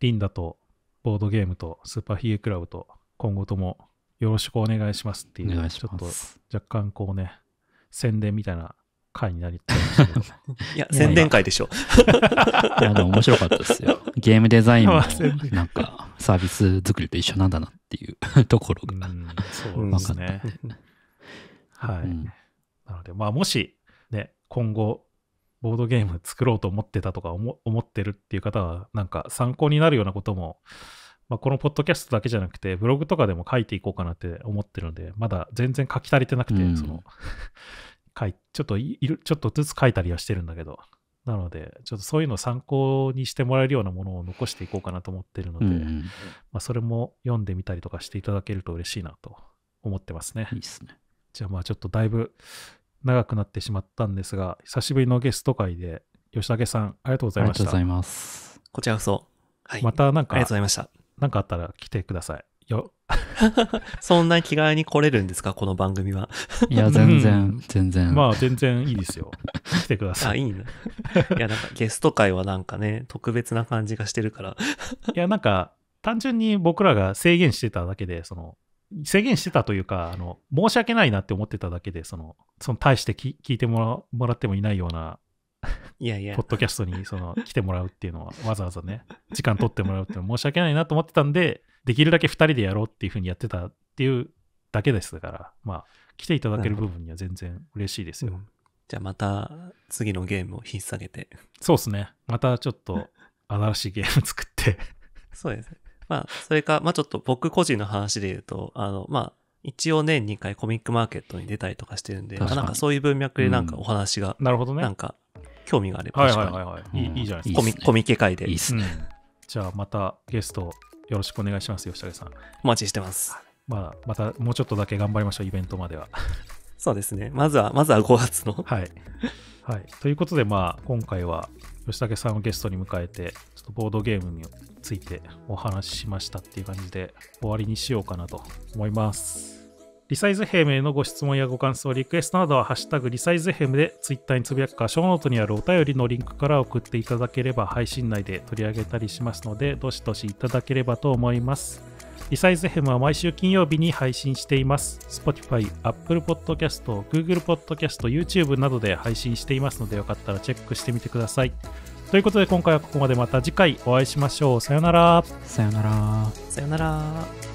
リンダとボードゲームとスーパーヒーエクラブと今後ともよろしくお願いしますっていう、ちょっと若干こうね、宣伝みたいな回になりたいましたいや、宣伝会でしょ。*laughs* いや、でも面白かったですよ。ゲームデザインも、*laughs* なんか、サービス作りと一緒なんだなっていう *laughs* ところが、そうですね。はい。うん、なので、まあ、もし、ね、今後、ボードゲーム作ろうと思ってたとか思ってるっていう方は、なんか参考になるようなことも、まあ、このポッドキャストだけじゃなくて、ブログとかでも書いていこうかなって思ってるので、まだ全然書き足りてなくて、うん、その *laughs* ちょっといちょっとずつ書いたりはしてるんだけど、なので、ちょっとそういうのを参考にしてもらえるようなものを残していこうかなと思ってるので、うん、まあ、それも読んでみたりとかしていただけると嬉しいなと思ってますね。いいですね。じゃあまあちょっとだいぶ長くなってしまったんですが、久しぶりのゲスト会で、吉武さん、ありがとうございました。ありがとうございます。こちらこそ。はい、またなんか、ありがとうございました。何かあったら来てください。よ。*laughs* そんな着気えに来れるんですかこの番組は。いや、*laughs* 全然、全然。まあ、全然いいですよ。来てください。あ、いいね。いや、なんかゲスト会はなんかね、特別な感じがしてるから。いや、なんか、単純に僕らが制限してただけで、その、制限してたというか、あの、申し訳ないなって思ってただけで、その、その、大して聞いてもらもらってもいないようないやいやポッドキャストにその来てもらうっていうのは、わざわざね、時間取ってもらうって申し訳ないなと思ってたんで、できるだけ2人でやろうっていうふうにやってたっていうだけですから、まあ、来ていただける部分には全然嬉しいですよ。うん、じゃあまた次のゲームを引っ提げて。そうですね。またちょっと新しいゲーム作ってそうですね。まあ、それか、まあちょっと僕個人の話で言うと、あの、まあ、一応年2回コミックマーケットに出たりとかしてるんで、まあ、なんかそういう文脈でなんかお話が、なるほどね。なんか興味があれば。はいはいはい、い、いじゃないですか。コミ,、ケ会で。いいですね。じゃあまたゲストよろしくお願いします、吉武さん。お待ちしてます。まあ、またもうちょっとだけ頑張りましょう、イベントまでは。そうですね。まずは、まずは5月の。はい。はい。ということで、まあ、今回は吉武さんをゲストに迎えて、ちょっとボードゲームについてお話ししましたっていう感じで終わりにしようかなと思います。リサイズヘムへのご質問やご感想、リクエストなどは、ハッシュタグリサイズヘムでツイッターにつぶやくか、ショーノートにあるお便りのリンクから送っていただければ、配信内で取り上げたりしますので、どしどしいただければと思います。リサイズヘムは毎週金曜日に配信しています。Spotify、Apple Podcast、Google Podcast、YouTube などで配信していますので、よかったらチェックしてみてください。ということで今回はここまでまた次回お会いしましょう。さよなら。さよなら。さよなら。